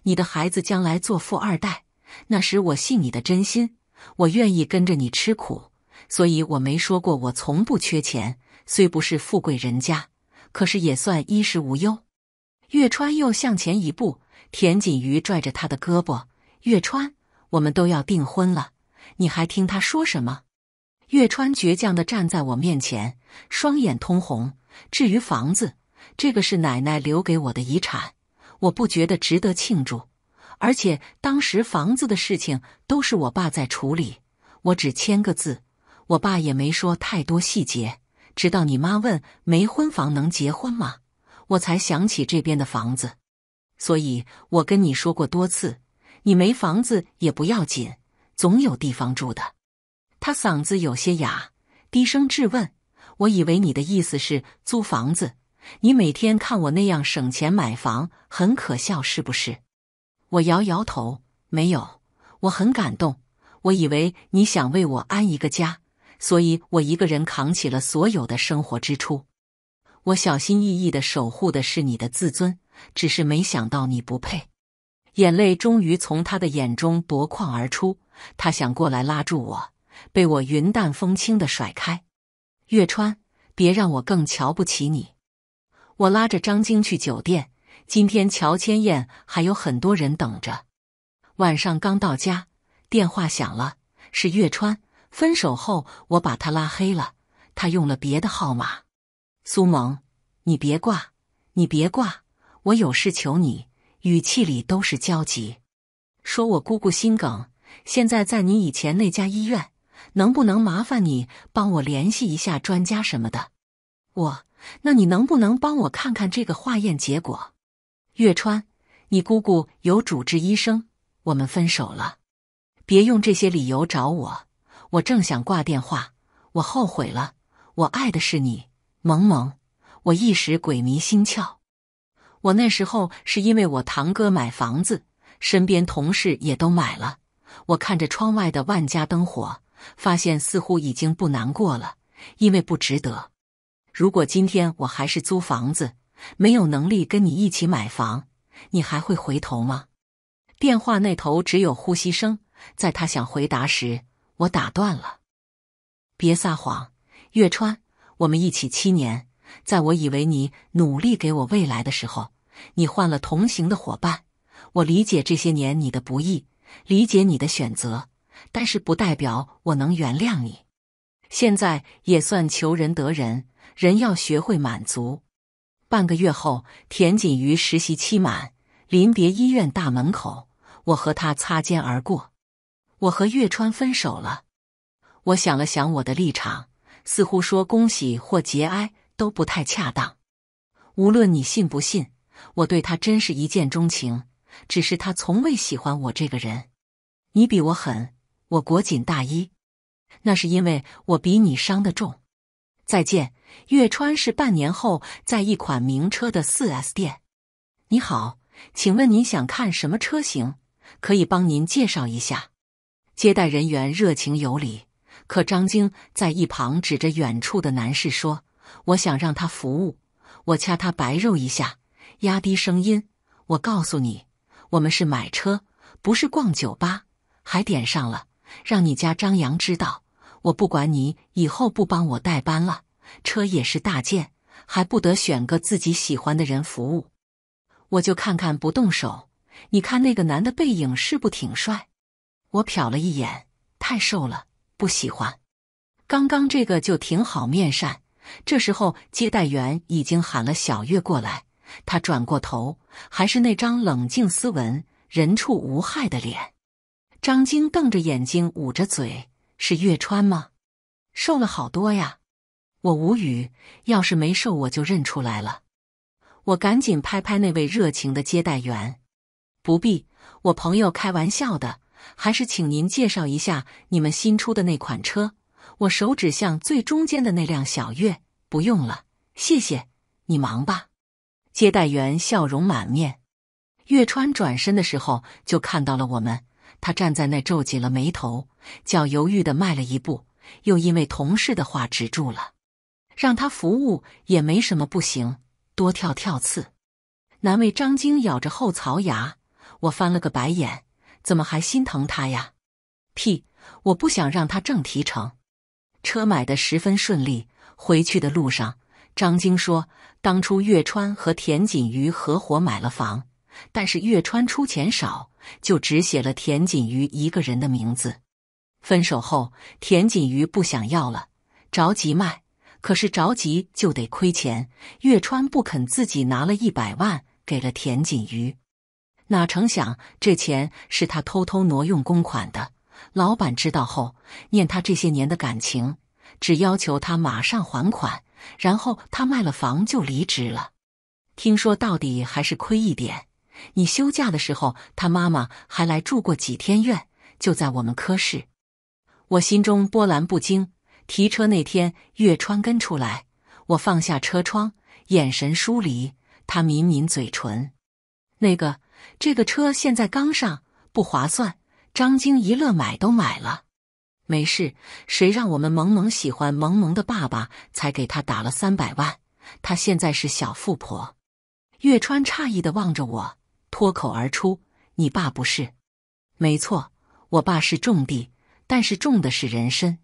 你的孩子将来做富二代，那时我信你的真心。我愿意跟着你吃苦，所以我没说过我从不缺钱。虽不是富贵人家，可是也算衣食无忧。月川又向前一步，田锦瑜拽着他的胳膊。月川，我们都要订婚了，你还听他说什么？月川倔强地站在我面前，双眼通红。至于房子，这个是奶奶留给我的遗产，我不觉得值得庆祝。而且当时房子的事情都是我爸在处理，我只签个字。我爸也没说太多细节，直到你妈问没婚房能结婚吗，我才想起这边的房子。所以我跟你说过多次，你没房子也不要紧，总有地方住的。他嗓子有些哑，低声质问：“我以为你的意思是租房子，你每天看我那样省钱买房，很可笑，是不是？”我摇摇头，没有，我很感动。我以为你想为我安一个家，所以我一个人扛起了所有的生活支出。我小心翼翼的守护的是你的自尊，只是没想到你不配。眼泪终于从他的眼中夺眶而出，他想过来拉住我，被我云淡风轻的甩开。月川，别让我更瞧不起你。我拉着张晶去酒店。今天乔千燕还有很多人等着。晚上刚到家，电话响了，是岳川。分手后我把他拉黑了，他用了别的号码。苏萌，你别挂，你别挂，我有事求你，语气里都是焦急。说我姑姑心梗，现在在你以前那家医院，能不能麻烦你帮我联系一下专家什么的？我，那你能不能帮我看看这个化验结果？月川，你姑姑有主治医生。我们分手了，别用这些理由找我。我正想挂电话，我后悔了。我爱的是你，萌萌。我一时鬼迷心窍。我那时候是因为我堂哥买房子，身边同事也都买了。我看着窗外的万家灯火，发现似乎已经不难过了，因为不值得。如果今天我还是租房子。没有能力跟你一起买房，你还会回头吗？电话那头只有呼吸声。在他想回答时，我打断了。别撒谎，月川，我们一起七年，在我以为你努力给我未来的时候，你换了同行的伙伴。我理解这些年你的不易，理解你的选择，但是不代表我能原谅你。现在也算求人得人，人要学会满足。半个月后，田锦瑜实习期满，临别医院大门口，我和他擦肩而过。我和岳川分手了。我想了想我的立场，似乎说恭喜或节哀都不太恰当。无论你信不信，我对他真是一见钟情，只是他从未喜欢我这个人。你比我狠，我裹紧大衣，那是因为我比你伤得重。再见。月川是半年后在一款名车的 4S 店。你好，请问您想看什么车型？可以帮您介绍一下。接待人员热情有礼，可张晶在一旁指着远处的男士说：“我想让他服务，我掐他白肉一下。”压低声音：“我告诉你，我们是买车，不是逛酒吧。还点上了，让你家张扬知道。我不管你以后不帮我代班了。”车也是大件，还不得选个自己喜欢的人服务？我就看看不动手。你看那个男的背影，是不挺帅？我瞟了一眼，太瘦了，不喜欢。刚刚这个就挺好，面善。这时候接待员已经喊了小月过来，他转过头，还是那张冷静斯文、人畜无害的脸。张晶瞪着眼睛，捂着嘴：“是月川吗？瘦了好多呀。”我无语，要是没瘦我就认出来了。我赶紧拍拍那位热情的接待员：“不必，我朋友开玩笑的，还是请您介绍一下你们新出的那款车。”我手指向最中间的那辆小月：“不用了，谢谢，你忙吧。”接待员笑容满面。月川转身的时候就看到了我们，他站在那皱紧了眉头，脚犹豫的迈了一步，又因为同事的话止住了。让他服务也没什么不行，多跳跳刺。难为张晶咬着后槽牙，我翻了个白眼，怎么还心疼他呀？屁！我不想让他挣提成。车买的十分顺利，回去的路上，张晶说：“当初月川和田锦瑜合伙买了房，但是月川出钱少，就只写了田锦瑜一个人的名字。分手后，田锦瑜不想要了，着急卖。”可是着急就得亏钱，岳川不肯自己拿了一百万给了田锦瑜，哪成想这钱是他偷偷挪用公款的。老板知道后，念他这些年的感情，只要求他马上还款，然后他卖了房就离职了。听说到底还是亏一点。你休假的时候，他妈妈还来住过几天院，就在我们科室。我心中波澜不惊。提车那天，月川跟出来，我放下车窗，眼神疏离。他抿抿嘴唇：“那个，这个车现在刚上，不划算。”张晶一乐，买都买了。没事，谁让我们萌萌喜欢萌萌的爸爸，才给他打了三百万。他现在是小富婆。月川诧异的望着我，脱口而出：“你爸不是？没错，我爸是种地，但是种的是人参。”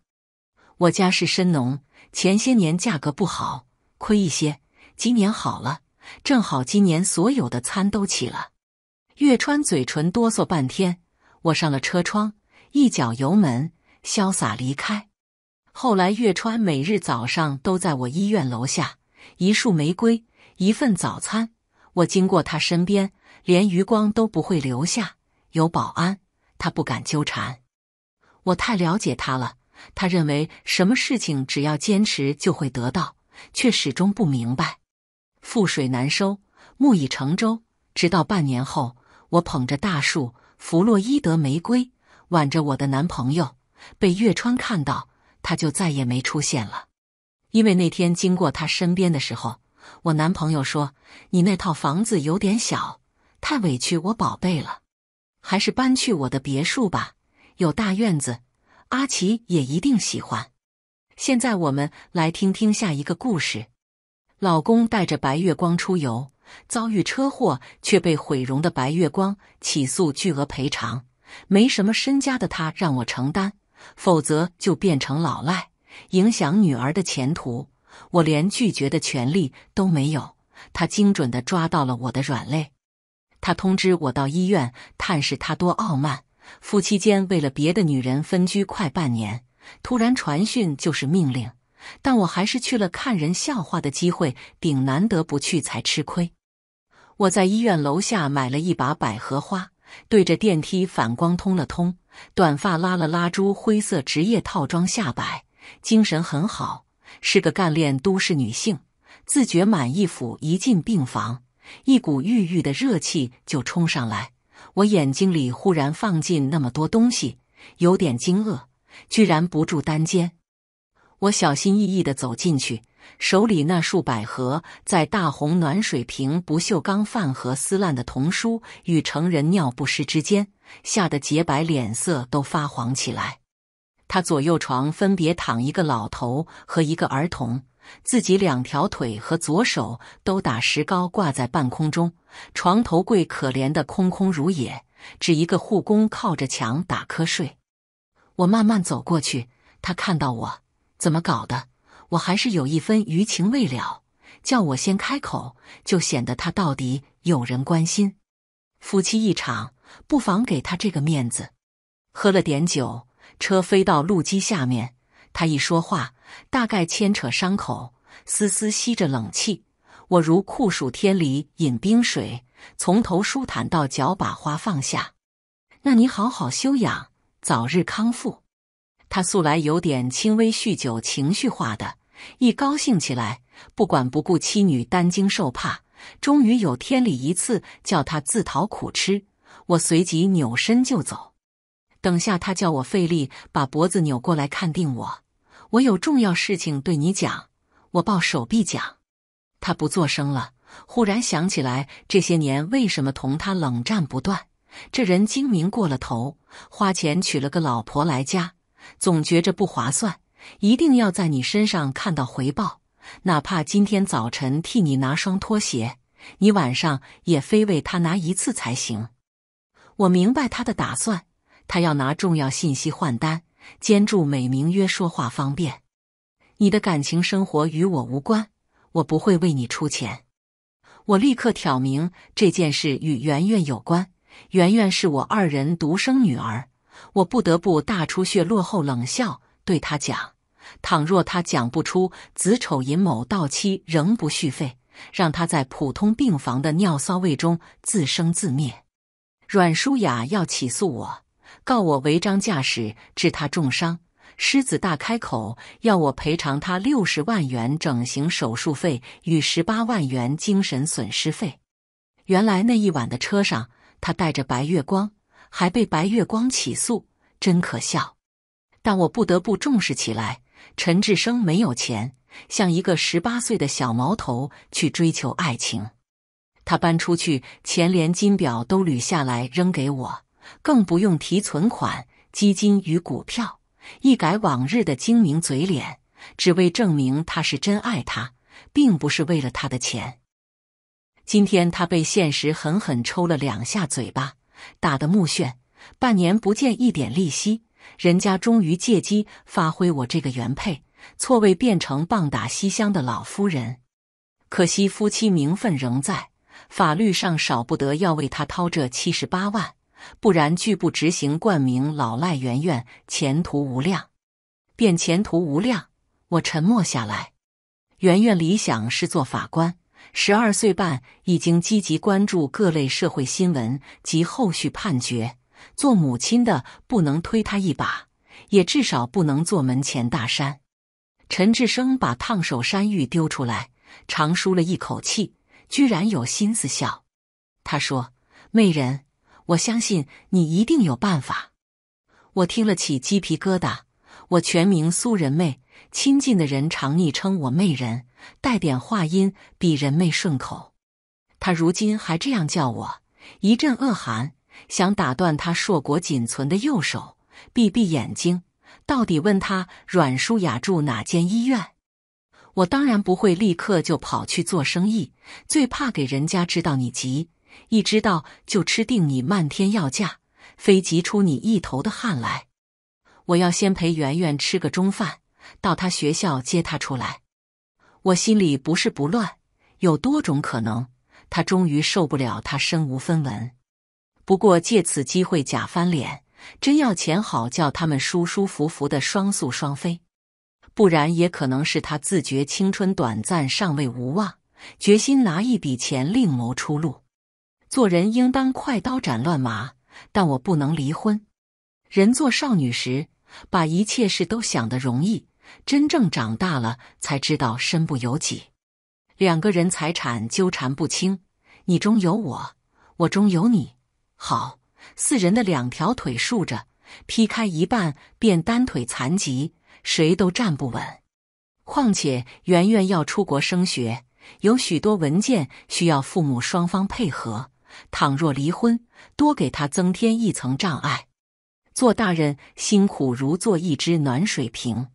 我家是深农，前些年价格不好，亏一些。今年好了，正好今年所有的餐都起了。月川嘴唇哆嗦半天，我上了车窗，一脚油门，潇洒离开。后来月川每日早上都在我医院楼下，一束玫瑰，一份早餐。我经过他身边，连余光都不会留下。有保安，他不敢纠缠。我太了解他了。他认为什么事情只要坚持就会得到，却始终不明白“覆水难收，木已成舟”。直到半年后，我捧着大树弗洛伊德玫瑰，挽着我的男朋友，被月川看到，他就再也没出现了。因为那天经过他身边的时候，我男朋友说：“你那套房子有点小，太委屈我宝贝了，还是搬去我的别墅吧，有大院子。”阿奇也一定喜欢。现在我们来听听下一个故事：老公带着白月光出游，遭遇车祸却被毁容的白月光起诉巨额赔偿。没什么身家的他让我承担，否则就变成老赖，影响女儿的前途。我连拒绝的权利都没有。他精准的抓到了我的软肋。他通知我到医院探视，他多傲慢。夫妻间为了别的女人分居快半年，突然传讯就是命令，但我还是去了看人笑话的机会顶难得不去才吃亏。我在医院楼下买了一把百合花，对着电梯反光通了通，短发拉了拉，珠灰色职业套装下摆，精神很好，是个干练都市女性，自觉满意府一进病房，一股郁郁的热气就冲上来。我眼睛里忽然放进那么多东西，有点惊愕，居然不住单间。我小心翼翼地走进去，手里那束百合在大红暖水瓶、不锈钢饭盒、撕烂的童书与成人尿不湿之间，吓得洁白脸色都发黄起来。他左右床分别躺一个老头和一个儿童。自己两条腿和左手都打石膏，挂在半空中。床头柜可怜的空空如也，只一个护工靠着墙打瞌睡。我慢慢走过去，他看到我，怎么搞的？我还是有一分余情未了，叫我先开口，就显得他到底有人关心。夫妻一场，不妨给他这个面子。喝了点酒，车飞到路基下面，他一说话。大概牵扯伤口，丝丝吸着冷气，我如酷暑天里饮冰水，从头舒坦到脚。把花放下，那你好好休养，早日康复。他素来有点轻微酗酒、情绪化的一高兴起来，不管不顾妻女担惊受怕。终于有天理一次叫他自讨苦吃，我随即扭身就走。等下他叫我费力把脖子扭过来看定我。我有重要事情对你讲，我抱手臂讲。他不作声了，忽然想起来这些年为什么同他冷战不断。这人精明过了头，花钱娶了个老婆来家，总觉着不划算，一定要在你身上看到回报。哪怕今天早晨替你拿双拖鞋，你晚上也非为他拿一次才行。我明白他的打算，他要拿重要信息换单。兼助美名曰说话方便，你的感情生活与我无关，我不会为你出钱。我立刻挑明这件事与圆圆有关，圆圆是我二人独生女儿，我不得不大出血落后冷笑，对她讲：倘若她讲不出子丑寅卯到期仍不续费，让她在普通病房的尿骚味中自生自灭。阮舒雅要起诉我。告我违章驾驶，致他重伤，狮子大开口，要我赔偿他六十万元整形手术费与十八万元精神损失费。原来那一晚的车上，他带着白月光，还被白月光起诉，真可笑。但我不得不重视起来。陈志生没有钱，像一个十八岁的小毛头去追求爱情。他搬出去，钱连金表都捋下来扔给我。更不用提存款、基金与股票，一改往日的精明嘴脸，只为证明他是真爱她，并不是为了他的钱。今天他被现实狠狠抽了两下嘴巴，打得目眩，半年不见一点利息，人家终于借机发挥我这个原配，错位变成棒打西厢的老夫人。可惜夫妻名分仍在，法律上少不得要为他掏这七十八万。不然拒不执行，冠名老赖圆圆，前途无量，便前途无量。我沉默下来。圆圆理想是做法官，十二岁半已经积极关注各类社会新闻及后续判决。做母亲的不能推他一把，也至少不能做门前大山。陈志生把烫手山芋丢出来，长舒了一口气，居然有心思笑。他说：“媚人。”我相信你一定有办法。我听了起鸡皮疙瘩。我全名苏人妹，亲近的人常昵称我妹人，带点话音比人妹顺口。他如今还这样叫我，一阵恶寒，想打断他硕果仅存的右手，闭闭眼睛，到底问他阮舒雅住哪间医院？我当然不会立刻就跑去做生意，最怕给人家知道你急。一知道就吃定你漫天要价，非急出你一头的汗来。我要先陪圆圆吃个中饭，到他学校接他出来。我心里不是不乱，有多种可能。他终于受不了，他身无分文。不过借此机会假翻脸，真要钱好叫他们舒舒服服的双宿双飞。不然也可能是他自觉青春短暂，尚未无望，决心拿一笔钱另谋出路。做人应当快刀斩乱麻，但我不能离婚。人做少女时，把一切事都想得容易，真正长大了才知道身不由己。两个人财产纠缠不清，你中有我，我中有你。好，四人的两条腿竖着劈开一半，便单腿残疾，谁都站不稳。况且圆圆要出国升学，有许多文件需要父母双方配合。倘若离婚，多给他增添一层障碍。做大人辛苦如做一只暖水瓶，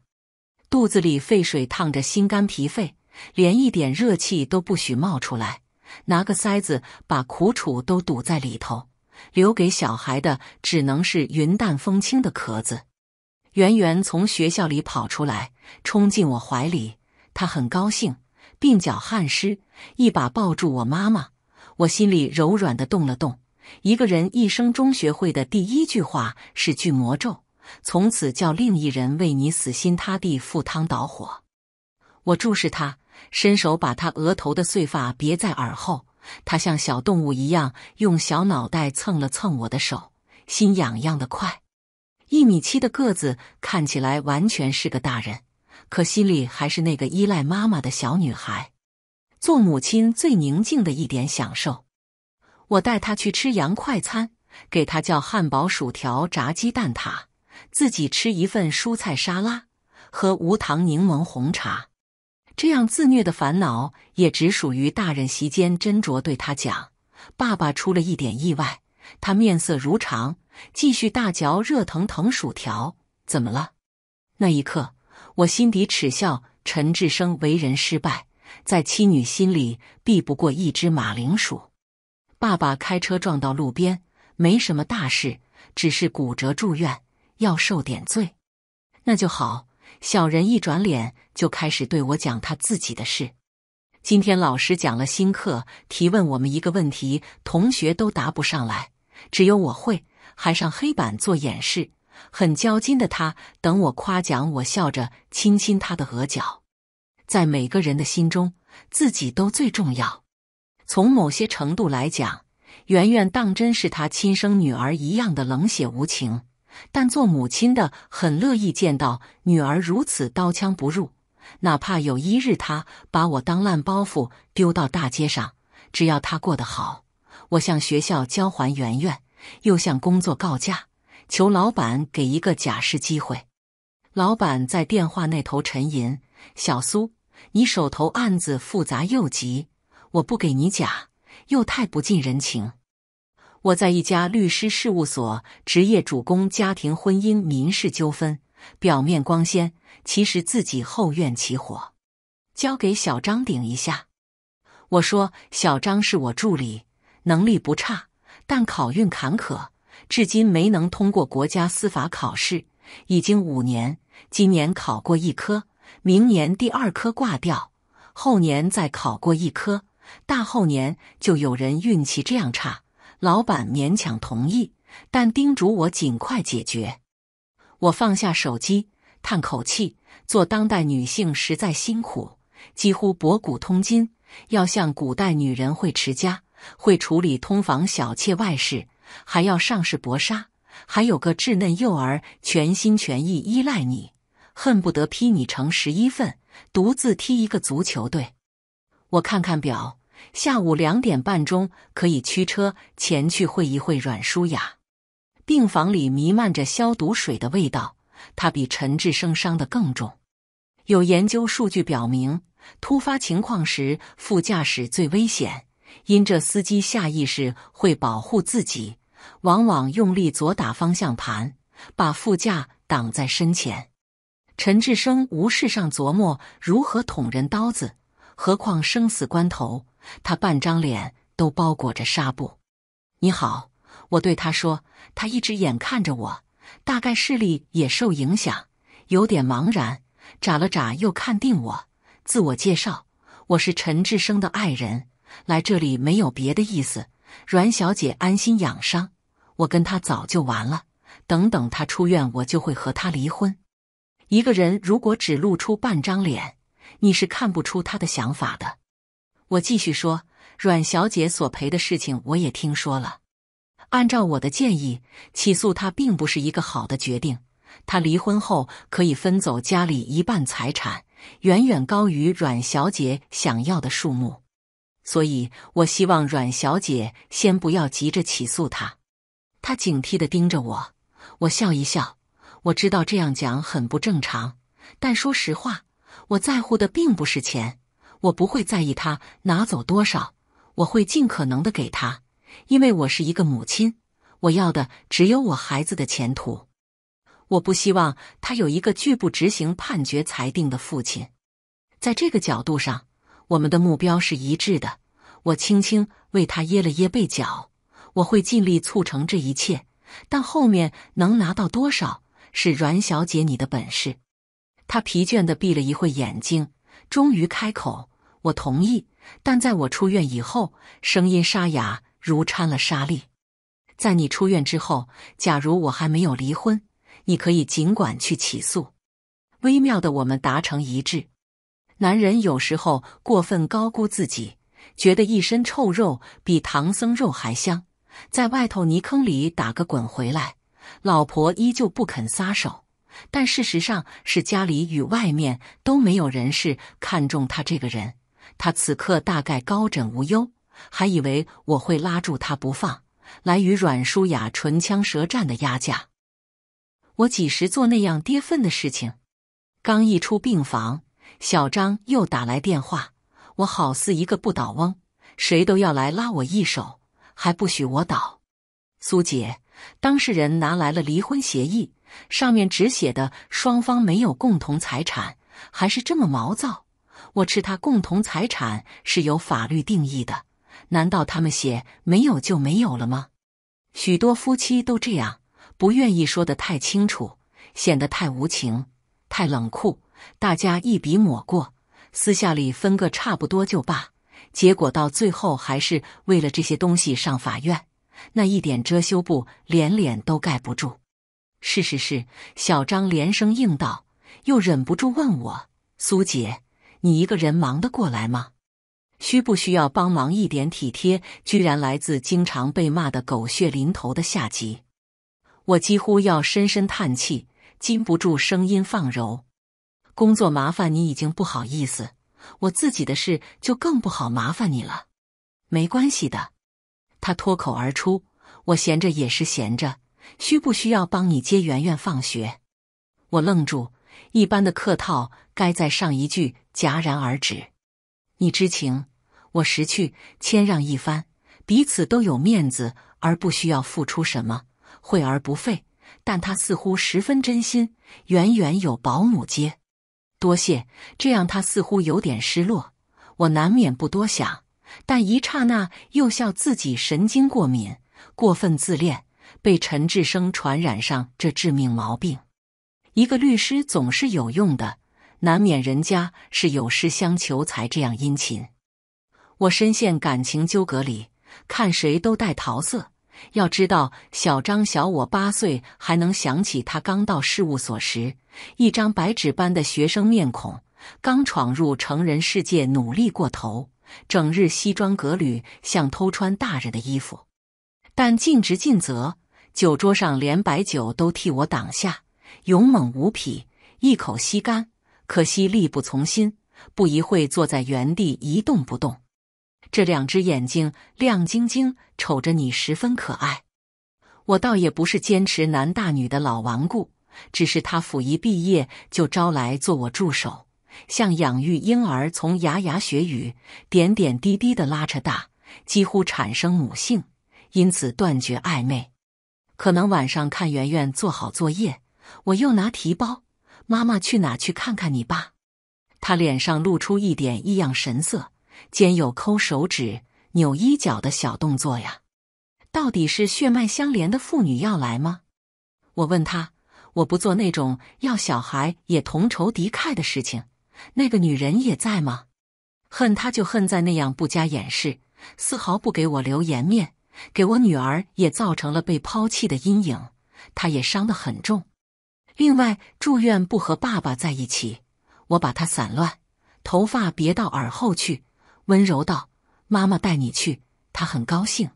肚子里沸水烫着心肝脾肺，连一点热气都不许冒出来。拿个塞子把苦楚都堵在里头，留给小孩的只能是云淡风轻的壳子。圆圆从学校里跑出来，冲进我怀里，他很高兴，鬓角汗湿，一把抱住我妈妈。我心里柔软的动了动。一个人一生中学会的第一句话是句魔咒，从此叫另一人为你死心塌地、赴汤蹈火。我注视他，伸手把他额头的碎发别在耳后。他像小动物一样，用小脑袋蹭了蹭我的手，心痒痒的快。一米七的个子，看起来完全是个大人，可心里还是那个依赖妈妈的小女孩。做母亲最宁静的一点享受，我带他去吃洋快餐，给他叫汉堡、薯条、炸鸡蛋挞，自己吃一份蔬菜沙拉喝无糖柠檬红茶。这样自虐的烦恼也只属于大人席间斟酌对他讲：“爸爸出了一点意外。”他面色如常，继续大嚼热腾腾薯条。怎么了？那一刻，我心底耻笑陈志生为人失败。在妻女心里，避不过一只马铃薯。爸爸开车撞到路边，没什么大事，只是骨折住院，要受点罪。那就好。小人一转脸就开始对我讲他自己的事。今天老师讲了新课，提问我们一个问题，同学都答不上来，只有我会，还上黑板做演示。很焦金的他，等我夸奖我，笑着亲亲他的额角。在每个人的心中，自己都最重要。从某些程度来讲，圆圆当真是她亲生女儿一样的冷血无情。但做母亲的很乐意见到女儿如此刀枪不入，哪怕有一日她把我当烂包袱丢到大街上，只要她过得好，我向学校交还圆圆，又向工作告假，求老板给一个假释机会。老板在电话那头沉吟：“小苏。”你手头案子复杂又急，我不给你假又太不近人情。我在一家律师事务所，职业主攻家庭、婚姻、民事纠纷，表面光鲜，其实自己后院起火，交给小张顶一下。我说，小张是我助理，能力不差，但考运坎坷，至今没能通过国家司法考试，已经五年，今年考过一科。明年第二科挂掉，后年再考过一科，大后年就有人运气这样差。老板勉强同意，但叮嘱我尽快解决。我放下手机，叹口气：做当代女性实在辛苦，几乎博古通今，要像古代女人会持家，会处理通房小妾外事，还要上世搏杀，还有个稚嫩幼儿全心全意依赖你。恨不得劈你成十一份，独自踢一个足球队。我看看表，下午两点半钟可以驱车前去会一会阮舒雅。病房里弥漫着消毒水的味道。他比陈志生伤得更重。有研究数据表明，突发情况时副驾驶最危险，因这司机下意识会保护自己，往往用力左打方向盘，把副驾挡在身前。陈志生无事上琢磨如何捅人刀子，何况生死关头，他半张脸都包裹着纱布。你好，我对他说，他一只眼看着我，大概视力也受影响，有点茫然，眨了眨又看定我。自我介绍，我是陈志生的爱人，来这里没有别的意思。阮小姐安心养伤，我跟他早就完了。等等他出院，我就会和他离婚。一个人如果只露出半张脸，你是看不出他的想法的。我继续说，阮小姐索赔的事情我也听说了。按照我的建议，起诉他并不是一个好的决定。他离婚后可以分走家里一半财产，远远高于阮小姐想要的数目。所以我希望阮小姐先不要急着起诉他。他警惕的盯着我，我笑一笑。我知道这样讲很不正常，但说实话，我在乎的并不是钱，我不会在意他拿走多少，我会尽可能的给他，因为我是一个母亲，我要的只有我孩子的前途，我不希望他有一个拒不执行判决裁定的父亲，在这个角度上，我们的目标是一致的。我轻轻为他掖了掖被角，我会尽力促成这一切，但后面能拿到多少？是阮小姐，你的本事。他疲倦的闭了一会眼睛，终于开口：“我同意，但在我出院以后。”声音沙哑，如掺了沙粒。在你出院之后，假如我还没有离婚，你可以尽管去起诉。微妙的，我们达成一致。男人有时候过分高估自己，觉得一身臭肉比唐僧肉还香，在外头泥坑里打个滚回来。老婆依旧不肯撒手，但事实上是家里与外面都没有人是看中他这个人。他此刻大概高枕无忧，还以为我会拉住他不放，来与阮舒雅唇枪舌战的压价。我几时做那样跌份的事情？刚一出病房，小张又打来电话，我好似一个不倒翁，谁都要来拉我一手，还不许我倒。苏姐。当事人拿来了离婚协议，上面只写的双方没有共同财产，还是这么毛躁。我吃他共同财产是有法律定义的，难道他们写没有就没有了吗？许多夫妻都这样，不愿意说的太清楚，显得太无情、太冷酷，大家一笔抹过，私下里分个差不多就罢，结果到最后还是为了这些东西上法院。那一点遮羞布连脸都盖不住。是是是，小张连声应道，又忍不住问我：“苏姐，你一个人忙得过来吗？需不需要帮忙一点体贴？”居然来自经常被骂的狗血淋头的下级，我几乎要深深叹气，禁不住声音放柔：“工作麻烦你已经不好意思，我自己的事就更不好麻烦你了。没关系的。”他脱口而出：“我闲着也是闲着，需不需要帮你接圆圆放学？”我愣住，一般的客套该在上一句戛然而止。你知情，我识趣，谦让一番，彼此都有面子，而不需要付出什么，惠而不费。但他似乎十分真心。远远有保姆接，多谢。这样他似乎有点失落，我难免不多想。但一刹那又笑自己神经过敏、过分自恋，被陈志生传染上这致命毛病。一个律师总是有用的，难免人家是有事相求才这样殷勤。我深陷感情纠葛里，看谁都带桃色。要知道，小张小我八岁，还能想起他刚到事务所时，一张白纸般的学生面孔，刚闯入成人世界，努力过头。整日西装革履，像偷穿大人的衣服，但尽职尽责。酒桌上连白酒都替我挡下，勇猛无匹，一口吸干。可惜力不从心，不一会坐在原地一动不动。这两只眼睛亮晶晶，瞅着你十分可爱。我倒也不是坚持男大女的老顽固，只是他甫一毕业就招来做我助手。像养育婴儿，从牙牙学语、点点滴滴的拉扯大，几乎产生母性，因此断绝暧昧。可能晚上看圆圆做好作业，我又拿提包，妈妈去哪去看看你爸？他脸上露出一点异样神色，兼有抠手指、扭衣角的小动作呀。到底是血脉相连的父女要来吗？我问他，我不做那种要小孩也同仇敌忾的事情。那个女人也在吗？恨她就恨在那样不加掩饰，丝毫不给我留颜面，给我女儿也造成了被抛弃的阴影，她也伤得很重。另外住院不和爸爸在一起，我把她散乱头发别到耳后去，温柔道：“妈妈带你去。”她很高兴。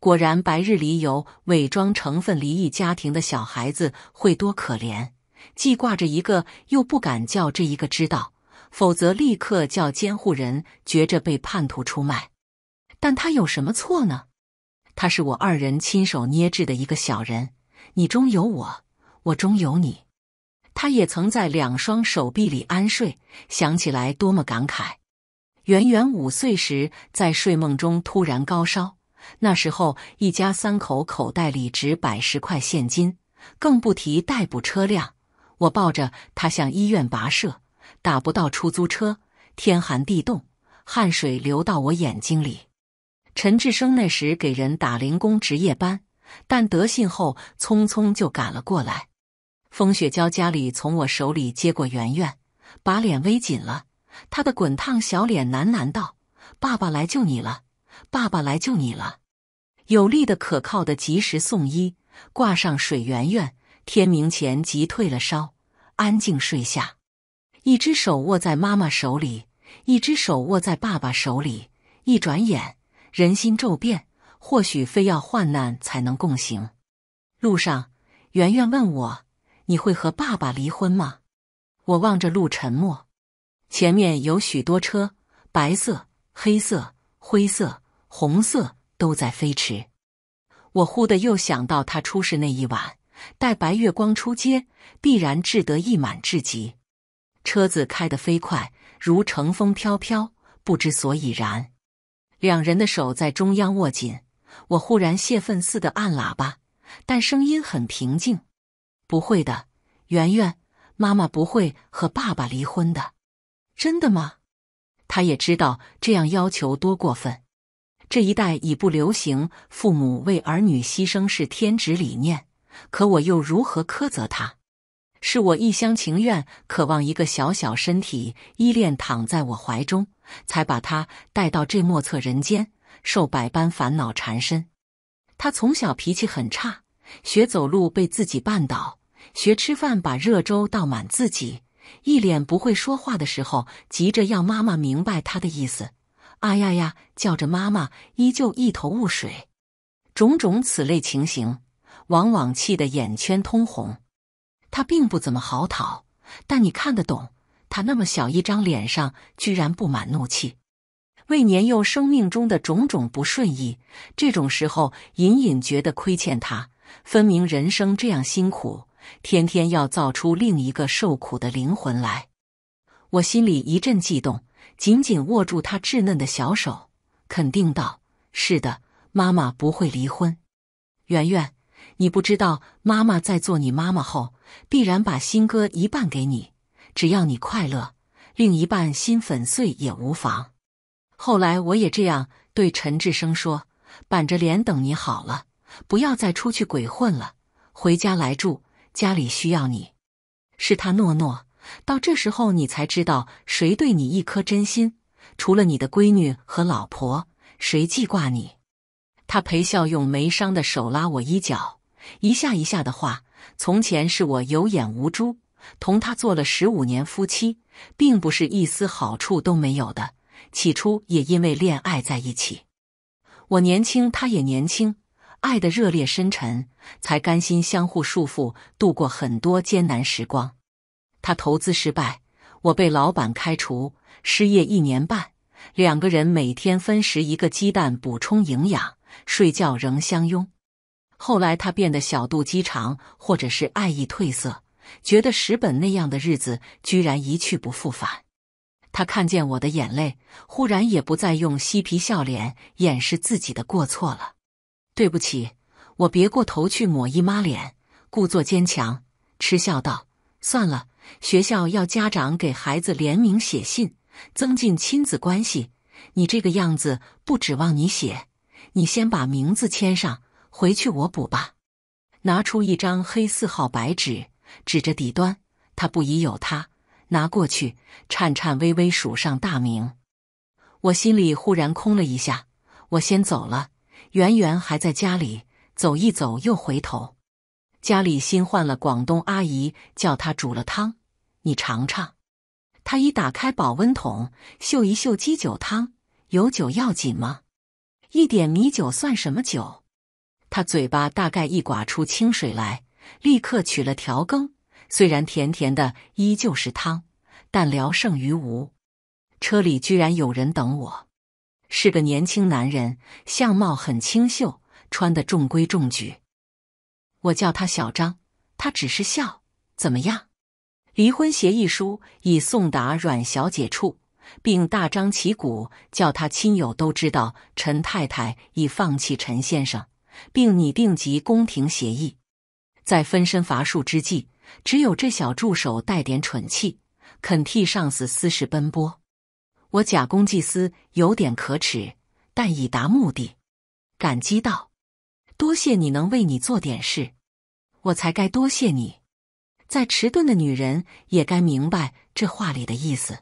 果然，白日里有伪装成分离异家庭的小孩子会多可怜。记挂着一个，又不敢叫这一个知道，否则立刻叫监护人觉着被叛徒出卖。但他有什么错呢？他是我二人亲手捏制的一个小人，你中有我，我中有你。他也曾在两双手臂里安睡，想起来多么感慨。圆圆五岁时在睡梦中突然高烧，那时候一家三口口袋里只百十块现金，更不提代步车辆。我抱着他向医院跋涉，打不到出租车，天寒地冻，汗水流到我眼睛里。陈志生那时给人打零工值夜班，但得信后匆匆就赶了过来。风雪娇家里从我手里接过圆圆，把脸微紧了，她的滚烫小脸喃喃道：“爸爸来救你了，爸爸来救你了。”有力的、可靠的、及时送医，挂上水圆圆，天明前即退了烧，安静睡下。一只手握在妈妈手里，一只手握在爸爸手里。一转眼，人心骤变。或许非要患难才能共行。路上，圆圆问我：“你会和爸爸离婚吗？”我望着路沉默。前面有许多车，白色、黑色、灰色、红色都在飞驰。我忽的又想到他出事那一晚。待白月光出街，必然志得意满至极。车子开得飞快，如乘风飘飘，不知所以然。两人的手在中央握紧。我忽然泄愤似的按喇叭，但声音很平静。不会的，圆圆，妈妈不会和爸爸离婚的。真的吗？他也知道这样要求多过分。这一代已不流行父母为儿女牺牲是天职理念。可我又如何苛责他？是我一厢情愿，渴望一个小小身体依恋躺在我怀中，才把他带到这莫测人间，受百般烦恼缠身。他从小脾气很差，学走路被自己绊倒，学吃饭把热粥倒满自己，一脸不会说话的时候急着要妈妈明白他的意思，“啊呀呀！”叫着妈妈，依旧一头雾水。种种此类情形。往往气得眼圈通红，他并不怎么好讨，但你看得懂，他那么小一张脸上居然布满怒气，为年幼生命中的种种不顺意，这种时候隐隐觉得亏欠他，分明人生这样辛苦，天天要造出另一个受苦的灵魂来，我心里一阵悸动，紧紧握住他稚嫩的小手，肯定道：“是的，妈妈不会离婚，圆圆。”你不知道，妈妈在做你妈妈后，必然把心割一半给你，只要你快乐，另一半心粉碎也无妨。后来我也这样对陈志生说：“板着脸等你好了，不要再出去鬼混了，回家来住，家里需要你。”是他诺诺。到这时候，你才知道谁对你一颗真心，除了你的闺女和老婆，谁记挂你？他陪笑，用没伤的手拉我衣角。一下一下的话，从前是我有眼无珠，同他做了十五年夫妻，并不是一丝好处都没有的。起初也因为恋爱在一起，我年轻，他也年轻，爱得热烈深沉，才甘心相互束缚，度过很多艰难时光。他投资失败，我被老板开除，失业一年半，两个人每天分食一个鸡蛋补充营养，睡觉仍相拥。后来他变得小肚鸡肠，或者是爱意褪色，觉得石本那样的日子居然一去不复返。他看见我的眼泪，忽然也不再用嬉皮笑脸掩饰自己的过错了。对不起，我别过头去抹一抹脸，故作坚强，嗤笑道：“算了，学校要家长给孩子联名写信，增进亲子关系。你这个样子，不指望你写，你先把名字签上。”回去我补吧。拿出一张黑四号白纸，指着底端，他不疑有他，拿过去，颤颤巍巍数上大名。我心里忽然空了一下，我先走了。圆圆还在家里，走一走又回头。家里新换了广东阿姨，叫她煮了汤，你尝尝。他一打开保温桶，嗅一嗅鸡酒汤，有酒要紧吗？一点米酒算什么酒？他嘴巴大概一刮出清水来，立刻取了调羹。虽然甜甜的，依旧是汤，但聊胜于无。车里居然有人等我，是个年轻男人，相貌很清秀，穿的中规中矩。我叫他小张，他只是笑。怎么样？离婚协议书已送达阮小姐处，并大张旗鼓叫他亲友都知道，陈太太已放弃陈先生。并拟定及宫廷协议，在分身乏术之际，只有这小助手带点蠢气，肯替上司私事奔波。我假公济私，有点可耻，但已达目的。感激道：“多谢你能为你做点事，我才该多谢你。”再迟钝的女人也该明白这话里的意思。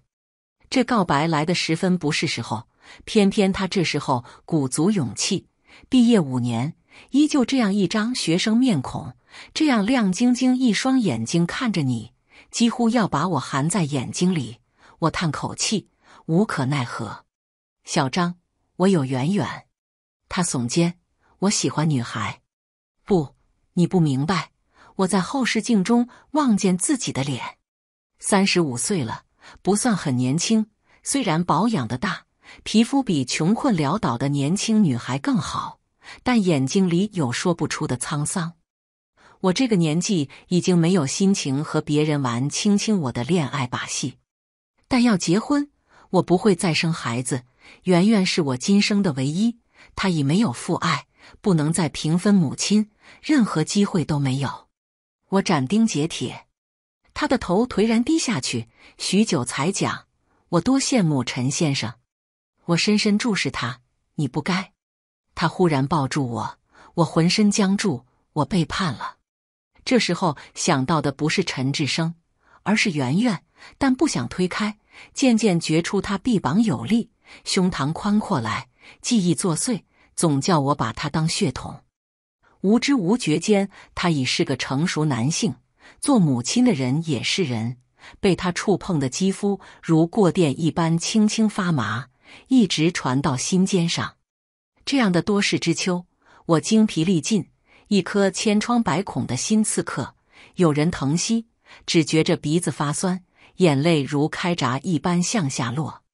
这告白来的十分不是时候，偏偏他这时候鼓足勇气，毕业五年。依旧这样一张学生面孔，这样亮晶晶一双眼睛看着你，几乎要把我含在眼睛里。我叹口气，无可奈何。小张，我有远远。他耸肩，我喜欢女孩。不，你不明白。我在后视镜中望见自己的脸，三十五岁了，不算很年轻，虽然保养的大。皮肤比穷困潦倒的年轻女孩更好。但眼睛里有说不出的沧桑。我这个年纪已经没有心情和别人玩卿卿我的恋爱把戏。但要结婚，我不会再生孩子。圆圆是我今生的唯一，他已没有父爱，不能再平分母亲，任何机会都没有。我斩钉截铁。他的头颓然低下去，许久才讲：“我多羡慕陈先生。”我深深注视他：“你不该。”他忽然抱住我，我浑身僵住，我背叛了。这时候想到的不是陈志生，而是圆圆，但不想推开。渐渐觉出他臂膀有力，胸膛宽阔来。记忆作祟，总叫我把他当血统。无知无觉间，他已是个成熟男性。做母亲的人也是人，被他触碰的肌肤如过电一般，轻轻发麻，一直传到心尖上。这样的多事之秋，我精疲力尽，一颗千疮百孔的心，刺客，有人疼惜，只觉着鼻子发酸，眼泪如开闸一般向下落。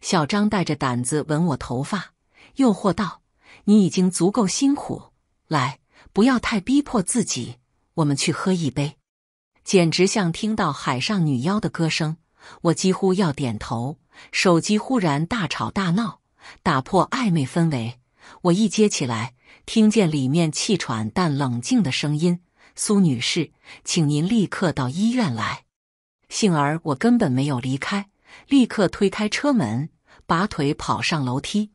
小张带着胆子吻我头发，诱惑道：“你已经足够辛苦，来，不要太逼迫自己，我们去喝一杯。”简直像听到海上女妖的歌声，我几乎要点头。手机忽然大吵大闹，打破暧昧氛围。我一接起来，听见里面气喘但冷静的声音：“苏女士，请您立刻到医院来。”幸而我根本没有离开，立刻推开车门，拔腿跑上楼梯。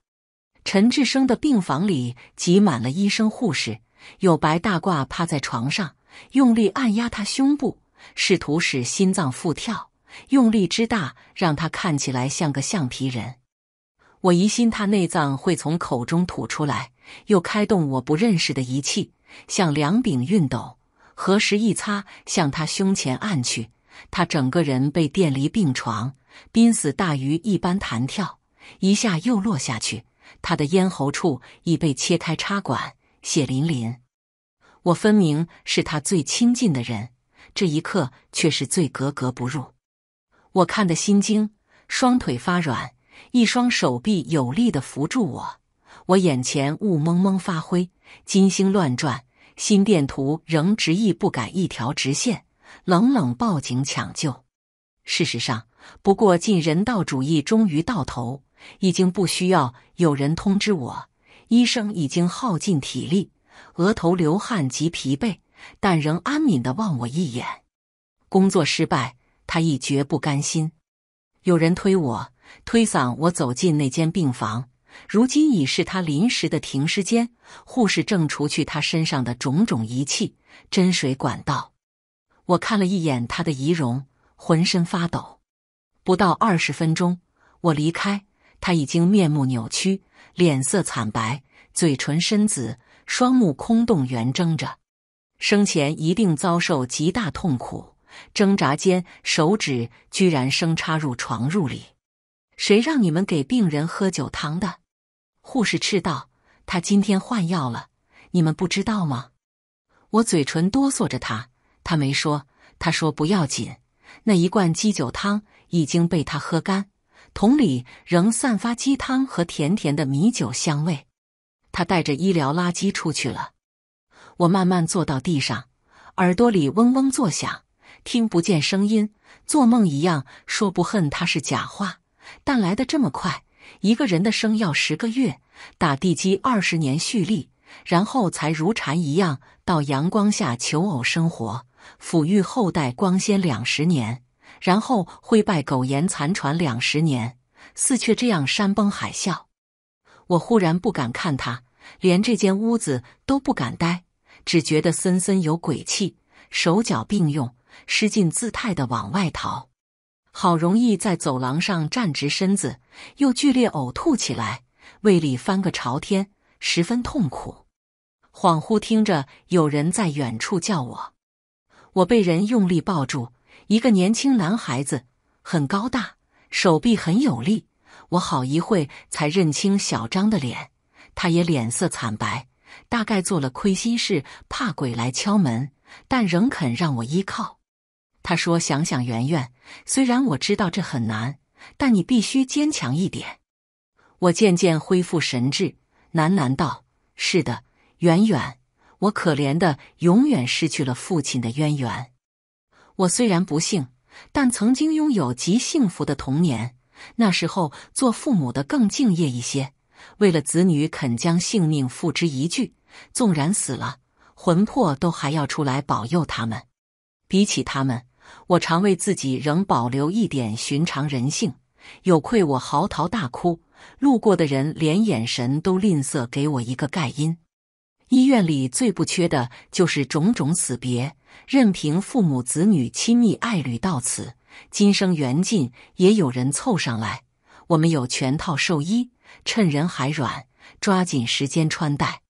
陈志生的病房里挤满了医生护士，有白大褂趴在床上，用力按压他胸部，试图使心脏复跳，用力之大，让他看起来像个橡皮人。我疑心他内脏会从口中吐出来，又开动我不认识的仪器，像两柄熨斗，合时一擦，向他胸前按去。他整个人被电离，病床濒死大鱼一般弹跳，一下又落下去。他的咽喉处已被切开插管，血淋淋。我分明是他最亲近的人，这一刻却是最格格不入。我看的心惊，双腿发软。一双手臂有力地扶住我，我眼前雾蒙蒙发灰，金星乱转，心电图仍执意不改一条直线，冷冷报警抢救。事实上，不过尽人道主义终于到头，已经不需要有人通知我。医生已经耗尽体力，额头流汗及疲惫，但仍安敏地望我一眼。工作失败，他亦绝不甘心。有人推我。推搡我走进那间病房，如今已是他临时的停尸间。护士正除去他身上的种种仪器、针水管道。我看了一眼他的仪容，浑身发抖。不到二十分钟，我离开，他已经面目扭曲，脸色惨白，嘴唇深紫，双目空洞圆睁着。生前一定遭受极大痛苦，挣扎间手指居然生插入床褥里。谁让你们给病人喝酒汤的？护士斥道：“他今天换药了，你们不知道吗？”我嘴唇哆嗦着，他他没说，他说不要紧。那一罐鸡酒汤已经被他喝干，桶里仍散发鸡汤和甜甜的米酒香味。他带着医疗垃圾出去了。我慢慢坐到地上，耳朵里嗡嗡作响，听不见声音，做梦一样。说不恨他是假话。但来的这么快，一个人的生要十个月，打地基二十年蓄力，然后才如蝉一样到阳光下求偶生活，抚育后代光鲜两十年，然后灰败苟延残喘两十年，四却这样山崩海啸，我忽然不敢看他，连这间屋子都不敢待，只觉得森森有鬼气，手脚并用，失尽姿态的往外逃。好容易在走廊上站直身子，又剧烈呕吐起来，胃里翻个朝天，十分痛苦。恍惚听着有人在远处叫我，我被人用力抱住，一个年轻男孩子，很高大，手臂很有力。我好一会才认清小张的脸，他也脸色惨白，大概做了亏心事，怕鬼来敲门，但仍肯让我依靠。他说：“想想圆圆，虽然我知道这很难，但你必须坚强一点。”我渐渐恢复神智，喃喃道：“是的，圆圆，我可怜的，永远失去了父亲的渊源。我虽然不幸，但曾经拥有极幸福的童年。那时候，做父母的更敬业一些，为了子女，肯将性命付之一炬，纵然死了，魂魄都还要出来保佑他们。比起他们。”我常为自己仍保留一点寻常人性有愧，我嚎啕大哭，路过的人连眼神都吝啬给我一个盖因。医院里最不缺的就是种种死别，任凭父母、子女、亲密爱侣到此，今生缘尽，也有人凑上来。我们有全套寿衣，趁人还软，抓紧时间穿戴。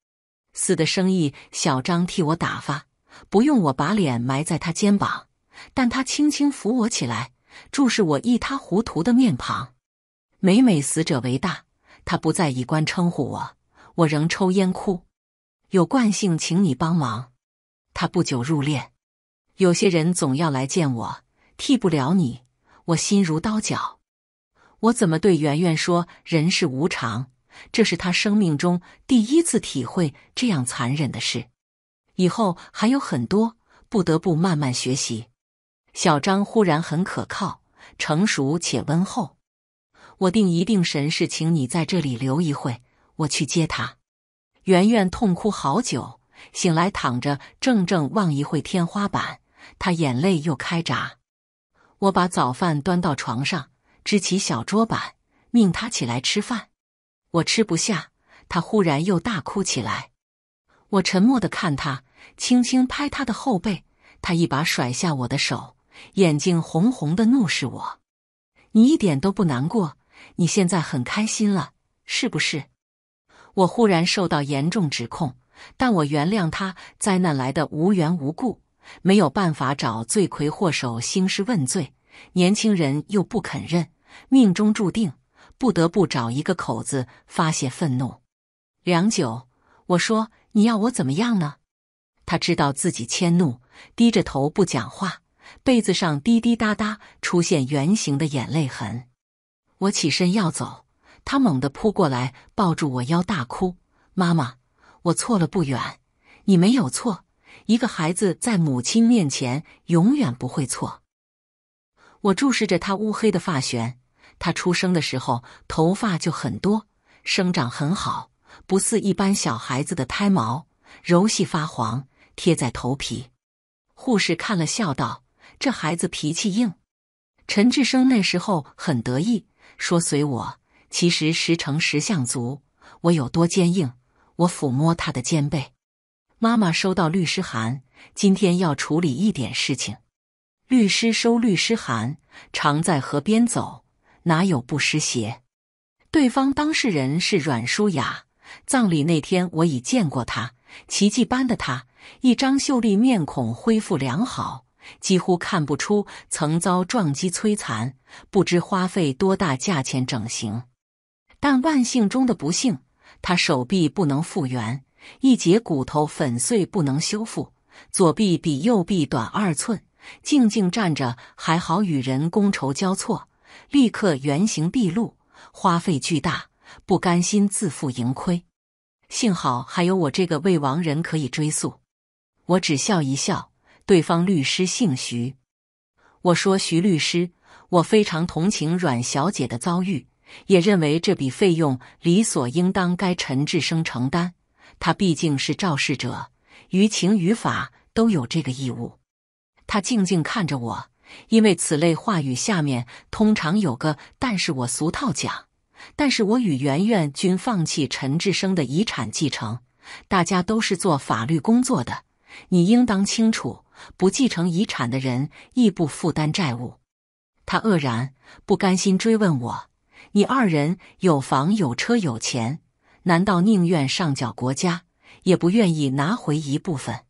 死的生意，小张替我打发，不用我把脸埋在他肩膀。但他轻轻扶我起来，注视我一塌糊涂的面庞。每每死者为大，他不再以官称呼我，我仍抽烟哭。有惯性，请你帮忙。他不久入殓，有些人总要来见我，替不了你，我心如刀绞。我怎么对圆圆说人世无常？这是他生命中第一次体会这样残忍的事，以后还有很多，不得不慢慢学习。小张忽然很可靠，成熟且温厚。我定一定神，是请你在这里留一会，我去接他。圆圆痛哭好久，醒来躺着，怔怔望一会天花板，她眼泪又开闸。我把早饭端到床上，支起小桌板，命他起来吃饭。我吃不下，他忽然又大哭起来。我沉默的看他，轻轻拍他的后背，他一把甩下我的手。眼睛红红的，怒视我。你一点都不难过，你现在很开心了，是不是？我忽然受到严重指控，但我原谅他。灾难来的无缘无故，没有办法找罪魁祸首兴师问罪。年轻人又不肯认，命中注定，不得不找一个口子发泄愤怒。良久，我说：“你要我怎么样呢？”他知道自己迁怒，低着头不讲话。被子上滴滴答答出现圆形的眼泪痕，我起身要走，他猛地扑过来抱住我腰大哭：“妈妈，我错了，不远，你没有错，一个孩子在母亲面前永远不会错。”我注视着他乌黑的发旋，他出生的时候头发就很多，生长很好，不似一般小孩子的胎毛，柔细发黄，贴在头皮。护士看了笑道。这孩子脾气硬，陈志生那时候很得意，说随我。其实石成石像足，我有多坚硬？我抚摸他的肩背。妈妈收到律师函，今天要处理一点事情。律师收律师函，常在河边走，哪有不湿鞋？对方当事人是阮舒雅，葬礼那天我已见过她，奇迹般的她，一张秀丽面孔恢复良好。几乎看不出曾遭撞击摧残，不知花费多大价钱整形。但万幸中的不幸，他手臂不能复原，一节骨头粉碎不能修复，左臂比右臂短二寸。静静站着还好，与人觥筹交错，立刻原形毕露，花费巨大，不甘心自负盈亏。幸好还有我这个未亡人可以追溯。我只笑一笑。对方律师姓徐，我说：“徐律师，我非常同情阮小姐的遭遇，也认为这笔费用理所应当该陈志生承担，他毕竟是肇事者，于情于法都有这个义务。”他静静看着我，因为此类话语下面通常有个“但是”，我俗套讲：“但是我与圆圆均放弃陈志生的遗产继承，大家都是做法律工作的，你应当清楚。”不继承遗产的人，亦不负担债务。他愕然，不甘心，追问我：“你二人有房有车有钱，难道宁愿上缴国家，也不愿意拿回一部分？”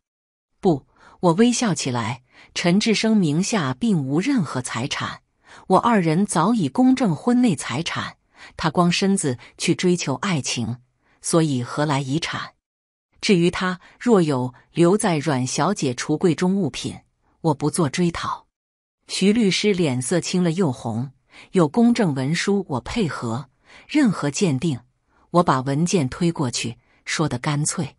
不，我微笑起来。陈志生名下并无任何财产，我二人早已公证婚内财产。他光身子去追求爱情，所以何来遗产？至于他若有留在阮小姐橱柜中物品，我不做追讨。徐律师脸色青了又红。有公证文书，我配合任何鉴定。我把文件推过去，说的干脆。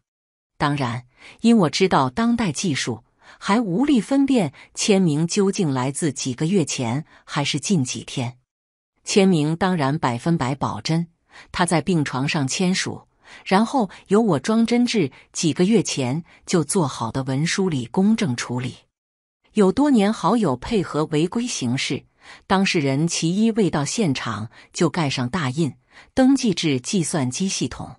当然，因我知道当代技术还无力分辨签名究竟来自几个月前还是近几天。签名当然百分百保真。他在病床上签署。然后由我庄真志几个月前就做好的文书里公证处理，有多年好友配合违规行事，当事人其一未到现场就盖上大印，登记至计算机系统。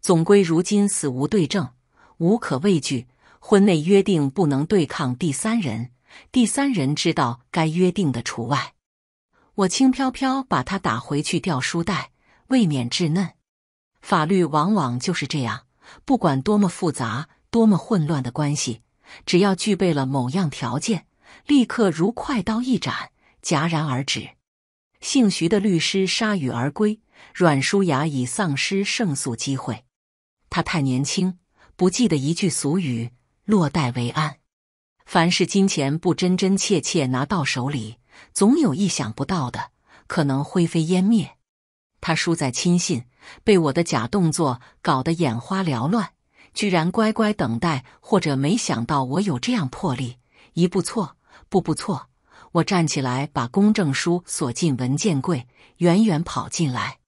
总归如今死无对证，无可畏惧。婚内约定不能对抗第三人，第三人知道该约定的除外。我轻飘飘把他打回去，吊书袋，未免稚嫩。法律往往就是这样，不管多么复杂、多么混乱的关系，只要具备了某样条件，立刻如快刀一斩，戛然而止。姓徐的律师铩羽而归，阮舒雅已丧失胜诉机会。他太年轻，不记得一句俗语：“落袋为安。”凡是金钱不真真切切拿到手里，总有意想不到的可能灰飞烟灭。他输在亲信。被我的假动作搞得眼花缭乱，居然乖乖等待，或者没想到我有这样魄力，一步错，步步错。我站起来，把公证书锁进文件柜，远远跑进来。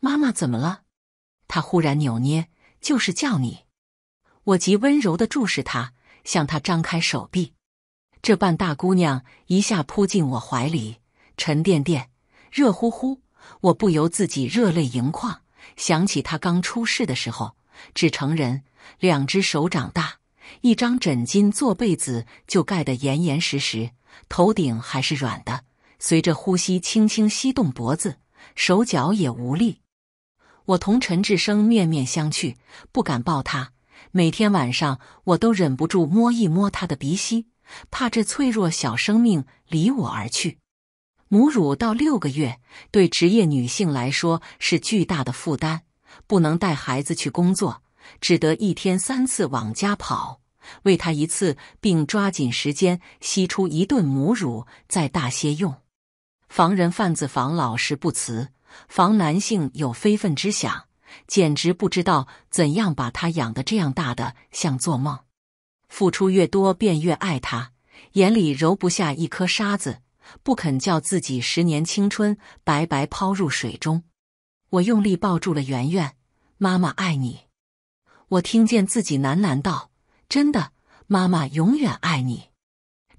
妈妈怎么了？她忽然扭捏，就是叫你。我极温柔地注视她，向她张开手臂，这半大姑娘一下扑进我怀里，沉甸甸，热乎乎，我不由自己热泪盈眶。想起他刚出世的时候，只成人两只手掌大，一张枕巾做被子就盖得严严实实，头顶还是软的，随着呼吸轻轻吸动脖子，手脚也无力。我同陈志生面面相觑，不敢抱他。每天晚上，我都忍不住摸一摸他的鼻息，怕这脆弱小生命离我而去。母乳到六个月，对职业女性来说是巨大的负担，不能带孩子去工作，只得一天三次往家跑，喂他一次，并抓紧时间吸出一顿母乳，再大些用。防人贩子，防老实不辞，防男性有非分之想，简直不知道怎样把他养得这样大，的像做梦。付出越多，便越爱他，眼里揉不下一颗沙子。不肯叫自己十年青春白白抛入水中，我用力抱住了圆圆。妈妈爱你，我听见自己喃喃道：“真的，妈妈永远爱你。”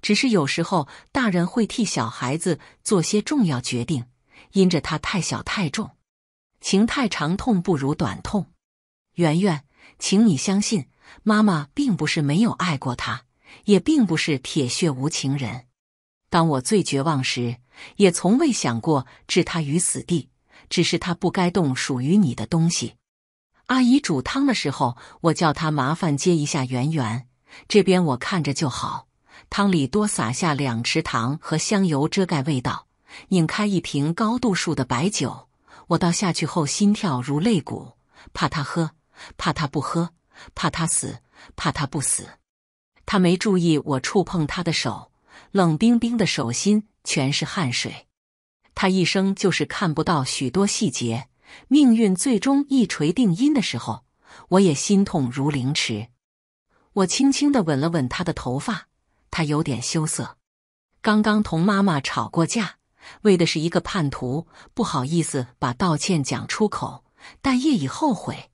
只是有时候大人会替小孩子做些重要决定，因着他太小太重，情太长，痛不如短痛。圆圆，请你相信，妈妈并不是没有爱过他，也并不是铁血无情人。当我最绝望时，也从未想过置他于死地，只是他不该动属于你的东西。阿姨煮汤的时候，我叫他麻烦接一下圆圆，这边我看着就好。汤里多撒下两匙糖和香油，遮盖味道。拧开一瓶高度数的白酒，我倒下去后，心跳如擂鼓，怕他喝，怕他不喝，怕他死，怕他不死。他没注意我触碰他的手。冷冰冰的手心全是汗水，他一生就是看不到许多细节。命运最终一锤定音的时候，我也心痛如凌迟。我轻轻的吻了吻他的头发，他有点羞涩，刚刚同妈妈吵过架，为的是一个叛徒，不好意思把道歉讲出口，但夜已后悔。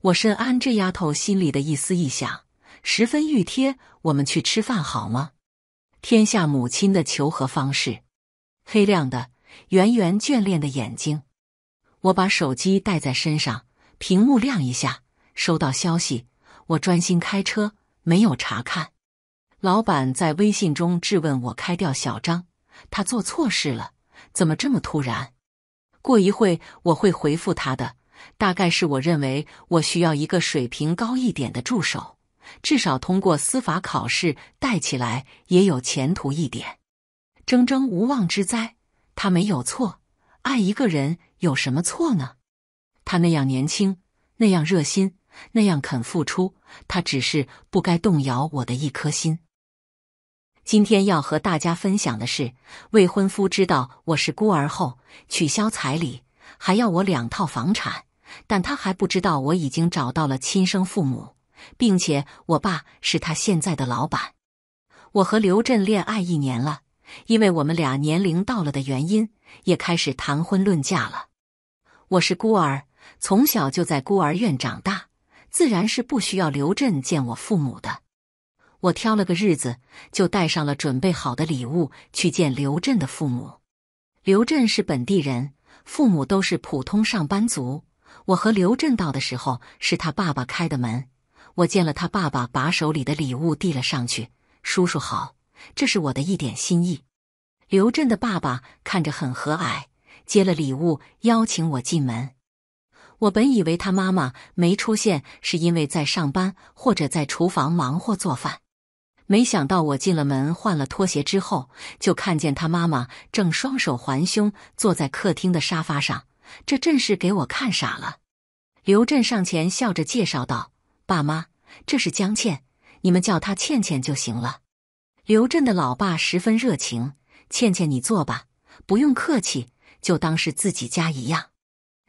我深谙这丫头心里的一思一想，十分欲贴。我们去吃饭好吗？天下母亲的求和方式，黑亮的圆圆眷恋的眼睛。我把手机带在身上，屏幕亮一下，收到消息。我专心开车，没有查看。老板在微信中质问我开掉小张，他做错事了，怎么这么突然？过一会我会回复他的，大概是我认为我需要一个水平高一点的助手。至少通过司法考试，带起来也有前途一点。铮铮无妄之灾，他没有错。爱一个人有什么错呢？他那样年轻，那样热心，那样肯付出，他只是不该动摇我的一颗心。今天要和大家分享的是，未婚夫知道我是孤儿后取消彩礼，还要我两套房产，但他还不知道我已经找到了亲生父母。并且我爸是他现在的老板，我和刘震恋爱一年了，因为我们俩年龄到了的原因，也开始谈婚论嫁了。我是孤儿，从小就在孤儿院长大，自然是不需要刘震见我父母的。我挑了个日子，就带上了准备好的礼物去见刘震的父母。刘震是本地人，父母都是普通上班族。我和刘震到的时候，是他爸爸开的门。我见了他爸爸，把手里的礼物递了上去。“叔叔好，这是我的一点心意。”刘震的爸爸看着很和蔼，接了礼物，邀请我进门。我本以为他妈妈没出现是因为在上班或者在厨房忙活做饭，没想到我进了门，换了拖鞋之后，就看见他妈妈正双手环胸坐在客厅的沙发上，这阵势给我看傻了。刘震上前笑着介绍道。爸妈，这是江倩，你们叫她倩倩就行了。刘震的老爸十分热情：“倩倩，你坐吧，不用客气，就当是自己家一样。”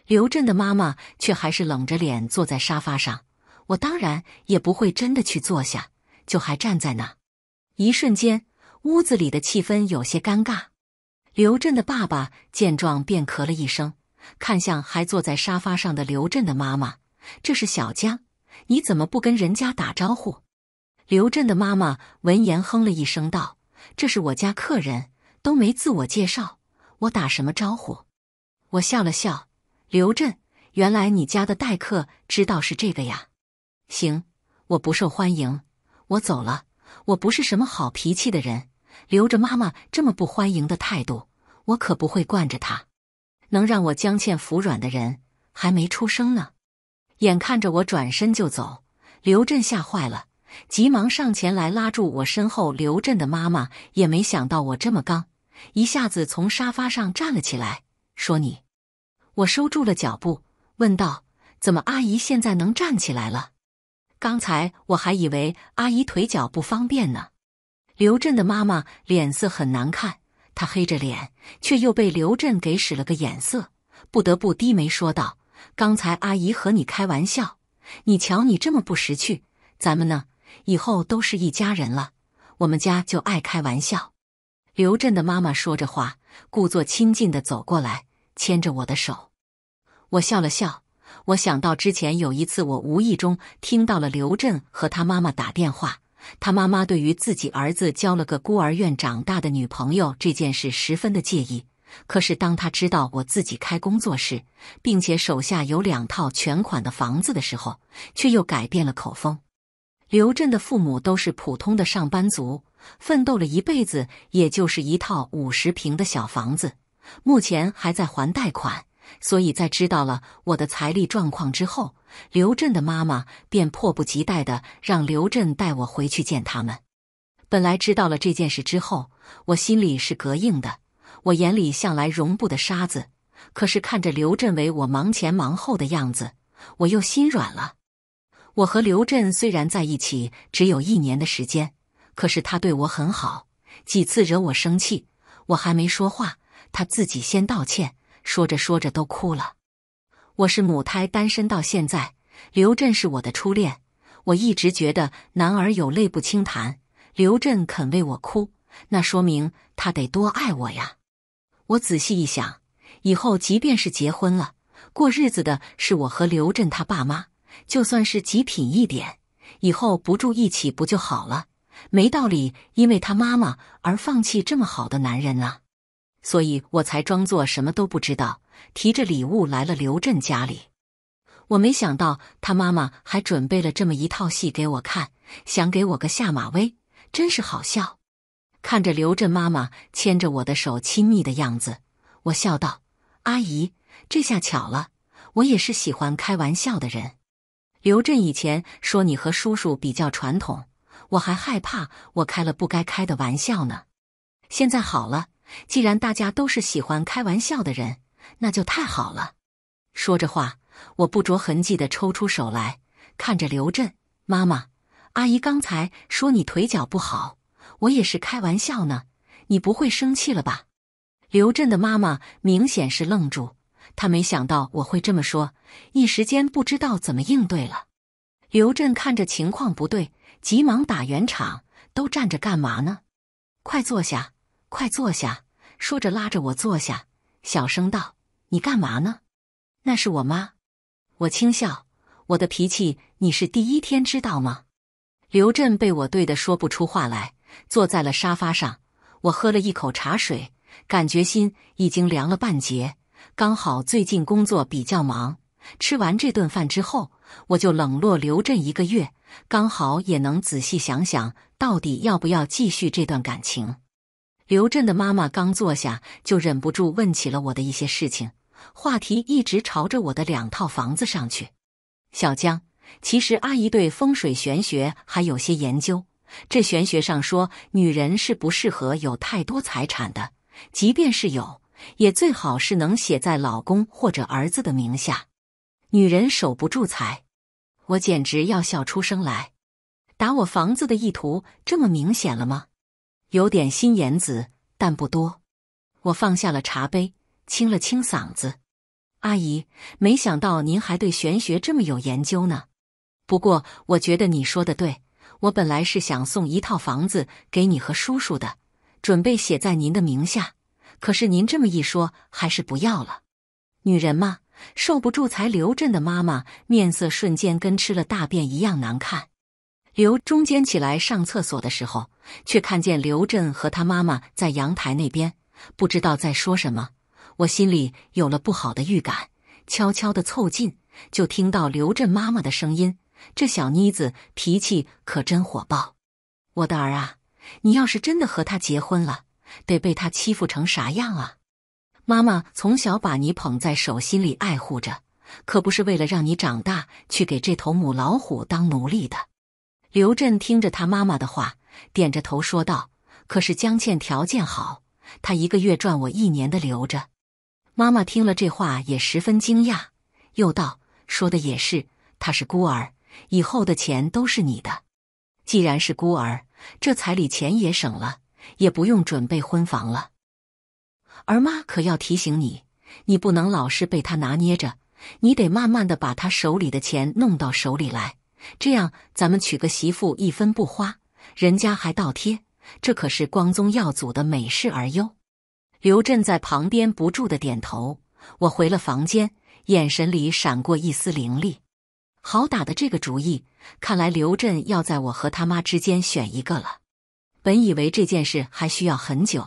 刘震的妈妈却还是冷着脸坐在沙发上。我当然也不会真的去坐下，就还站在那。一瞬间，屋子里的气氛有些尴尬。刘震的爸爸见状便咳了一声，看向还坐在沙发上的刘震的妈妈：“这是小江。”你怎么不跟人家打招呼？刘震的妈妈闻言哼了一声，道：“这是我家客人，都没自我介绍，我打什么招呼？”我笑了笑：“刘震，原来你家的待客知道是这个呀？”行，我不受欢迎，我走了。我不是什么好脾气的人，留着妈妈这么不欢迎的态度，我可不会惯着她。能让我江倩服软的人，还没出生呢。眼看着我转身就走，刘震吓坏了，急忙上前来拉住我身后。刘震的妈妈也没想到我这么刚，一下子从沙发上站了起来，说：“你。”我收住了脚步，问道：“怎么，阿姨现在能站起来了？刚才我还以为阿姨腿脚不方便呢。”刘震的妈妈脸色很难看，她黑着脸，却又被刘震给使了个眼色，不得不低眉说道。刚才阿姨和你开玩笑，你瞧你这么不识趣。咱们呢，以后都是一家人了。我们家就爱开玩笑。刘震的妈妈说着话，故作亲近的走过来，牵着我的手。我笑了笑。我想到之前有一次，我无意中听到了刘震和他妈妈打电话，他妈妈对于自己儿子交了个孤儿院长大的女朋友这件事十分的介意。可是，当他知道我自己开工作室，并且手下有两套全款的房子的时候，却又改变了口风。刘震的父母都是普通的上班族，奋斗了一辈子，也就是一套五十平的小房子，目前还在还贷款。所以在知道了我的财力状况之后，刘震的妈妈便迫不及待地让刘震带我回去见他们。本来知道了这件事之后，我心里是膈应的。我眼里向来容不得沙子，可是看着刘振伟我忙前忙后的样子，我又心软了。我和刘振虽然在一起只有一年的时间，可是他对我很好，几次惹我生气，我还没说话，他自己先道歉，说着说着都哭了。我是母胎单身到现在，刘振是我的初恋，我一直觉得男儿有泪不轻弹，刘振肯为我哭，那说明他得多爱我呀。我仔细一想，以后即便是结婚了，过日子的是我和刘振他爸妈，就算是极品一点，以后不住一起不就好了？没道理因为他妈妈而放弃这么好的男人啊！所以我才装作什么都不知道，提着礼物来了刘振家里。我没想到他妈妈还准备了这么一套戏给我看，想给我个下马威，真是好笑。看着刘振妈妈牵着我的手亲密的样子，我笑道：“阿姨，这下巧了，我也是喜欢开玩笑的人。刘振以前说你和叔叔比较传统，我还害怕我开了不该开的玩笑呢。现在好了，既然大家都是喜欢开玩笑的人，那就太好了。”说着话，我不着痕迹的抽出手来，看着刘振妈妈，阿姨刚才说你腿脚不好。我也是开玩笑呢，你不会生气了吧？刘震的妈妈明显是愣住，她没想到我会这么说，一时间不知道怎么应对了。刘震看着情况不对，急忙打圆场：“都站着干嘛呢？快坐下，快坐下。”说着拉着我坐下，小声道：“你干嘛呢？那是我妈。”我轻笑：“我的脾气你是第一天知道吗？”刘震被我怼得说不出话来。坐在了沙发上，我喝了一口茶水，感觉心已经凉了半截。刚好最近工作比较忙，吃完这顿饭之后，我就冷落刘振一个月，刚好也能仔细想想到底要不要继续这段感情。刘振的妈妈刚坐下就忍不住问起了我的一些事情，话题一直朝着我的两套房子上去。小江，其实阿姨对风水玄学还有些研究。这玄学上说，女人是不适合有太多财产的，即便是有，也最好是能写在老公或者儿子的名下。女人守不住财，我简直要笑出声来。打我房子的意图这么明显了吗？有点心眼子，但不多。我放下了茶杯，清了清嗓子。阿姨，没想到您还对玄学这么有研究呢。不过，我觉得你说的对。我本来是想送一套房子给你和叔叔的，准备写在您的名下，可是您这么一说，还是不要了。女人嘛，受不住才刘震的妈妈面色瞬间跟吃了大便一样难看。刘中间起来上厕所的时候，却看见刘震和他妈妈在阳台那边，不知道在说什么。我心里有了不好的预感，悄悄的凑近，就听到刘震妈妈的声音。这小妮子脾气可真火爆！我的儿啊，你要是真的和她结婚了，得被她欺负成啥样啊？妈妈从小把你捧在手心里爱护着，可不是为了让你长大去给这头母老虎当奴隶的。刘振听着他妈妈的话，点着头说道：“可是江倩条件好，她一个月赚我一年的，留着。”妈妈听了这话也十分惊讶，又道：“说的也是，她是孤儿。”以后的钱都是你的。既然是孤儿，这彩礼钱也省了，也不用准备婚房了。儿妈可要提醒你，你不能老是被他拿捏着，你得慢慢的把他手里的钱弄到手里来。这样，咱们娶个媳妇一分不花，人家还倒贴，这可是光宗耀祖的美事。儿哟。刘震在旁边不住的点头。我回了房间，眼神里闪过一丝凌厉。好打的这个主意，看来刘震要在我和他妈之间选一个了。本以为这件事还需要很久，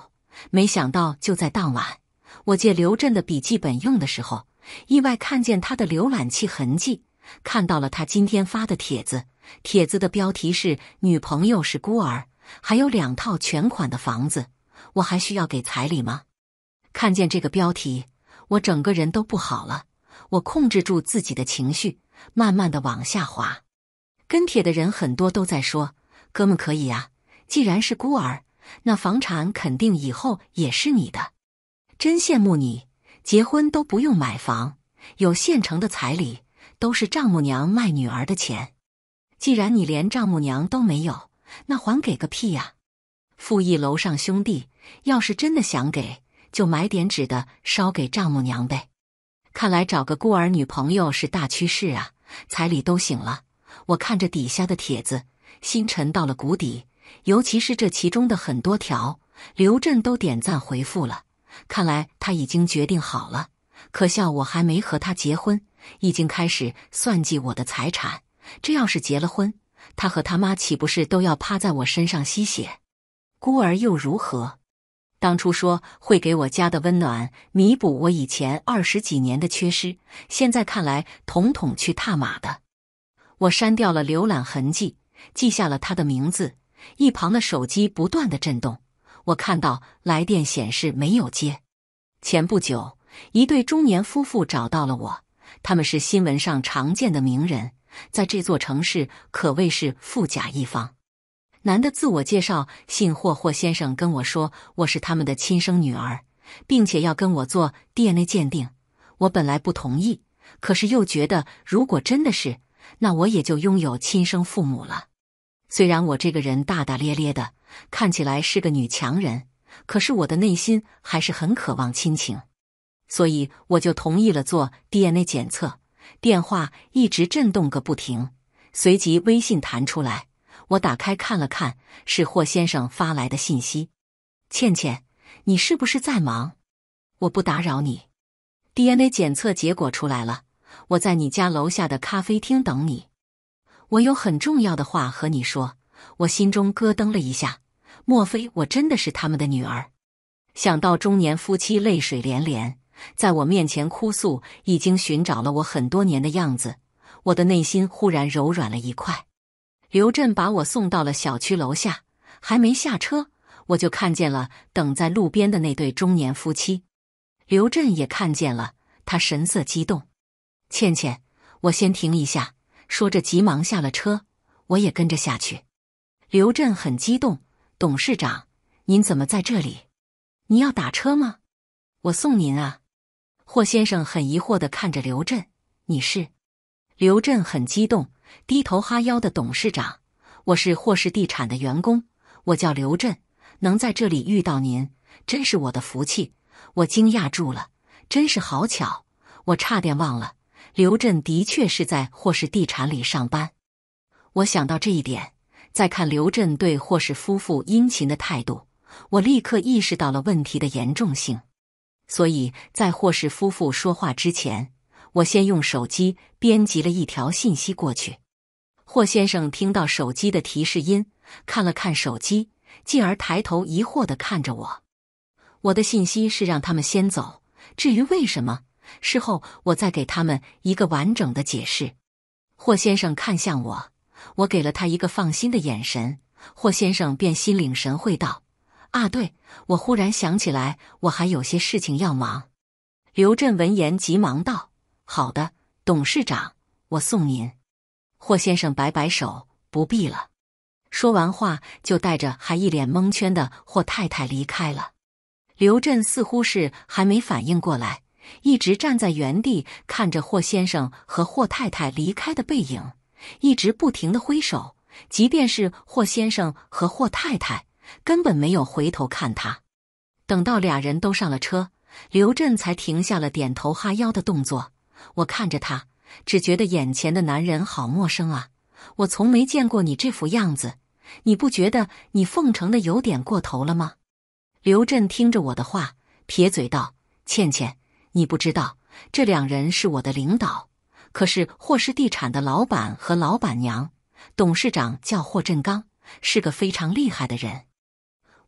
没想到就在当晚，我借刘震的笔记本用的时候，意外看见他的浏览器痕迹，看到了他今天发的帖子。帖子的标题是“女朋友是孤儿，还有两套全款的房子，我还需要给彩礼吗？”看见这个标题，我整个人都不好了。我控制住自己的情绪。慢慢的往下滑，跟帖的人很多都在说：“哥们可以呀，既然是孤儿，那房产肯定以后也是你的。真羡慕你，结婚都不用买房，有现成的彩礼，都是丈母娘卖女儿的钱。既然你连丈母娘都没有，那还给个屁呀？附议楼上兄弟，要是真的想给，就买点纸的烧给丈母娘呗。”看来找个孤儿女朋友是大趋势啊！彩礼都醒了。我看着底下的帖子，心沉到了谷底。尤其是这其中的很多条，刘震都点赞回复了。看来他已经决定好了。可笑，我还没和他结婚，已经开始算计我的财产。这要是结了婚，他和他妈岂不是都要趴在我身上吸血？孤儿又如何？当初说会给我家的温暖，弥补我以前二十几年的缺失，现在看来统统去踏马的。我删掉了浏览痕迹，记下了他的名字。一旁的手机不断的震动，我看到来电显示没有接。前不久，一对中年夫妇找到了我，他们是新闻上常见的名人，在这座城市可谓是富甲一方。男的自我介绍，姓霍，霍先生跟我说我是他们的亲生女儿，并且要跟我做 DNA 鉴定。我本来不同意，可是又觉得如果真的是，那我也就拥有亲生父母了。虽然我这个人大大咧咧的，看起来是个女强人，可是我的内心还是很渴望亲情，所以我就同意了做 DNA 检测。电话一直震动个不停，随即微信弹出来。我打开看了看，是霍先生发来的信息：“倩倩，你是不是在忙？我不打扰你。DNA 检测结果出来了，我在你家楼下的咖啡厅等你。我有很重要的话和你说。”我心中咯噔了一下，莫非我真的是他们的女儿？想到中年夫妻泪水连连，在我面前哭诉，已经寻找了我很多年的样子，我的内心忽然柔软了一块。刘震把我送到了小区楼下，还没下车，我就看见了等在路边的那对中年夫妻。刘震也看见了，他神色激动。倩倩，我先停一下。”说着，急忙下了车。我也跟着下去。刘震很激动：“董事长，您怎么在这里？你要打车吗？我送您啊。”霍先生很疑惑的看着刘震：“你是？”刘震很激动。低头哈腰的董事长，我是霍氏地产的员工，我叫刘震。能在这里遇到您，真是我的福气。我惊讶住了，真是好巧！我差点忘了，刘震的确是在霍氏地产里上班。我想到这一点，再看刘震对霍氏夫妇殷勤的态度，我立刻意识到了问题的严重性。所以在霍氏夫妇说话之前。我先用手机编辑了一条信息过去。霍先生听到手机的提示音，看了看手机，继而抬头疑惑的看着我。我的信息是让他们先走，至于为什么，事后我再给他们一个完整的解释。霍先生看向我，我给了他一个放心的眼神。霍先生便心领神会道：“啊，对，我忽然想起来，我还有些事情要忙。”刘震闻言急忙道。好的，董事长，我送您。霍先生摆摆手，不必了。说完话，就带着还一脸蒙圈的霍太太离开了。刘震似乎是还没反应过来，一直站在原地看着霍先生和霍太太离开的背影，一直不停的挥手。即便是霍先生和霍太太根本没有回头看他。等到俩人都上了车，刘震才停下了点头哈腰的动作。我看着他，只觉得眼前的男人好陌生啊！我从没见过你这副样子，你不觉得你奉承的有点过头了吗？刘震听着我的话，撇嘴道：“倩倩，你不知道，这两人是我的领导，可是霍氏地产的老板和老板娘，董事长叫霍振刚，是个非常厉害的人。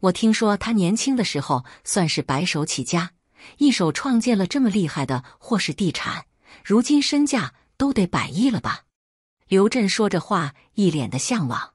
我听说他年轻的时候算是白手起家，一手创建了这么厉害的霍氏地产。”如今身价都得百亿了吧？刘震说着话，一脸的向往。